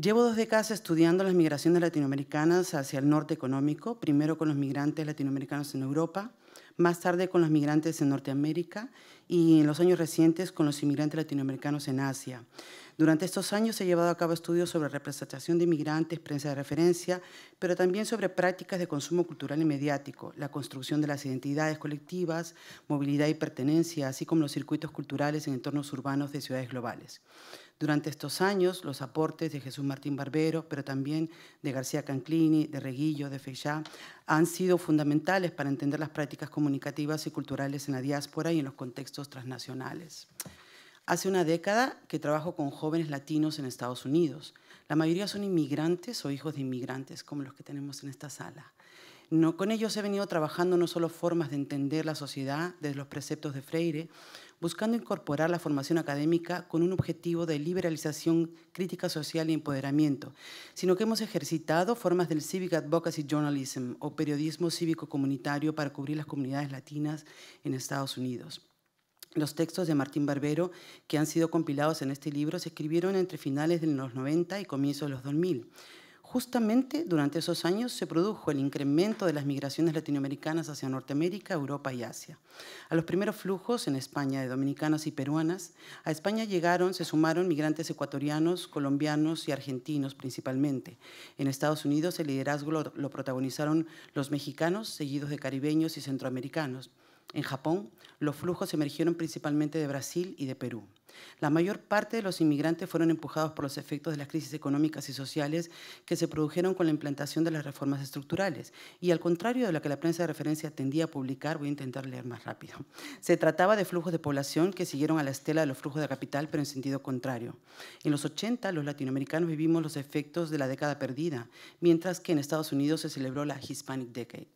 Llevo dos décadas estudiando las migraciones latinoamericanas hacia el norte económico, primero con los migrantes latinoamericanos en Europa, más tarde con los migrantes en Norteamérica y en los años recientes con los inmigrantes latinoamericanos en Asia. Durante estos años se ha llevado a cabo estudios sobre representación de inmigrantes, prensa de referencia, pero también sobre prácticas de consumo cultural y mediático, la construcción de las identidades colectivas, movilidad y pertenencia, así como los circuitos culturales en entornos urbanos de ciudades globales. Durante estos años, los aportes de Jesús Martín Barbero, pero también de García Canclini, de Reguillo, de Feyá, han sido fundamentales para entender las prácticas comunicativas y culturales en la diáspora y en los contextos transnacionales. Hace una década que trabajo con jóvenes latinos en Estados Unidos. La mayoría son inmigrantes o hijos de inmigrantes, como los que tenemos en esta sala. con ellos he venido trabajando no solo formas de entender la sociedad desde los preceptos de Freire, buscando incorporar la formación académica con un objetivo de liberalización, crítica social y empoderamiento, sino que hemos ejercitado formas del Civic Advocacy Journalism o periodismo cívico comunitario para cubrir las comunidades latinas en Estados Unidos. Los textos de Martín Barbero, que han sido compilados en este libro, se escribieron entre finales de los 90 y comienzos de los 2000. Justamente durante esos años se produjo el incremento de las migraciones latinoamericanas hacia Norteamérica, Europa y Asia. A los primeros flujos en España de dominicanas y peruanas, a España llegaron, se sumaron migrantes ecuatorianos, colombianos y argentinos principalmente. En Estados Unidos el liderazgo lo protagonizaron los mexicanos, seguidos de caribeños y centroamericanos. En Japón, los flujos emergieron principalmente de Brasil y de Perú. La mayor parte de los inmigrantes fueron empujados por los efectos de las crisis económicas y sociales que se produjeron con la implantación de las reformas estructurales. Y al contrario de lo que la prensa de referencia tendía a publicar, voy a intentar leer más rápido. Se trataba de flujos de población que siguieron a la estela de los flujos de capital, pero en sentido contrario. En los 80, los latinoamericanos vivimos los efectos de la década perdida, mientras que en Estados Unidos se celebró la Hispanic Decade.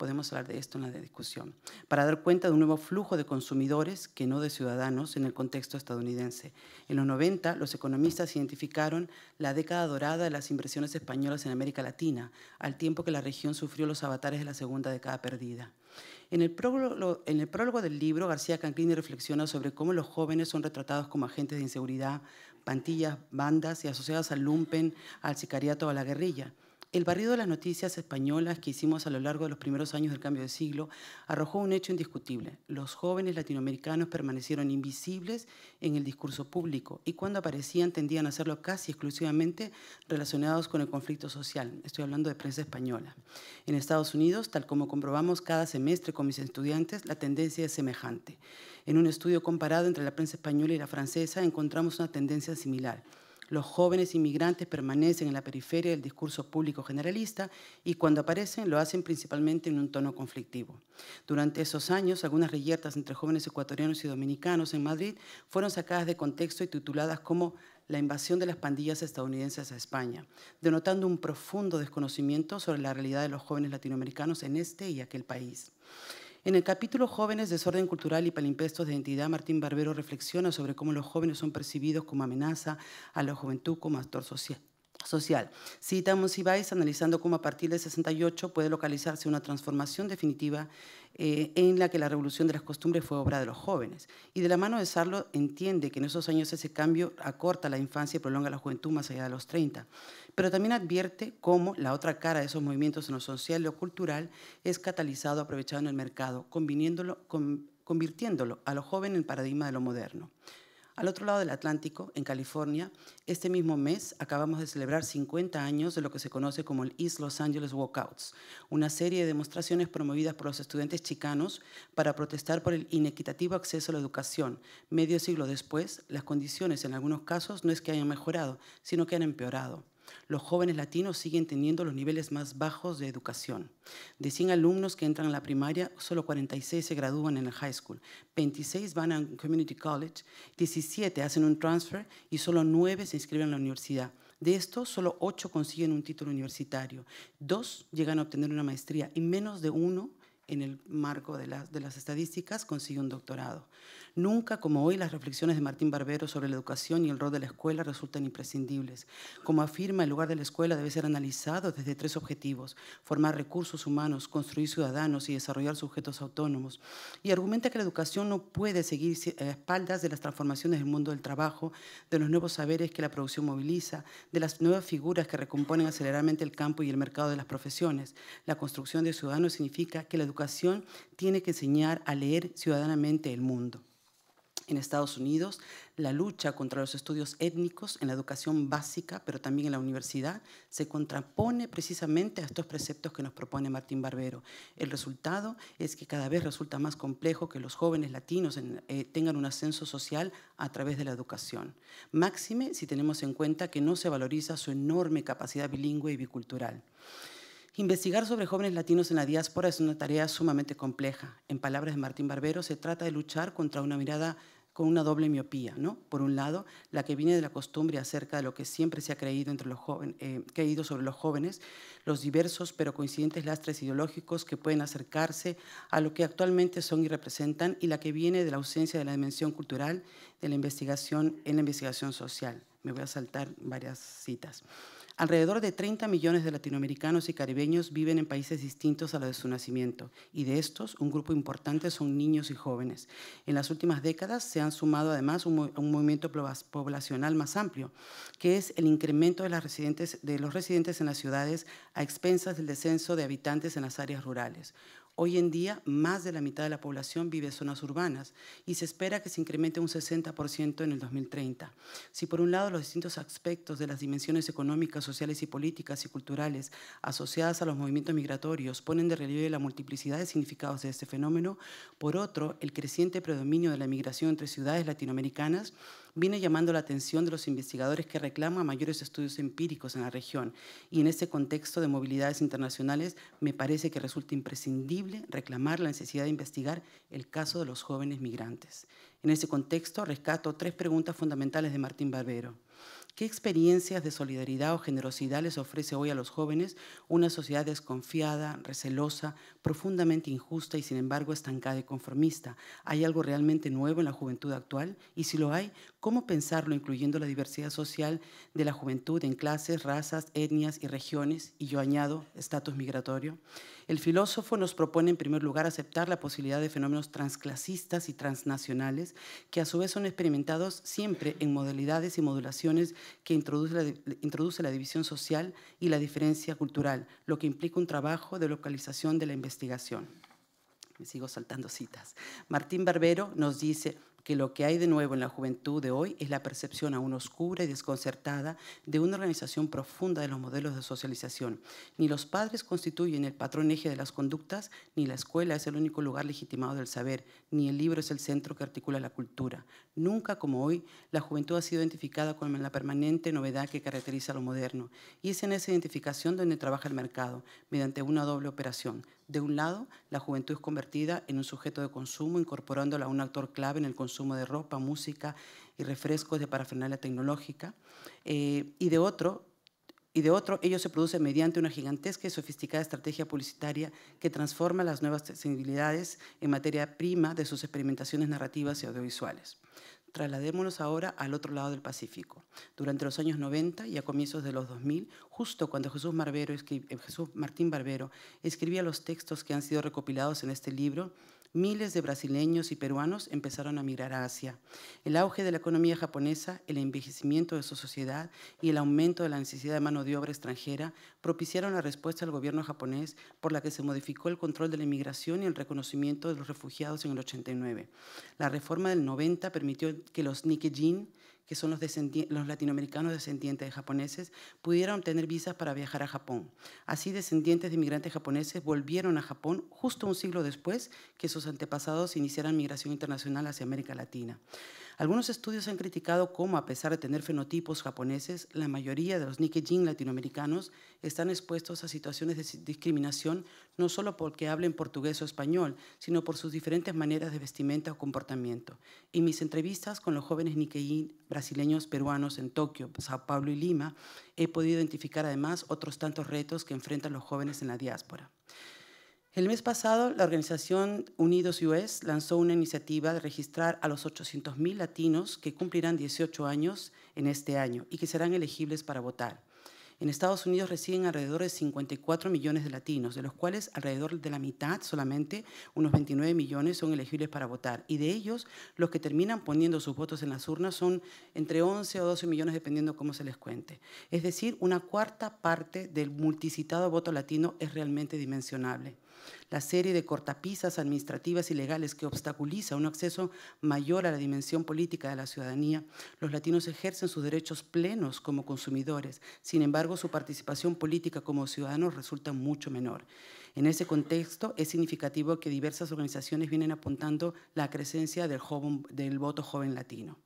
Podemos hablar de esto en la discusión. Para dar cuenta de un nuevo flujo de consumidores que no de ciudadanos en el contexto estadounidense. En los 90, los economistas identificaron la década dorada de las inversiones españolas en América Latina, al tiempo que la región sufrió los avatares de la segunda década perdida. En el, prólogo, del libro, García Canclini reflexiona sobre cómo los jóvenes son retratados como agentes de inseguridad, pantillas, bandas y asociados al lumpen, al sicariato o a la guerrilla. El barrido de las noticias españolas que hicimos a lo largo de los primeros años del cambio de siglo arrojó un hecho indiscutible. Los jóvenes latinoamericanos permanecieron invisibles en el discurso público y cuando aparecían tendían a hacerlo casi exclusivamente relacionados con el conflicto social. Estoy hablando de prensa española. En Estados Unidos, tal como comprobamos cada semestre con mis estudiantes, la tendencia es semejante. En un estudio comparado entre la prensa española y la francesa encontramos una tendencia similar. Los jóvenes inmigrantes permanecen en la periferia del discurso público generalista y cuando aparecen lo hacen principalmente en un tono conflictivo. Durante esos años, algunas reyertas entre jóvenes ecuatorianos y dominicanos en Madrid fueron sacadas de contexto y tituladas como la invasión de las pandillas estadounidenses a España, denotando un profundo desconocimiento sobre la realidad de los jóvenes latinoamericanos en este y aquel país. En el capítulo Jóvenes, Desorden Cultural y Palimpestos de Identidad, Martín Barbero reflexiona sobre cómo los jóvenes son percibidos como amenaza a la juventud como actor social. Citamos Cita analizando cómo a partir del 68 puede localizarse una transformación definitiva eh, en la que la revolución de las costumbres fue obra de los jóvenes. Y de la mano de Sarlo entiende que en esos años ese cambio acorta la infancia y prolonga la juventud más allá de los 30 pero también advierte cómo la otra cara de esos movimientos en lo social y lo cultural es catalizado, aprovechado en el mercado, convirtiéndolo a lo joven en el paradigma de lo moderno. Al otro lado del Atlántico, en California, este mismo mes acabamos de celebrar 50 años de lo que se conoce como el East Los Angeles Walkouts, una serie de demostraciones promovidas por los estudiantes chicanos para protestar por el inequitativo acceso a la educación. Medio siglo después, las condiciones en algunos casos no es que hayan mejorado, sino que han empeorado los jóvenes latinos siguen teniendo los niveles más bajos de educación. De 100 alumnos que entran a la primaria, solo 46 se gradúan en el high school, 26 van a un community college, 17 hacen un transfer y solo 9 se inscriben en la universidad. De estos, solo 8 consiguen un título universitario, 2 llegan a obtener una maestría y menos de uno en el marco de las estadísticas consigue un doctorado. Nunca como hoy las reflexiones de Martín Barbero sobre la educación y el rol de la escuela resultan imprescindibles. Como afirma, el lugar de la escuela debe ser analizado desde tres objetivos, formar recursos humanos, construir ciudadanos y desarrollar sujetos autónomos. Y argumenta que la educación no puede seguir a espaldas de las transformaciones del mundo del trabajo, de los nuevos saberes que la producción moviliza, de las nuevas figuras que recomponen aceleradamente el campo y el mercado de las profesiones. La construcción de ciudadanos significa que la educación tiene que enseñar a leer ciudadanamente el mundo. En Estados Unidos, la lucha contra los estudios étnicos en la educación básica, pero también en la universidad, se contrapone precisamente a estos preceptos que nos propone Martín Barbero. El resultado es que cada vez resulta más complejo que los jóvenes latinos eh, tengan un ascenso social a través de la educación. Máxime si tenemos en cuenta que no se valoriza su enorme capacidad bilingüe y bicultural. Investigar sobre jóvenes latinos en la diáspora es una tarea sumamente compleja. En palabras de Martín Barbero, se trata de luchar contra una mirada con una doble miopía, ¿no? Por un lado, la que viene de la costumbre acerca de lo que siempre se ha eh, creído, sobre los jóvenes, los diversos pero coincidentes lastres ideológicos que pueden acercarse a lo que actualmente son y representan, y la que viene de la ausencia de la dimensión cultural de la investigación en la investigación social. Me voy a saltar varias citas. Alrededor de 30 millones de latinoamericanos y caribeños viven en países distintos a los de su nacimiento, y de estos, un grupo importante son niños y jóvenes. En las últimas décadas se han sumado además un, movimiento poblacional más amplio, que es el incremento de los residentes en las ciudades a expensas del descenso de habitantes en las áreas rurales Hoy en día, más de la mitad de la población vive en zonas urbanas y se espera que se incremente un 60% en el 2030. Si por un lado los distintos aspectos de las dimensiones económicas, sociales y políticas y culturales asociadas a los movimientos migratorios ponen de relieve la multiplicidad de significados de este fenómeno, por otro, el creciente predominio de la migración entre ciudades latinoamericanas viene llamando la atención de los investigadores que reclaman mayores estudios empíricos en la región y en este contexto de movilidades internacionales me parece que resulta imprescindible reclamar la necesidad de investigar el caso de los jóvenes migrantes. En ese contexto rescato tres preguntas fundamentales de Martín Barbero. ¿Qué experiencias de solidaridad o generosidad les ofrece hoy a los jóvenes una sociedad desconfiada, recelosa, profundamente injusta y sin embargo estancada y conformista? ¿Hay algo realmente nuevo en la juventud actual? Y si lo hay, ¿cómo pensarlo incluyendo la diversidad social de la juventud en clases, razas, etnias y regiones? Y yo añado, estatus migratorio. El filósofo nos propone en primer lugar aceptar la posibilidad de fenómenos transclasistas y transnacionales que a su vez son experimentados siempre en modalidades y modulaciones que introduce la, división social y la diferencia cultural, lo que implica un trabajo de localización de la investigación. Me sigo saltando citas. Martín Barbero nos dice, que lo que hay de nuevo en la juventud de hoy es la percepción aún oscura y desconcertada de una organización profunda de los modelos de socialización. Ni los padres constituyen el patrón eje de las conductas, ni la escuela es el único lugar legitimado del saber, ni el libro es el centro que articula la cultura. Nunca como hoy, la juventud ha sido identificada con la permanente novedad que caracteriza lo moderno, y es en esa identificación donde trabaja el mercado, mediante una doble operación, de un lado, la juventud es convertida en un sujeto de consumo, incorporándola a un actor clave en el consumo de ropa, música y refrescos de parafernalia tecnológica. Eh, y de otro, y de otro, ello se produce mediante una gigantesca y sofisticada estrategia publicitaria que transforma las nuevas sensibilidades en materia prima de sus experimentaciones narrativas y audiovisuales. Trasladémonos ahora al otro lado del Pacífico. Durante los años 90 y a comienzos de los 2000, justo cuando Jesús, eh, Jesús Martín Barbero escribía los textos que han sido recopilados en este libro, miles de brasileños y peruanos empezaron a migrar a Asia. El auge de la economía japonesa, el envejecimiento de su sociedad y el aumento de la necesidad de mano de obra extranjera propiciaron la respuesta del gobierno japonés por la que se modificó el control de la inmigración y el reconocimiento de los refugiados en el 89. La reforma del 90 permitió que los Nikkei que son los, latinoamericanos descendientes de japoneses, pudieron obtener visas para viajar a Japón. Así, descendientes de inmigrantes japoneses volvieron a Japón justo un siglo después que sus antepasados iniciaran migración internacional hacia América Latina. Algunos estudios han criticado cómo, a pesar de tener fenotipos japoneses, la mayoría de los Nikkei latinoamericanos están expuestos a situaciones de discriminación no solo porque hablen portugués o español, sino por sus diferentes maneras de vestimenta o comportamiento. Y mis entrevistas con los jóvenes Nikkei brasileños peruanos en Tokio, Sao Paulo y Lima, he podido identificar además otros tantos retos que enfrentan los jóvenes en la diáspora. El mes pasado, la organización Unidos US lanzó una iniciativa de registrar a los 800.000 latinos que cumplirán 18 años en este año y que serán elegibles para votar. En Estados Unidos residen alrededor de 54 millones de latinos, de los cuales alrededor de la mitad, solamente unos 29 millones, son elegibles para votar. Y de ellos, los que terminan poniendo sus votos en las urnas son entre 11 o 12 millones, dependiendo cómo se les cuente. Es decir, una cuarta parte del multicitado voto latino es realmente dimensionable la serie de cortapisas administrativas y legales que obstaculiza un acceso mayor a la dimensión política de la ciudadanía, los latinos ejercen sus derechos plenos como consumidores. Sin embargo, su participación política como ciudadanos resulta mucho menor. En ese contexto, es significativo que diversas organizaciones vienen apuntando la crecencia del voto joven latino.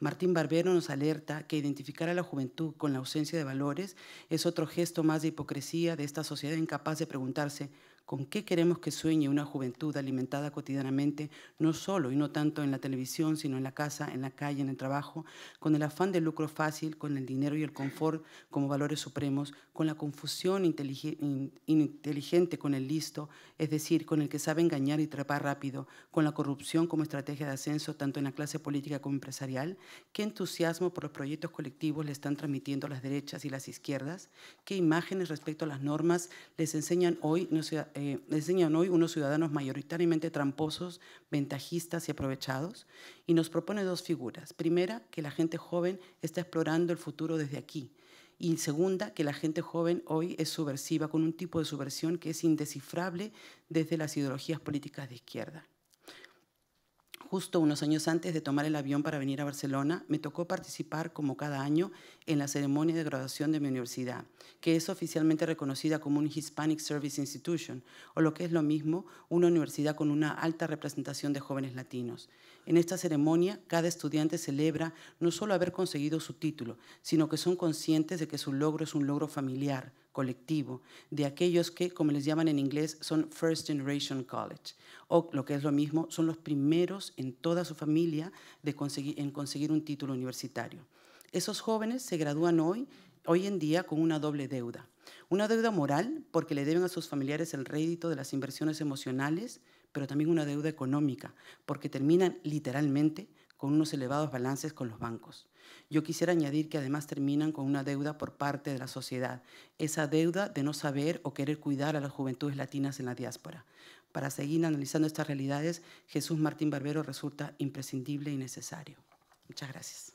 Martín Barbero nos alerta que identificar a la juventud con la ausencia de valores es otro gesto más de hipocresía de esta sociedad incapaz de preguntarse con qué queremos que sueñe una juventud alimentada cotidianamente, no solo y no tanto en la televisión, sino en la casa, en la calle, en el trabajo, con el afán del lucro fácil, con el dinero y el confort como valores supremos, con la confusión inteligente con el listo, es decir, con el que sabe engañar y trapar rápido, con la corrupción como estrategia de ascenso tanto en la clase política como empresarial, qué entusiasmo por los proyectos colectivos le están transmitiendo las derechas y las izquierdas, qué imágenes respecto a las normas les enseñan hoy no eh, enseñan hoy unos ciudadanos mayoritariamente tramposos, ventajistas y aprovechados, y nos propone dos figuras. Primera, que la gente joven está explorando el futuro desde aquí. Y segunda, que la gente joven hoy es subversiva, con un tipo de subversión que es indescifrable desde las ideologías políticas de izquierda justo unos años antes de tomar el avión para venir a Barcelona, me tocó participar, como cada año, en la ceremonia de graduación de mi universidad, que es oficialmente reconocida como un Hispanic Service Institution, o lo que es lo mismo, una universidad con una alta representación de jóvenes latinos. En esta ceremonia, cada estudiante celebra no solo haber conseguido su título, sino que son conscientes de que su logro es un logro familiar, colectivo de aquellos que, como les llaman en inglés, son First Generation College, o lo que es lo mismo, son los primeros en toda su familia de en conseguir un título universitario. Esos jóvenes se gradúan hoy, hoy en día con una doble deuda. Una deuda moral, porque le deben a sus familiares el rédito de las inversiones emocionales, pero también una deuda económica, porque terminan literalmente con unos elevados balances con los bancos. Yo quisiera añadir que además terminan con una deuda por parte de la sociedad, esa deuda de no saber o querer cuidar a las juventudes latinas en la diáspora. Para seguir analizando estas realidades, Jesús Martín Barbero resulta imprescindible y necesario. Muchas gracias.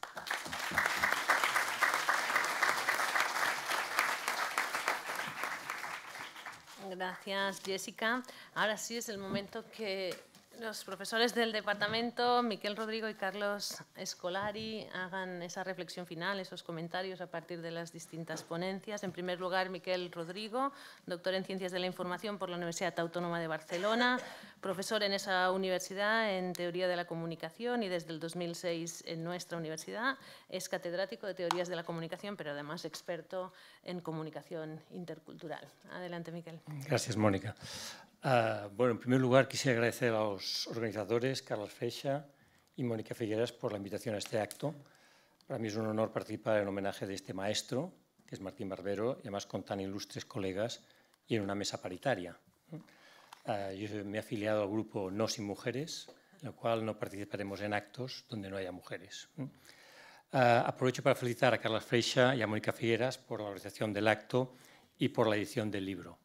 Gracias, Jessica. Ahora sí es el momento que los profesores del departamento, Miquel Rodrigo y Carlos Escolari, hagan esa reflexión final, esos comentarios a partir de las distintas ponencias. En primer lugar, Miquel Rodrigo, doctor en Ciencias de la Información por la Universidad Autónoma de Barcelona, profesor en esa universidad en Teoría de la Comunicación y desde el 2006 en nuestra universidad. Es catedrático de Teorías de la Comunicación, pero además experto en comunicación intercultural. Adelante, Miquel. Gracias, Mónica. Ah, bueno, en primer lugar quisiera agradecer a los organizadores, Carlos Freixa y Mónica Figueras, por la invitación a este acto. Para mí es un honor participar en homenaje de este maestro, que es Martín Barbero, y además con tan ilustres colegas y en una mesa paritaria. Ah, yo me he afiliado al grupo No Sin Mujeres, en el cual no participaremos en actos donde no haya mujeres. Ah, aprovecho para felicitar a Carlos Freixa y a Mónica Figueras por la organización del acto y por la edición del libro.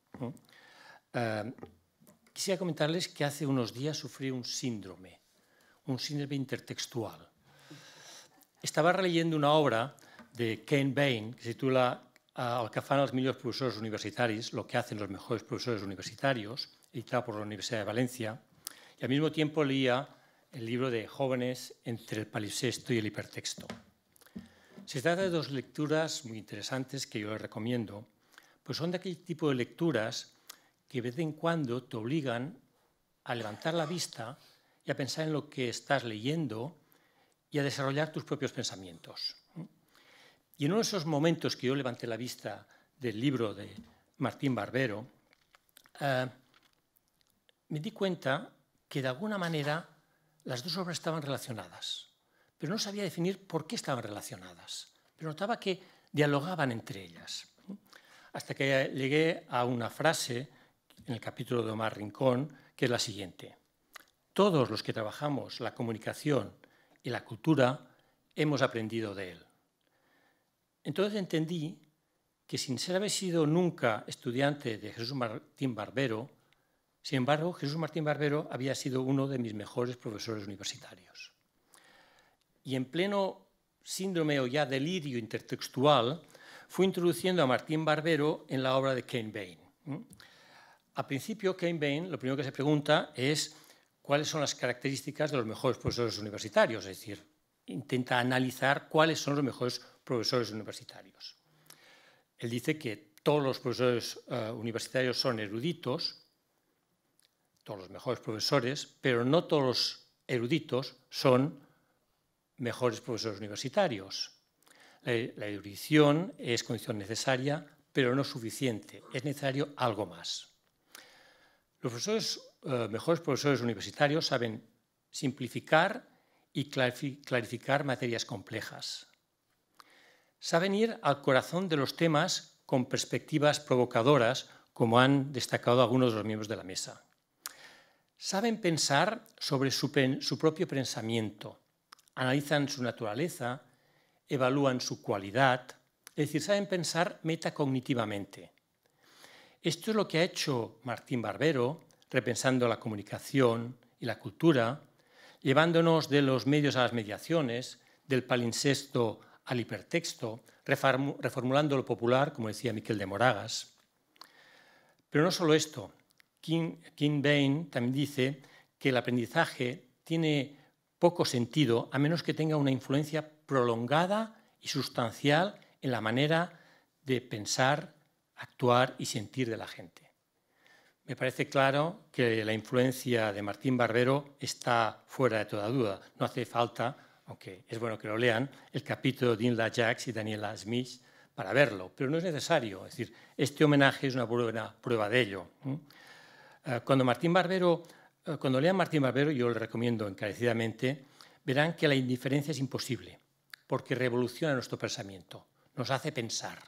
Quisiera comentarles que hace unos días sufrí un síndrome, un síndrome intertextual. Estaba releyendo una obra de Ken Bain que se titula «Al que los los mejores profesores universitarios, lo que hacen los mejores profesores universitarios, editada por la Universidad de Valencia, y al mismo tiempo leía el libro de Jóvenes entre el palisesto y el hipertexto. Se trata de dos lecturas muy interesantes que yo les recomiendo, pues son de aquel tipo de lecturas que de vez en cuando te obligan a levantar la vista y a pensar en lo que estás leyendo y a desarrollar tus propios pensamientos. Y en uno de esos momentos que yo levanté la vista del libro de Martín Barbero, eh, me di cuenta que de alguna manera las dos obras estaban relacionadas, pero no sabía definir por qué estaban relacionadas, pero notaba que dialogaban entre ellas. Hasta que llegué a una frase en el capítulo de Omar Rincón, que es la siguiente. Todos los que trabajamos la comunicación y la cultura hemos aprendido de él. Entonces entendí que sin ser haber sido nunca estudiante de Jesús Martín Barbero, sin embargo, Jesús Martín Barbero había sido uno de mis mejores profesores universitarios. Y en pleno síndrome o ya delirio intertextual, fui introduciendo a Martín Barbero en la obra de Kane Bain. A principio, Kane Bain lo primero que se pregunta es cuáles son las características de los mejores profesores universitarios, es decir, intenta analizar cuáles son los mejores profesores universitarios. Él dice que todos los profesores eh, universitarios son eruditos, todos los mejores profesores, pero no todos los eruditos son mejores profesores universitarios. la erudición es condición necesaria, pero no suficiente. Es necesario algo más. Los eh, mejores profesores universitarios saben simplificar y clarificar materias complejas. Saben ir al corazón de los temas con perspectivas provocadoras, como han destacado algunos de los miembros de la mesa. Saben pensar sobre su propio pensamiento, analizan su naturaleza, evalúan su cualidad, es decir, saben pensar metacognitivamente esto es lo que ha hecho Martín Barbero, repensando la comunicación y la cultura, llevándonos de los medios a las mediaciones, del palincesto al hipertexto, reformulando lo popular, como decía Miquel de Moragas. Pero no solo esto, King, Bain también dice que el aprendizaje tiene poco sentido a menos que tenga una influencia prolongada y sustancial en la manera de pensar actuar y sentir de la gente. Me parece claro que la influencia de Martín Barbero está fuera de toda duda. No hace falta, aunque es bueno que lo lean, el capítulo de Inla Jacks y Daniela Smith para verlo, pero no es necesario. Es decir, este homenaje es una buena prueba de ello. Eh, cuando Martín Barbero, eh, cuando lean Martín Barbero, yo le recomiendo encarecidamente, verán que la indiferencia es imposible, porque revoluciona nuestro pensamiento, nos hace pensar.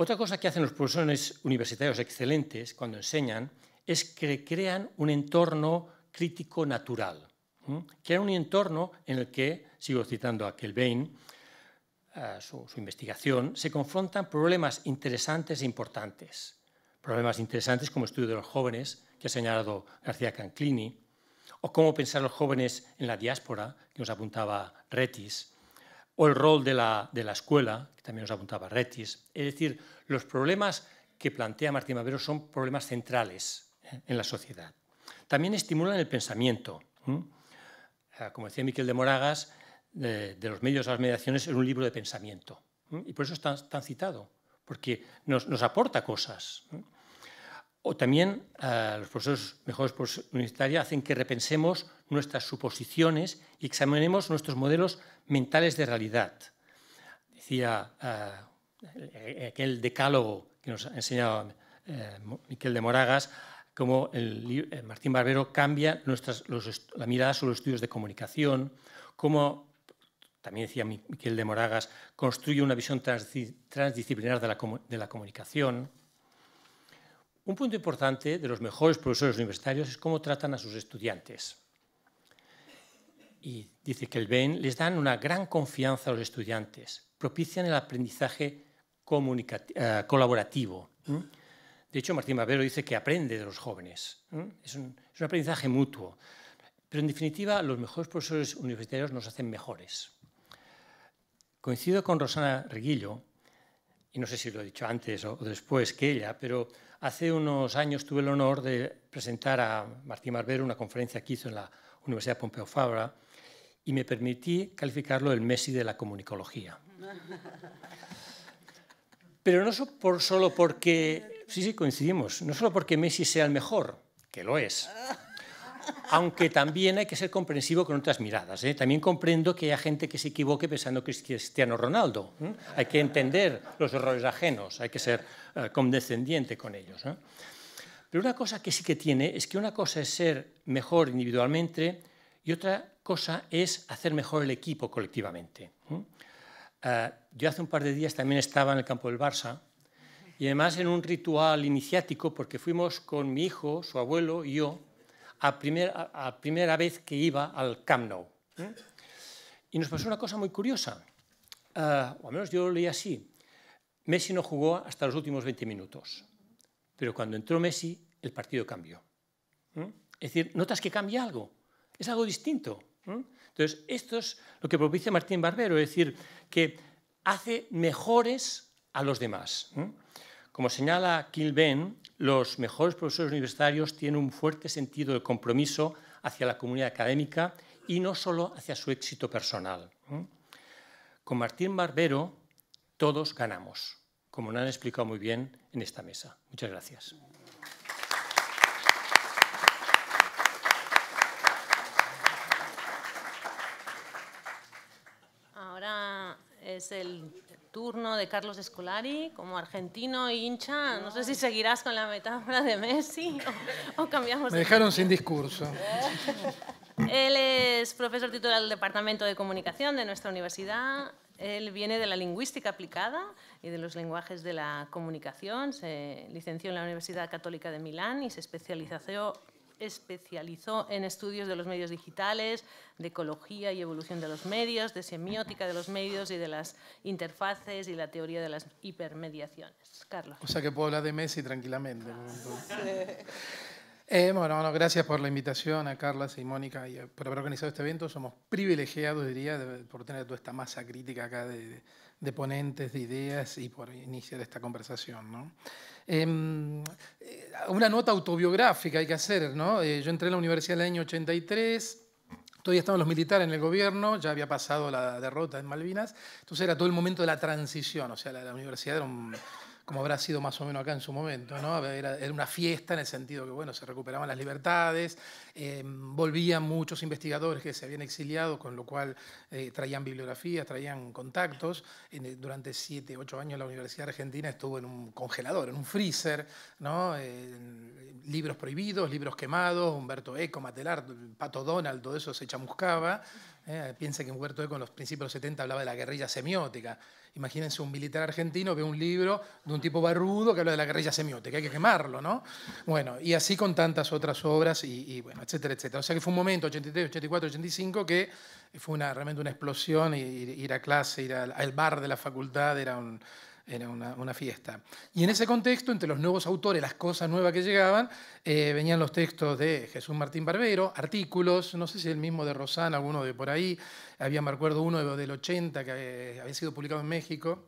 Otra cosa que hacen los profesores universitarios excelentes cuando enseñan es que crean un entorno crítico natural. Crean un entorno en el que, sigo citando a Kelvin, su, investigación, se confrontan problemas interesantes e importantes. Problemas interesantes como el estudio de los jóvenes, que ha señalado García Canclini, o cómo pensar los jóvenes en la diáspora, que nos apuntaba Retis, o el rol de la, escuela, que también nos apuntaba Retis. Es decir, los problemas que plantea Martín Mavero son problemas centrales ¿eh? en la sociedad. También estimulan el pensamiento. Eh, como decía Miquel de Moragas, de, los medios a las mediaciones es un libro de pensamiento. Y por eso está tan, citado, porque nos, nos aporta cosas. O también eh, los profesores mejores profesores universitarios hacen que repensemos nuestras suposiciones y examinemos nuestros modelos mentales de realidad. Decía eh, aquel decálogo que nos ha enseñado eh, Miquel de Moragas, cómo el, Martín Barbero cambia nuestras, la mirada sobre los estudios de comunicación, cómo, también decía Miquel de Moragas, construye una visión transdisciplinar de la comunicación un punto importante de los mejores profesores universitarios es cómo tratan a sus estudiantes. Y dice que el BEN les dan una gran confianza a los estudiantes, propician el aprendizaje eh, colaborativo. De hecho, Martín Barbero dice que aprende de los jóvenes. Es, un, es un aprendizaje mutuo. Pero en definitiva, los mejores profesores universitarios nos hacen mejores. Coincido con Rosana Reguillo, y no sé si lo he dicho antes o después que ella, pero Hace unos años tuve el honor de presentar a Martín Barbero una conferencia que hizo en la Universidad Pompeu Fabra y me permití calificarlo el Messi de la comunicología. [laughs] Pero no solo porque, sí, sí, coincidimos, no solo porque Messi sea el mejor, que lo es, [laughs] aunque también hay que ser comprensivo con otras miradas. ¿eh? También comprendo que haya gente que se equivoque pensando que es Cristiano Ronaldo. ¿eh? Hay que entender los errores ajenos, hay que ser eh, condescendiente con ellos. Pero una cosa que sí que tiene es que una cosa es ser mejor individualmente y otra cosa es hacer mejor el equipo colectivamente. yo hace un par de días también estaba en el campo del Barça y además en un ritual iniciático porque fuimos con mi hijo, su abuelo y yo a, primera vez que iba al Camp Nou. ¿eh? Y nos pasó una cosa muy curiosa, ah, o al menos yo lo leí así. Messi no jugó hasta los últimos 20 minutos, pero cuando entró Messi, el partido cambió. ¿eh? Es decir, notas que cambia algo, es algo distinto. ¿eh? Entonces, esto es lo que propicia Martín Barbero, es decir, que hace mejores a los demás. Como señala Kilben, los mejores profesores universitarios tienen un fuerte sentido de compromiso hacia la comunidad académica y no solo hacia su éxito personal. ¿eh? Con Martín Barbero todos ganamos, como nos han explicado muy bien en esta mesa. Muchas gracias. Ahora es el turno de Carlos Escolari, como argentino e hincha. No sé si seguirás con la metáfora de Messi o, cambiamos. Me dejaron sin discurso. [laughs] Él es profesor titular del Departamento de Comunicación de nuestra universidad. Él viene de la lingüística aplicada y de los lenguajes de la comunicación. Se licenció en la Universidad Católica de Milán y se especializó especializó en estudios de los medios digitales, de ecología y evolución de los medios, de semiótica de los medios y de las interfaces y la teoría de las hipermediaciones. Carlos. O sea que puedo hablar de Messi tranquilamente. Eh, bueno, bueno, gracias por la invitación a Carla y Mónica eh, y por haber organizado este evento. Somos privilegiados, diría, por tener toda esta masa crítica acá de de ponentes, de ideas y por iniciar esta conversación. Em, eh, una nota autobiográfica hay que hacer. ¿no? Eh, yo entré a la universidad en el año 83. Todavía estaban los militares en el gobierno, ya había pasado la derrota en Malvinas, entonces era todo el momento de la transición, o sea, la universidad era un, como habrá sido más o menos acá en su momento, Era, una fiesta en el sentido que, bueno, se recuperaban las libertades, em, volvían muchos investigadores que se habían exiliado, con lo cual eh, traían bibliografías, traían contactos. Eh, durante siete, ocho años la Universidad Argentina estuvo en un congelador, en un freezer, ¿no? libros prohibidos, libros quemados, Humberto Eco, Matelar, Pato Donald, todo eso se chamuscaba. ¿eh? Piensa que Humberto Eco en los principios de los 70 hablaba de la guerrilla semiótica. Imagínense un militar argentino ve un libro de un tipo barrudo que habla de la guerrilla semiótica, hay que quemarlo, ¿no? Bueno, y así con tantas otras obras, y, bueno, etcétera, etcétera. O sea que fue un momento, 83, 84, 85, que fue una, realmente una explosión, ir a clase, ir al, al bar de la facultad, era un era una, una, fiesta. Y en ese contexto, entre los nuevos autores, las cosas nuevas que llegaban, eh, venían los textos de Jesús Martín Barbero, artículos, no sé si el mismo de Rosana, alguno de por ahí, había, me acuerdo, uno del 80 que eh, había sido publicado en México.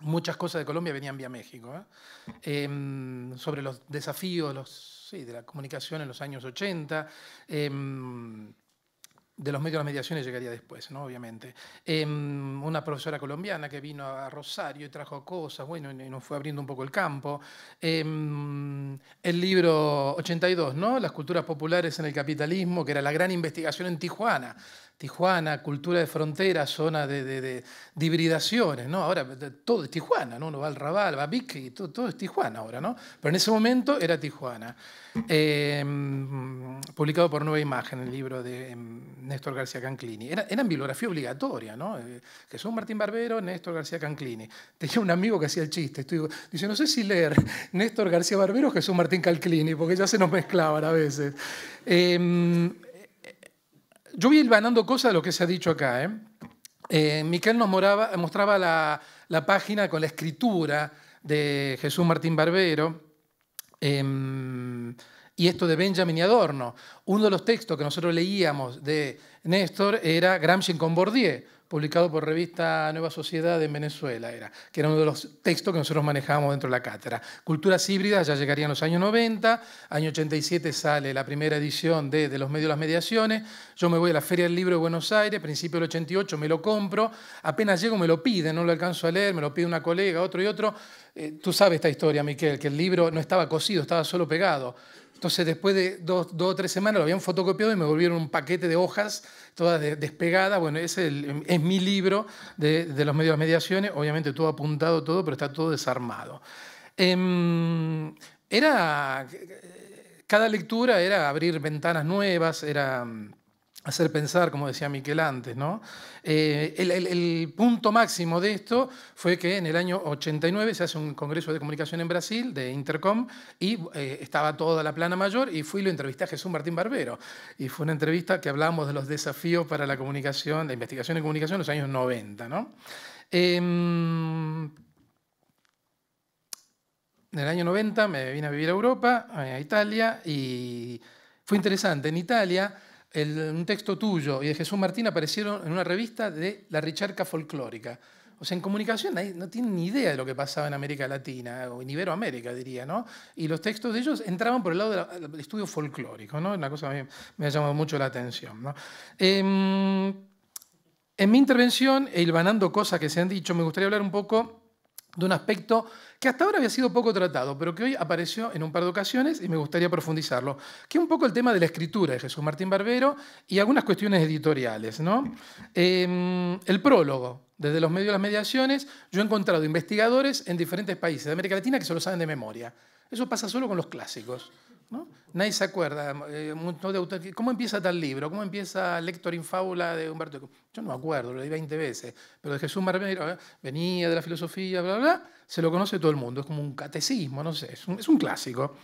Muchas cosas de Colombia venían vía México, ¿eh? em, sobre los desafíos los, de la comunicación en los años 80 de los medios de las mediaciones llegaría después, ¿no? obviamente. Em, una profesora colombiana que vino a Rosario y trajo cosas, bueno, y nos fue abriendo un poco el campo. Em, el libro 82, ¿no? Las culturas populares en el capitalismo, que era la gran investigación en Tijuana, Tijuana, cultura de frontera, zona de, de, hibridaciones, ¿no? Ahora todo es Tijuana, ¿no? Uno va al Raval, va a Vicky, todo, es Tijuana ahora, ¿no? Pero en ese momento era Tijuana. Em, publicado por Nueva Imagen, el libro de em, Néstor García Canclini. Era, en bibliografía obligatoria, ¿no? Eh, Jesús Martín Barbero, Néstor García Canclini. Tenía un amigo que hacía el chiste, dice, no sé si leer Néstor García Barbero o Jesús Martín Canclini, porque ya se nos mezclaban a veces. Em, yo voy a ir cosas de lo que se ha dicho acá. ¿eh? Eh, Miquel nos mostraba la, página con la escritura de Jesús Martín Barbero. Em, y esto de Benjamin y Adorno. Uno de los textos que nosotros leíamos de Néstor era Gramsci con Bordier, publicado por revista Nueva Sociedad en Venezuela, era, que era uno de los textos que nosotros manejábamos dentro de la cátedra. Culturas híbridas ya llegarían los años 90, año 87 sale la primera edición de, Los Medios de las Mediaciones, yo me voy a la Feria del Libro de Buenos Aires, principio del 88 me lo compro, apenas llego me lo piden, no lo alcanzo a leer, me lo pide una colega, otro y otro. Eh, tú sabes esta historia, Miquel, que el libro no estaba cosido, estaba solo pegado. Entonces, después de dos, o tres semanas lo habían fotocopiado y me volvieron un paquete de hojas, todas despegadas. Bueno, ese es, el, mi libro de, los medios de mediaciones. Obviamente, todo apuntado, todo, pero está todo desarmado. Em, era. Cada lectura era abrir ventanas nuevas, era hacer pensar, como decía Miquel antes. ¿no? Eh, el, punto máximo de esto fue que en el año 89 se hace un congreso de comunicación en Brasil, de Intercom, y eh, estaba toda la plana mayor, y fui y lo entrevisté a Jesús Martín Barbero. Y fue una entrevista que hablábamos de los desafíos para la comunicación, la investigación en comunicación en los años 90. ¿no? Em, en el año 90 me vine a vivir a Europa, a Italia, y fue interesante. En Italia un texto tuyo y de Jesús Martín aparecieron en una revista de la Richarca Folclórica. O sea, en comunicación no tienen ni idea de lo que pasaba en América Latina, o en Iberoamérica, diría, ¿no? Y los textos de ellos entraban por el lado del estudio folclórico, ¿no? Una cosa que me, me ha llamado mucho la atención, em, en mi intervención, e hilvanando cosas que se han dicho, me gustaría hablar un poco de un aspecto que hasta ahora había sido poco tratado, pero que hoy apareció en un par de ocasiones y me gustaría profundizarlo, que es un poco el tema de la escritura de Jesús Martín Barbero y algunas cuestiones editoriales. ¿no? Em, el prólogo, desde los medios de las mediaciones, yo he encontrado investigadores en diferentes países de América Latina que se lo saben de memoria. Eso pasa solo con los clásicos. ¿No? Nadie se acuerda. Eh, ¿Cómo empieza tal libro? ¿Cómo empieza Lector in Fábula de Humberto Yo no me acuerdo, lo leí 20 veces. Pero de Jesús Barbero, ¿eh? venía de la filosofía, bla, bla, bla se lo conoce todo el mundo, es como un catecismo, no sé, es un, clásico.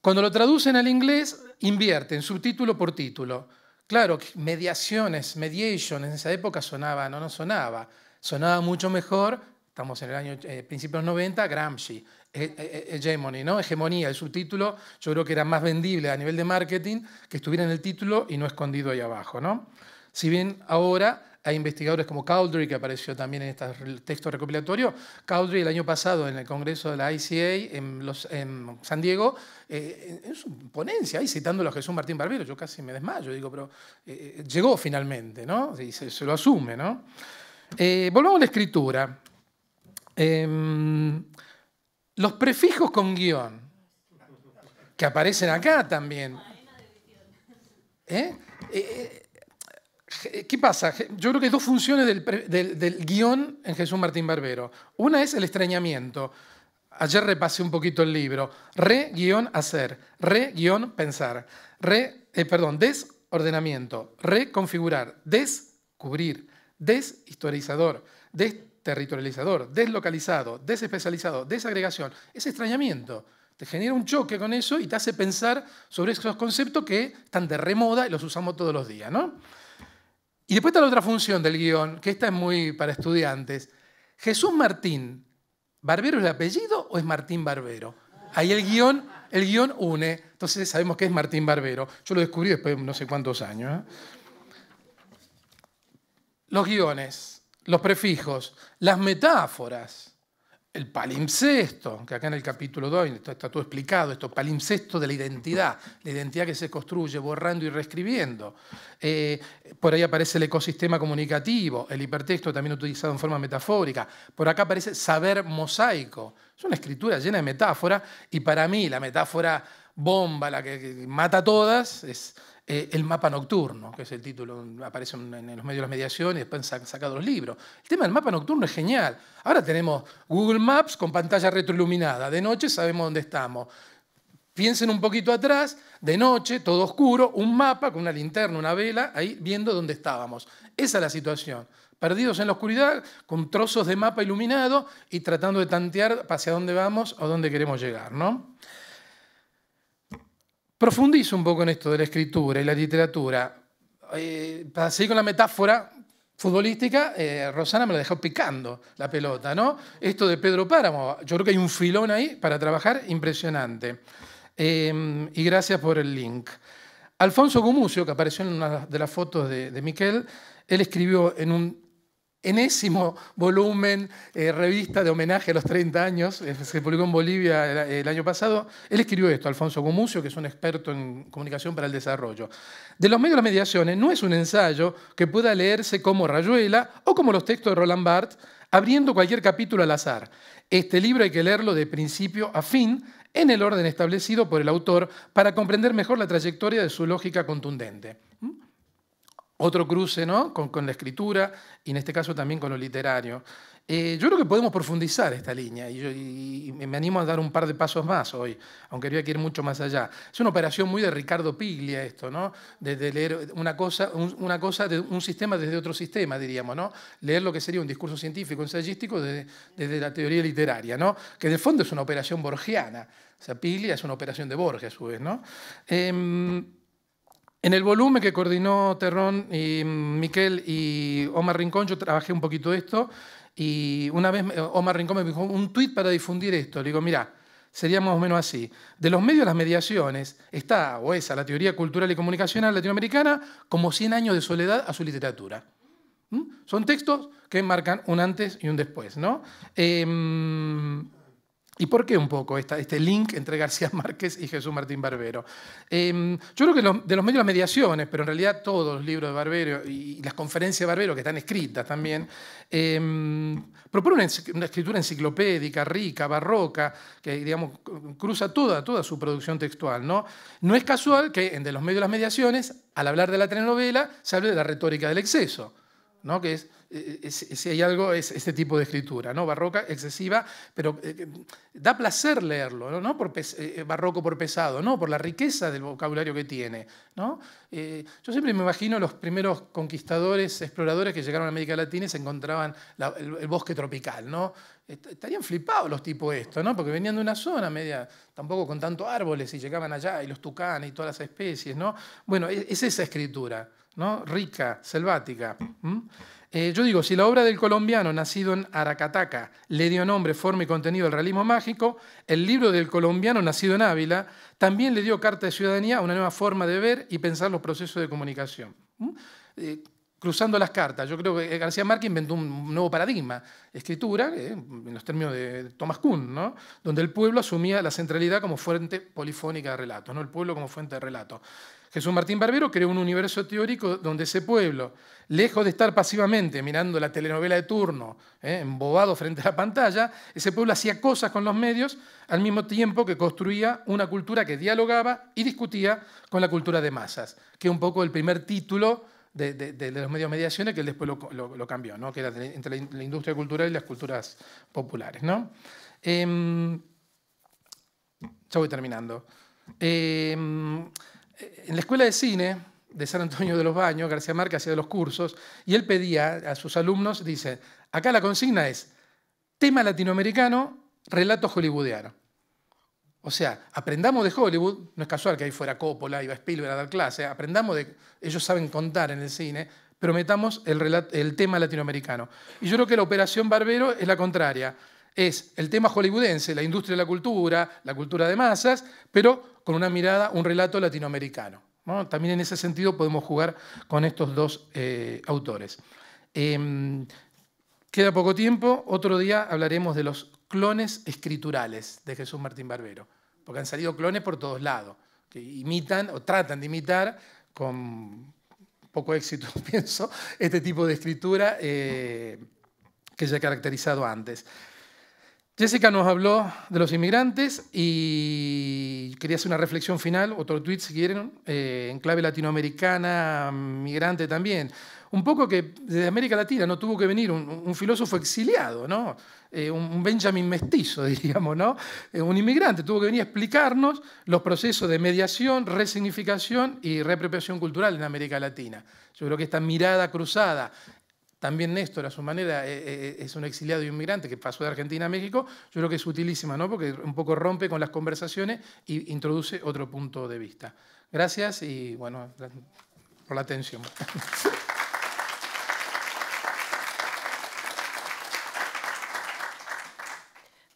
Cuando lo traducen al inglés, invierten subtítulo por título. Claro, mediaciones, mediation, en esa época sonaba, no, no sonaba. Sonaba mucho mejor, estamos en el año eh, principios 90, Gramsci, e, e, e, hegemony, ¿no? Hegemonía, el subtítulo, yo creo que era más vendible a nivel de marketing que estuviera en el título y no escondido ahí abajo, ¿no? Si bien ahora hay investigadores como Cowdery, que apareció también en este texto recopilatorio. Cowdery el año pasado en el Congreso de la ICA en, San Diego, en eh, su ponencia, ahí citándolo a Jesús Martín Barbero, yo casi me desmayo, digo, pero eh, eh, llegó finalmente, ¿no? Y se, lo asume, ¿no? Eh, volvamos a la escritura. Em, los prefijos con guión, que aparecen acá también. ¿Eh? Eh, ¿Qué pasa? Yo creo que hay dos funciones del, guión en Jesús Martín Barbero. Una es el extrañamiento. Ayer repasé un poquito el libro. Re-hacer, re-pensar, re, eh, perdón, desordenamiento, reconfigurar, descubrir, deshistorizador, desterritorializador, deslocalizado, desespecializado, desagregación. Ese extrañamiento. Te genera un choque con eso y te hace pensar sobre esos conceptos que están de remoda y los usamos todos los días, ¿no? Y después está la otra función del guión, que esta es muy para estudiantes. Jesús Martín, ¿Barbero es el apellido o es Martín Barbero? Ahí el guión, el guión une, entonces sabemos que es Martín Barbero. Yo lo descubrí después de no sé cuántos años. ¿eh? Los guiones, los prefijos, las metáforas el palimpsesto, que acá en el capítulo 2 está, todo explicado, esto palimpsesto de la identidad, la identidad que se construye borrando y reescribiendo. Eh, por ahí aparece el ecosistema comunicativo, el hipertexto también utilizado en forma metafórica. Por acá aparece saber mosaico. Es una escritura llena de metáfora. y para mí la metáfora bomba, la que, mata a todas, es eh, el mapa nocturno, que es el título, aparece en, los medios de mediación y después han sacado los libros. El tema del mapa nocturno es genial. Ahora tenemos Google Maps con pantalla retroiluminada. De noche sabemos dónde estamos. Piensen un poquito atrás, de noche, todo oscuro, un mapa con una linterna, una vela, ahí viendo dónde estábamos. Esa es la situación. Perdidos en la oscuridad, con trozos de mapa iluminado y tratando de tantear hacia dónde vamos o dónde queremos llegar, ¿no? profundizo un poco en esto de la escritura y la literatura. Eh, para seguir con la metáfora futbolística, eh, Rosana me la dejó picando la pelota, ¿no? Esto de Pedro Páramo, yo creo que hay un filón ahí para trabajar impresionante. Em, y gracias por el link. Alfonso Gumucio, que apareció en una de las fotos de Miquel, él escribió en un enésimo volumen, eh, revista de homenaje a los 30 años, eh, se publicó en Bolivia el, año pasado, él escribió esto, Alfonso comucio que es un experto en comunicación para el desarrollo. De los medios de las mediaciones no es un ensayo que pueda leerse como Rayuela o como los textos de Roland Barthes, abriendo cualquier capítulo al azar. Este libro hay que leerlo de principio a fin, en el orden establecido por el autor, para comprender mejor la trayectoria de su lógica contundente. ¿Mm? otro cruce ¿no? con, la escritura y en este caso también con lo literario. Eh, yo creo que podemos profundizar esta línea y, me animo a dar un par de pasos más hoy, aunque había que ir mucho más allá. Es una operación muy de Ricardo Piglia esto, ¿no? De, leer una cosa, un, una cosa de un sistema desde otro sistema, diríamos, ¿no? Leer lo que sería un discurso científico, ensayístico, desde, desde la teoría literaria, ¿no? Que de fondo es una operación borgiana. O sea, Piglia es una operación de Borges, a su vez, ¿no? Em, en el volumen que coordinó Terrón, y Miquel y Omar Rincón, yo trabajé un poquito esto y una vez Omar Rincón me dijo un tuit para difundir esto. Le digo, mira, sería más o menos así. De los medios a las mediaciones está, o esa, la teoría cultural y comunicacional latinoamericana como 100 años de soledad a su literatura. ¿Mm? Son textos que marcan un antes y un después. ¿no? Em, ¿Y por qué un poco este link entre García [laughs] Márquez y Jesús Martín Barbero? Em, yo creo que de los medios de las mediaciones, pero en realidad todos los libros de Barbero y, las conferencias de Barbero, que están escritas también, eh, propone una, escritura enciclopédica, rica, barroca, que digamos, cruza toda, toda su producción textual. ¿no? no es casual que en De los medios de las mediaciones, al hablar de la telenovela, se hable de la retórica del exceso, ¿no? que es eh, eh, si hay algo, es este tipo de escritura, ¿no? Barroca, excesiva, pero eh, da placer leerlo, ¿no? Por barroco por pesado, no, por la riqueza del vocabulario que tiene, ¿no? yo siempre me imagino los primeros conquistadores, exploradores que llegaron a América Latina y se encontraban el, bosque tropical, ¿no? Estarían flipados los tipos estos, ¿no? Porque venían de una zona media, tampoco con tantos árboles, y llegaban allá, y los tucanes y todas las especies, ¿no? Bueno, e, es, esa escritura, ¿no? Rica, selvática. Eh, yo digo, si la obra del colombiano nacido en Aracataca le dio nombre, forma y contenido al realismo mágico, el libro del colombiano nacido en Ávila también le dio carta de ciudadanía a una nueva forma de ver y pensar los procesos de comunicación. ¿Mm? Eh, cruzando las cartas. Yo creo que eh, García Márquez inventó un nuevo paradigma, escritura, en los términos de Thomas Kuhn, donde el pueblo asumía la centralidad como fuente polifónica de relatos, ¿no? el pueblo como fuente de relato. Jesús Martín Barbero creó un universo teórico donde ese pueblo Lejos de estar pasivamente mirando la telenovela de turno, ¿eh? embobado frente a la pantalla, ese pueblo hacía cosas con los medios al mismo tiempo que construía una cultura que dialogaba y discutía con la cultura de masas, que es un poco el primer título de, los medios mediaciones que él después lo, cambió, ¿no? que era entre la industria cultural y las culturas populares. ¿no? Em, ya voy terminando. Em, en la escuela de cine, de San Antonio de los Baños, García Márquez, hacía los cursos, y él pedía a sus alumnos, dice, acá la consigna es tema latinoamericano, relato hollywoodiano. O sea, aprendamos de Hollywood, no es casual que ahí fuera Coppola, iba Spielberg a dar clase, aprendamos de, ellos saben contar en el cine, pero metamos el, el tema latinoamericano. Y yo creo que la operación Barbero es la contraria, es el tema hollywoodense, la industria de la cultura, la cultura de masas, pero con una mirada, un relato latinoamericano. También en ese sentido podemos jugar con estos dos eh, autores. Em, queda poco tiempo, otro día hablaremos de los clones escriturales de Jesús Martín Barbero, porque han salido clones por todos lados, que imitan o tratan de imitar con poco éxito, [laughs] pienso, este tipo de escritura eh, que ya he caracterizado antes. Jessica nos habló de los inmigrantes y quería hacer una reflexión final, otro tweet si quieren, eh, en clave latinoamericana, migrante también. Un poco que desde América Latina no tuvo que venir un, filósofo exiliado, ¿no? Eh, un Benjamin mestizo, [laughs] diríamos, ¿no? Eh, un inmigrante tuvo que venir a explicarnos los procesos de mediación, resignificación y reapropiación cultural en América Latina. Yo creo que esta mirada cruzada también Néstor, a su manera, eh, eh, es un exiliado y un que pasó de Argentina a México. Yo creo que es utilísima, ¿no? porque un poco rompe con las conversaciones e introduce otro punto de vista. Gracias y bueno, por la atención. [laughs]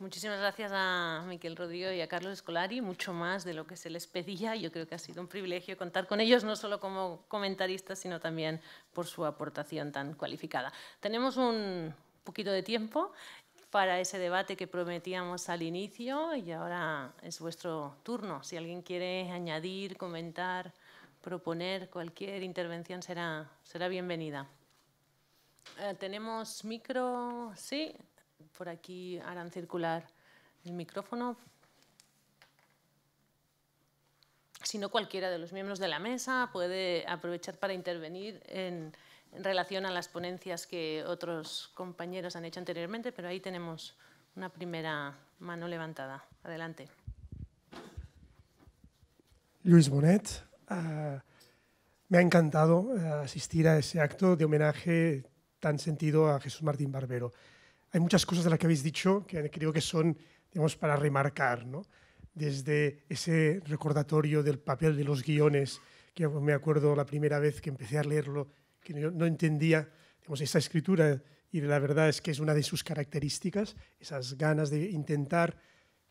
Muchísimas gracias a Miquel Rodríguez y a Carlos Escolari, mucho más de lo que se les pedía. Yo creo que ha sido un privilegio contar con ellos, no solo como comentaristas, sino también por su aportación tan cualificada. Tenemos un poquito de tiempo para ese debate que prometíamos al inicio y ahora es vuestro turno. Si alguien quiere añadir, comentar, proponer cualquier intervención, será, será bienvenida. Eh, ¿Tenemos micro? Sí por aquí harán circular el micrófono. Si no, cualquiera de los miembros de la mesa puede aprovechar para intervenir en, relación a las ponencias que otros compañeros han hecho anteriormente, pero ahí tenemos una primera mano levantada. Adelante. Luis Bonet, ah, me ha encantado ah, asistir a ese acto de homenaje tan sentido a Jesús Martín Barbero hay muchas cosas de las que habéis dicho que creo que son, digamos, para remarcar, ¿no? Desde ese recordatorio del papel de los guiones, que me acuerdo la primera vez que empecé a leerlo, que no, entendía, digamos, esa escritura, y la verdad es que es una de sus características, esas ganas de intentar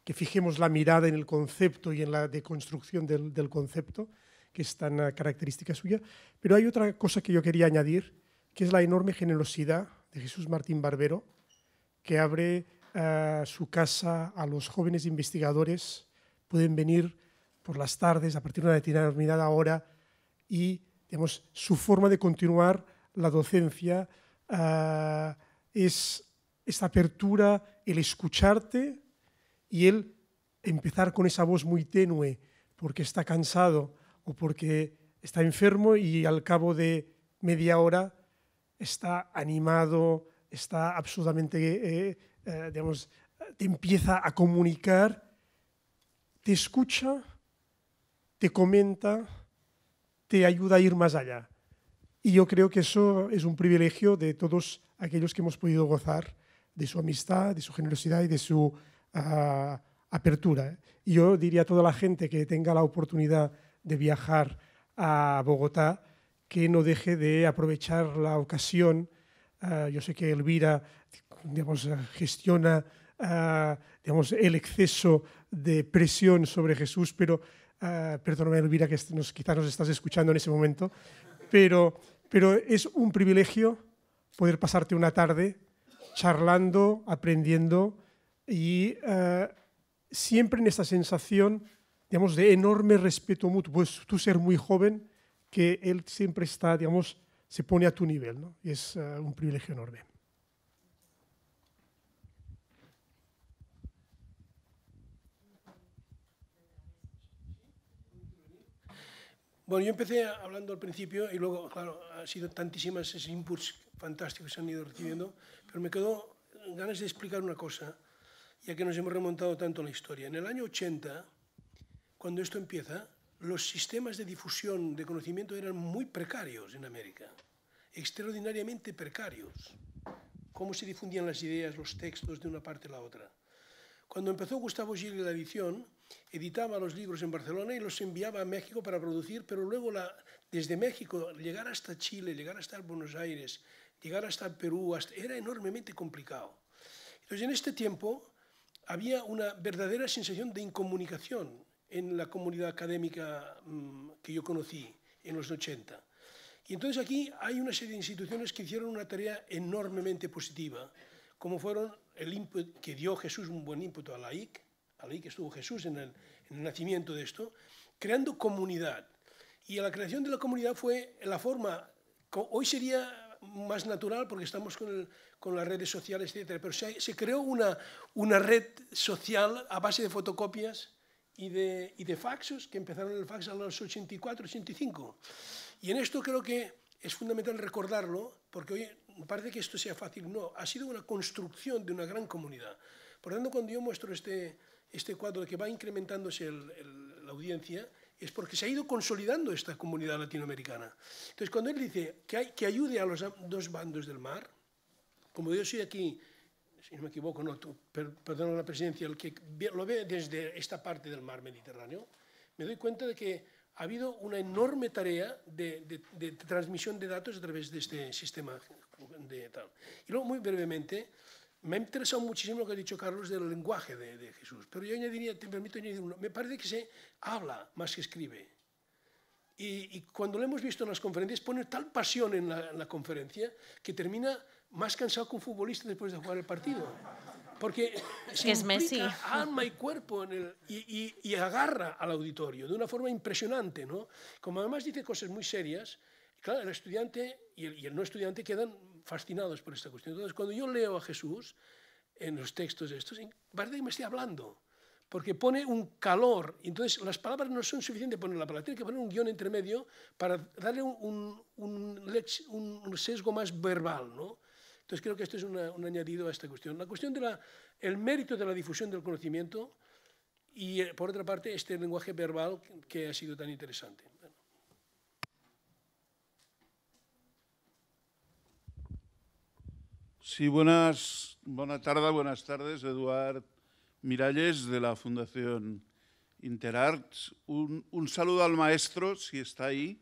que fijemos la mirada en el concepto y en la deconstrucción del, del concepto, que es tan ah, característica suya. Pero hay otra cosa que yo quería añadir, que es la enorme generosidad de Jesús Martín Barbero, que abre eh, su casa a los jóvenes investigadores. Pueden venir por las tardes a partir de una determinada hora y su forma de continuar la docencia eh, es esta apertura, el escucharte y el empezar con esa voz muy tenue porque está cansado o porque está enfermo y al cabo de media hora está animado, está absolutamente, eh, eh, digamos, te empieza a comunicar, te escucha, te comenta, te ayuda a ir más allá. Y yo creo que eso es un privilegio de todos aquellos que hemos podido gozar de su amistad, de su generosidad y de su ah, apertura. ¿eh? Y yo diría a toda la gente que tenga la oportunidad de viajar a Bogotá que no deje de aprovechar la ocasión Ah, yo sé que Elvira digamos, ah, gestiona ah, digamos, el exceso de presión sobre Jesús, pero perdóname Elvira que nos, quizás nos estás escuchando en ese momento, pero, pero es un privilegio poder pasarte una tarde charlando, aprendiendo y siempre en esta sensación digamos, de enorme respeto mutuo. pues tú ser muy joven, que él siempre está, digamos, se pone a tu nivel. ¿no? es eh, un privilegio enorme. Bueno, yo empecé hablando al principio y luego, claro, han sido tantísimas esos inputs fantásticos que se han ido recibiendo, pero me quedó ganas de explicar una cosa, ya que nos hemos remontado tanto en la historia. En el año 80, cuando esto empieza, los sistemas de difusión de conocimiento eran muy precarios en América, extraordinariamente precarios. Cómo se difundían las ideas, los textos de una parte a la otra. Cuando empezó Gustavo Gil la edición, editaba los libros en Barcelona y los enviaba a México para producir, pero luego desde México llegar hasta Chile, llegar hasta Buenos Aires, llegar hasta Perú, era enormemente complicado. Entonces en este tiempo había una verdadera sensación de incomunicación en la comunidad académica mm, que yo conocí en los 80. Y entonces aquí hay una serie de instituciones que hicieron una tarea enormemente positiva, como fueron el input que dio Jesús un buen input a la IC, a la IC estuvo Jesús en el, en el nacimiento de esto, creando comunidad. Y la creación de la comunidad fue la forma, hoy sería más natural porque estamos con, con las redes sociales, etcétera, pero se, se creó una, una red social a base de fotocopias y de, y faxos, que empezaron el fax a los 84, 85. Y en esto creo que es fundamental recordarlo, porque hoy parece que esto sea fácil. No, ha sido una construcción de una gran comunidad. Por lo tanto, cuando yo muestro este, este cuadro que va incrementándose la audiencia, es porque se ha ido consolidando esta comunidad latinoamericana. Entonces, cuando él dice que, que ayude a los dos bandos del mar, como yo soy aquí si no me equivoco, no, tú, perdón la presidencia, el que lo ve desde esta parte del mar Mediterráneo, me doy cuenta de que ha habido una enorme tarea de, transmisión de datos a través de este sistema. De, tal. Y luego, muy brevemente, me ha interesado muchísimo lo que ha dicho Carlos del lenguaje de, Jesús, pero yo añadiría, te permito añadir uno, me parece que se habla más que escribe. Y, cuando lo hemos visto en las conferencias, pone tal pasión en la, en la conferencia que termina más cansado que un futbolista después de jugar el partido. Porque se es Messi. alma y cuerpo en el, y, agarra al auditorio de una forma impresionante, ¿no? Como además dice cosas muy serias, claro, el estudiante y el, no estudiante quedan fascinados por esta cuestión. Entonces, cuando yo leo a Jesús en los textos estos, parece que me estoy hablando, porque pone un calor. Entonces, las palabras no son suficientes poner la palabra, tiene que poner un guión entre medio para darle un, un, un sesgo más verbal, ¿no? Entonces creo que esto es un añadido a esta cuestión. La cuestión del mérito de la difusión del conocimiento y, eh, por otra parte, este lenguaje verbal que, ha sido tan interesante. Sí, buenas, buena tarde, buenas tardes. Eduard Miralles, de la Fundación Interarts. Un, un saludo al maestro, si está ahí.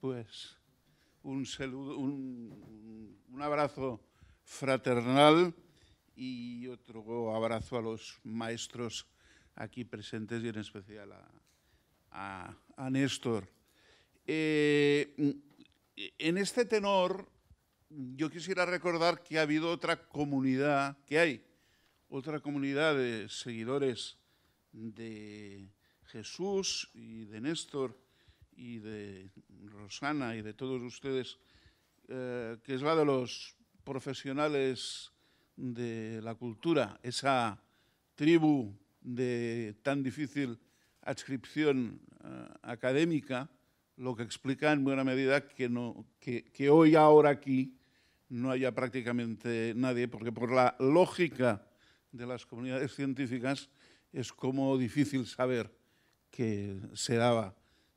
Pues un, saludo, un, abrazo fraternal y otro abrazo a los maestros aquí presentes y en especial a, Néstor. Eh, en este tenor, yo quisiera recordar que ha habido otra comunidad, que hay otra comunidad de seguidores de Jesús y de Néstor y de Rosana y de todos ustedes, eh, que es la de los profesionales de la cultura, esa tribu de tan difícil adscripción eh, académica, lo que explica en buena medida que, no, que hoy, ahora aquí, no haya prácticamente nadie, porque por la lógica de las comunidades científicas es como difícil saber que se daba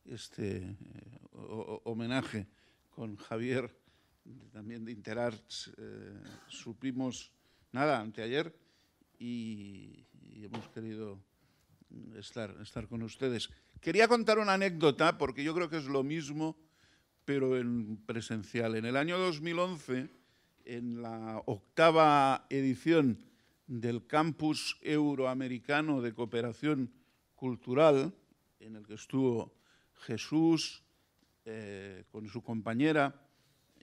este eh, homenaje con Javier, también de Interarts. Eh, supimos nada anteayer y, hemos querido mm, estar, estar con ustedes. Quería contar una anécdota porque yo creo que es lo mismo, pero en presencial. En el año 2011, en la octava edición del Campus Euroamericano de Cooperación Cultural, en el que estuvo Jesús eh, con su compañera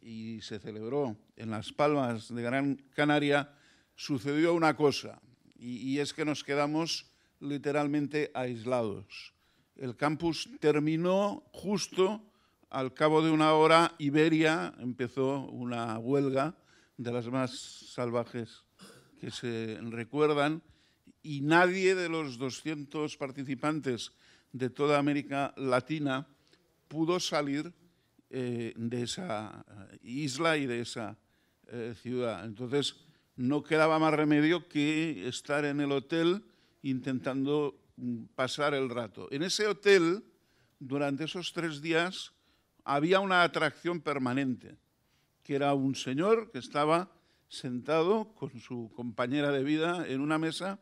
y se celebró en Las Palmas de Gran Canaria, sucedió una cosa, y, y es que nos quedamos literalmente aislados. El campus terminó justo al cabo de una hora, Iberia empezó una huelga de las más salvajes que se recuerdan y nadie de los 200 participantes de toda América Latina pudo salir eh, de esa eh, isla y de esa eh, ciudad. Entonces, no quedaba más remedio que estar en el hotel intentando mm, pasar el rato. En ese hotel, durante esos tres días, había una atracción permanente, que era un señor que estaba sentado con su compañera de vida en una mesa,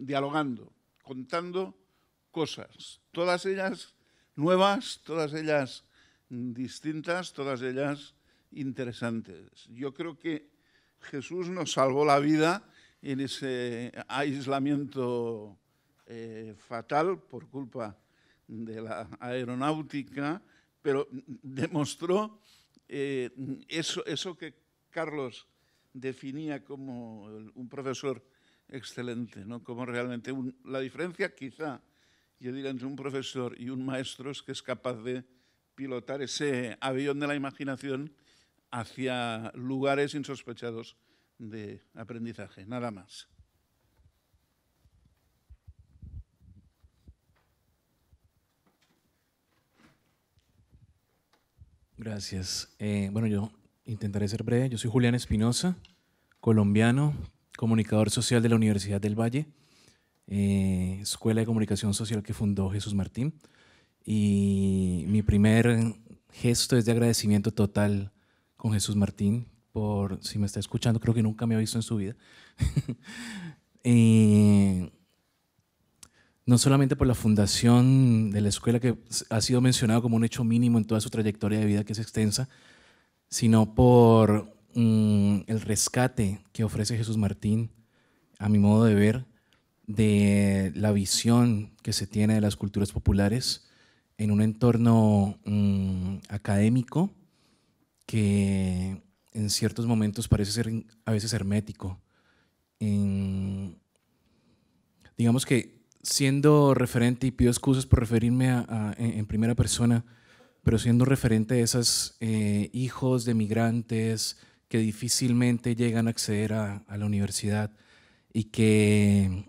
dialogando, contando cosas, todas ellas nuevas, todas ellas distintas, todas ellas interesantes. Yo creo que Jesús nos salvó la vida en ese aislamiento eh, fatal por culpa de la aeronáutica, pero demostró eh, eso, eso que Carlos definía como un profesor excelente, ¿no? como realmente la diferencia quizá yo diría, entre un profesor y un maestro es que es capaz de pilotar ese avión de la imaginación hacia lugares insospechados de aprendizaje, nada más. Gracias. Eh, bueno, yo intentaré ser breve. Yo soy Julián Espinosa, colombiano, comunicador social de la Universidad del Valle. Eh, escuela de Comunicación Social que fundó Jesús Martín. Y mi primer gesto es de agradecimiento total con Jesús Martín por, si me está escuchando, creo que nunca me ha visto en su vida. [laughs] Eh, no solamente por la fundación de la escuela que ha sido mencionado como un hecho mínimo en toda su trayectoria de vida que es extensa, sino por mm, el rescate que ofrece Jesús Martín, a mi modo de ver, de la visión que se tiene de las culturas populares en un entorno mm, académico que en ciertos momentos parece ser a veces hermético. digamos que siendo referente, y pido excusas por referirme en, primera persona, pero siendo referente a esos eh, hijos de migrantes que difícilmente llegan a acceder a la universidad y que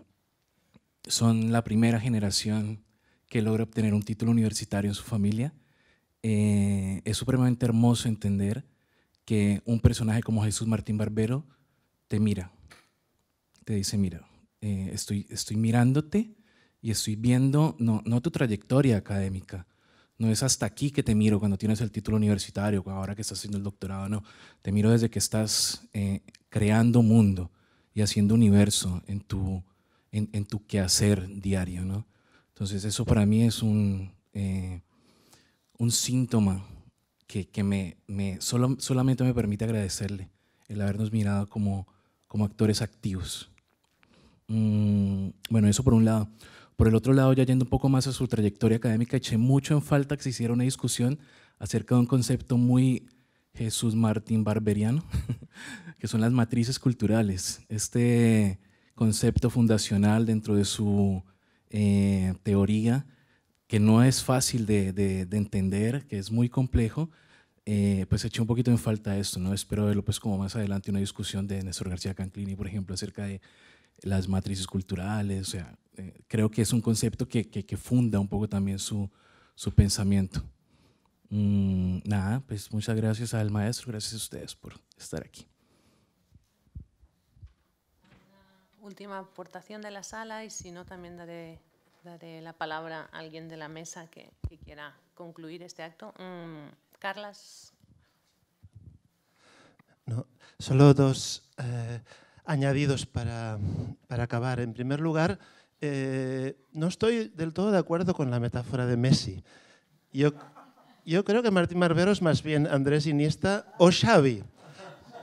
son la primera generación que logra obtener un título universitario en su familia. Eh, es supremamente hermoso entender que un personaje como Jesús Martín Barbero te mira, te dice, mira, eh, estoy, estoy mirándote y estoy viendo, no, no tu trayectoria académica, no es hasta aquí que te miro cuando tienes el título universitario, ahora que estás haciendo el doctorado, no, te miro desde que estás eh, creando mundo y haciendo universo en tu en, tu quehacer diario, ¿no? Entonces eso para mí es un, eh, un síntoma que, que me, me solo, solamente me permite agradecerle el habernos mirado como, como actores activos. Mm, bueno, eso por un lado. Por el otro lado, ya yendo un poco más a su trayectoria académica, eché mucho en falta que se hiciera una discusión acerca de un concepto muy Jesús Martín Barberiano, [laughs] que son las matrices culturales. Este concepto fundacional dentro de su eh, teoría, que no es fácil de, entender, que es muy complejo, eh, pues hecho un poquito en falta esto, ¿no? Espero verlo pues como más adelante una discusión de Néstor García Canclini, por ejemplo, acerca de las matrices culturales, o sea, eh, creo que es un concepto que, funda un poco también su, pensamiento. Mm, nada, pues muchas gracias al maestro, gracias a ustedes por estar aquí. última aportación de la sala y si no también daré, la palabra a alguien de la mesa que, quiera concluir este acto. Mm, Carlas. No, solo dos eh, añadidos para, para, acabar. En primer lugar, eh, no estoy del todo de acuerdo con la metáfora de Messi. Yo, yo creo que Martín es más bien Andrés Iniesta o Xavi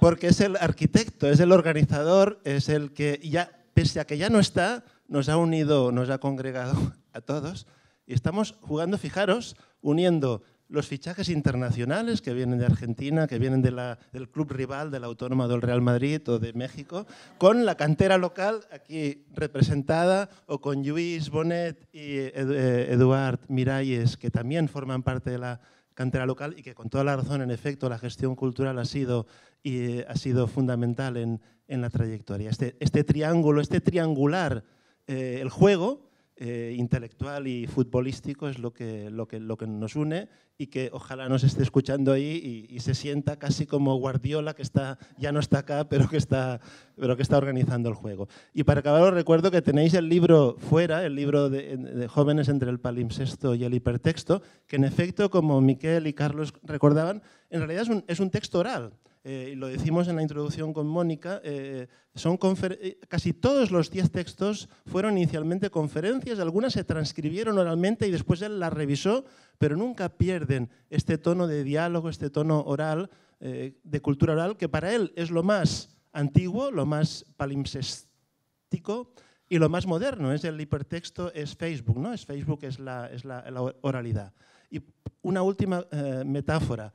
porque es el arquitecto, es el organizador, es el que ya, pese a que ya no está, nos ha unido, nos ha congregado a todos. Y estamos jugando, fijaros, uniendo los fichajes internacionales que vienen de Argentina, que vienen de la, del club rival, de la Autónoma del Real Madrid o de México, con la cantera local aquí representada, o con Luis Bonet y eh, eh, Eduard Miralles, que también forman parte de la cantera local y que con toda la razón, en efecto, la gestión cultural ha sido y eh, ha sido fundamental en, en la trayectoria. Este, este, triángulo, este triangular, eh, el juego eh, intelectual y futbolístico es lo que, lo, que, lo que nos une y que ojalá nos esté escuchando ahí y, se sienta casi como Guardiola, que está, ya no está acá, pero que está, pero que está organizando el juego. Y para acabar os recuerdo que tenéis el libro fuera, el libro de, Jóvenes entre el palimpsesto y el hipertexto, que en efecto, como Miquel y Carlos recordaban, en realidad es un, es un texto oral eh, y lo decimos en la introducción con Mónica, eh, son eh, casi todos los 10 textos fueron inicialmente conferencias, algunas se transcribieron oralmente y después él las revisó, pero nunca pierden este tono de diálogo, este tono oral, de cultura oral, que para él es lo más antiguo, lo más palimpséstico y lo más moderno, es el hipertexto, es Facebook, ¿no? Es Facebook, es la, la oralidad. Y una última metáfora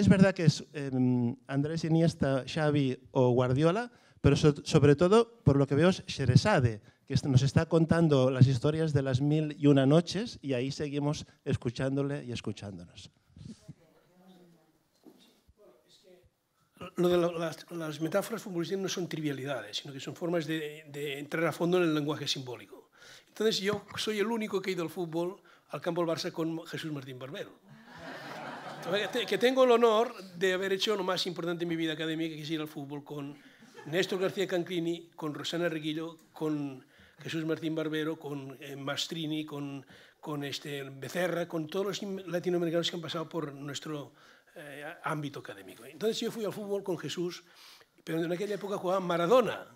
es verdad que es em, Andrés Iniesta, Xavi o Guardiola, pero sobre todo, por lo que veo, es que nos está contando las historias de las mil y una noches y ahí seguimos escuchándole y escuchándonos. las, metáforas futbolísticas no son trivialidades, sino que son formas de, entrar a fondo en el lenguaje simbólico. Entonces yo soy el único que ha ido al fútbol, al campo del Barça, con Jesús Martín Barbero que tengo el honor de haber hecho lo más importante en mi vida académica, que es ir al fútbol con Néstor García Canclini, con Rosana Reguillo, con Jesús Martín Barbero, con eh, Mastrini, con, con este Becerra, con todos los latinoamericanos que han pasado por nuestro eh, ámbito académico. Entonces yo fui al fútbol con Jesús, pero en aquella época jugaba Maradona.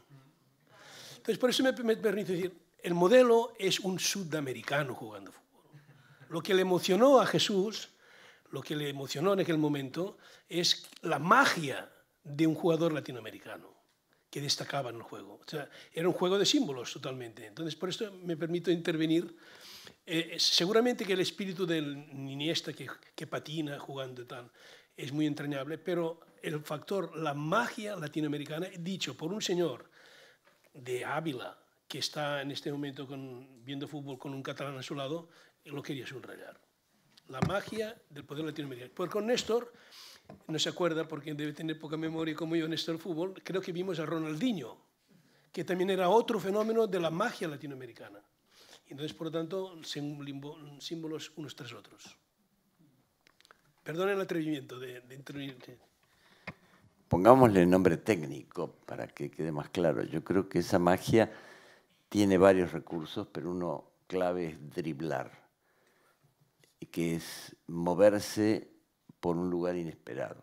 Entonces por eso me, me permito decir, el modelo es un sudamericano jugando fútbol. Lo que le emocionó a Jesús lo que le emocionó en aquel momento es la magia de un jugador latinoamericano que destacaba en el juego. O sea, era un juego de símbolos totalmente. Entonces, por esto me permito intervenir. Eh, eh, seguramente que el espíritu del Iniesta que, patina jugando tal es muy entrañable, pero el factor, la magia latinoamericana, dicho por un señor de Ávila, que está en este momento con, viendo fútbol con un catalán a su lado, lo quería subrayar la magia del poder latinoamericano. Porque con Néstor, no se acuerda porque debe tener poca memoria como yo, Néstor Fútbol, creo que vimos a Ronaldinho, que también era otro fenómeno de la magia latinoamericana. Entonces, por lo tanto, símbolos unos tras otros. Perdón el atrevimiento de, de intervenir. Pongámosle nombre técnico para que quede más claro. Yo creo que esa magia tiene varios recursos, pero uno clave es driblar que es moverse por un lugar inesperado.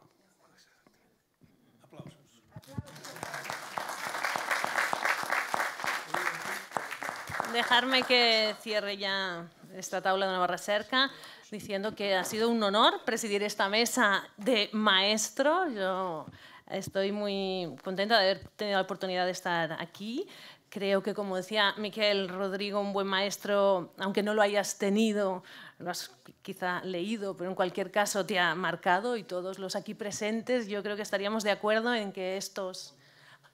Dejarme que cierre ya esta tabla de una barra Cerca diciendo que ha sido un honor presidir esta mesa de maestro. Yo estoy muy contenta de haber tenido la oportunidad de estar aquí. Creo que, como decía Miquel Rodrigo, un buen maestro, aunque no lo hayas tenido, lo has quizá leído, pero en cualquier caso te ha marcado y todos los aquí presentes, yo creo que estaríamos de acuerdo en que estos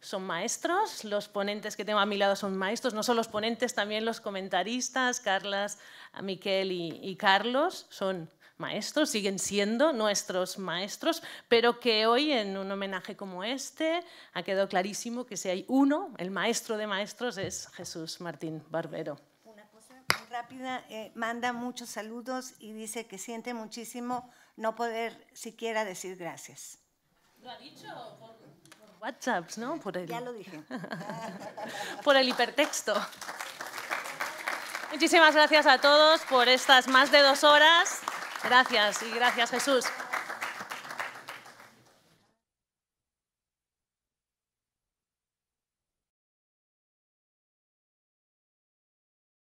son maestros, los ponentes que tengo a mi lado son maestros, no solo los ponentes, también los comentaristas, Carlas, Miquel y, y Carlos, son maestros, siguen siendo nuestros maestros, pero que hoy en un homenaje como este ha quedado clarísimo que si hay uno, el maestro de maestros es Jesús Martín Barbero Una cosa rápida, eh, manda muchos saludos y dice que siente muchísimo no poder siquiera decir gracias. Lo ha dicho por, ¿no? Ya lo dije. [laughs] por el hipertexto. Muchísimas gracias a todos por estas más de dos horas. Gracias y gracias Jesús.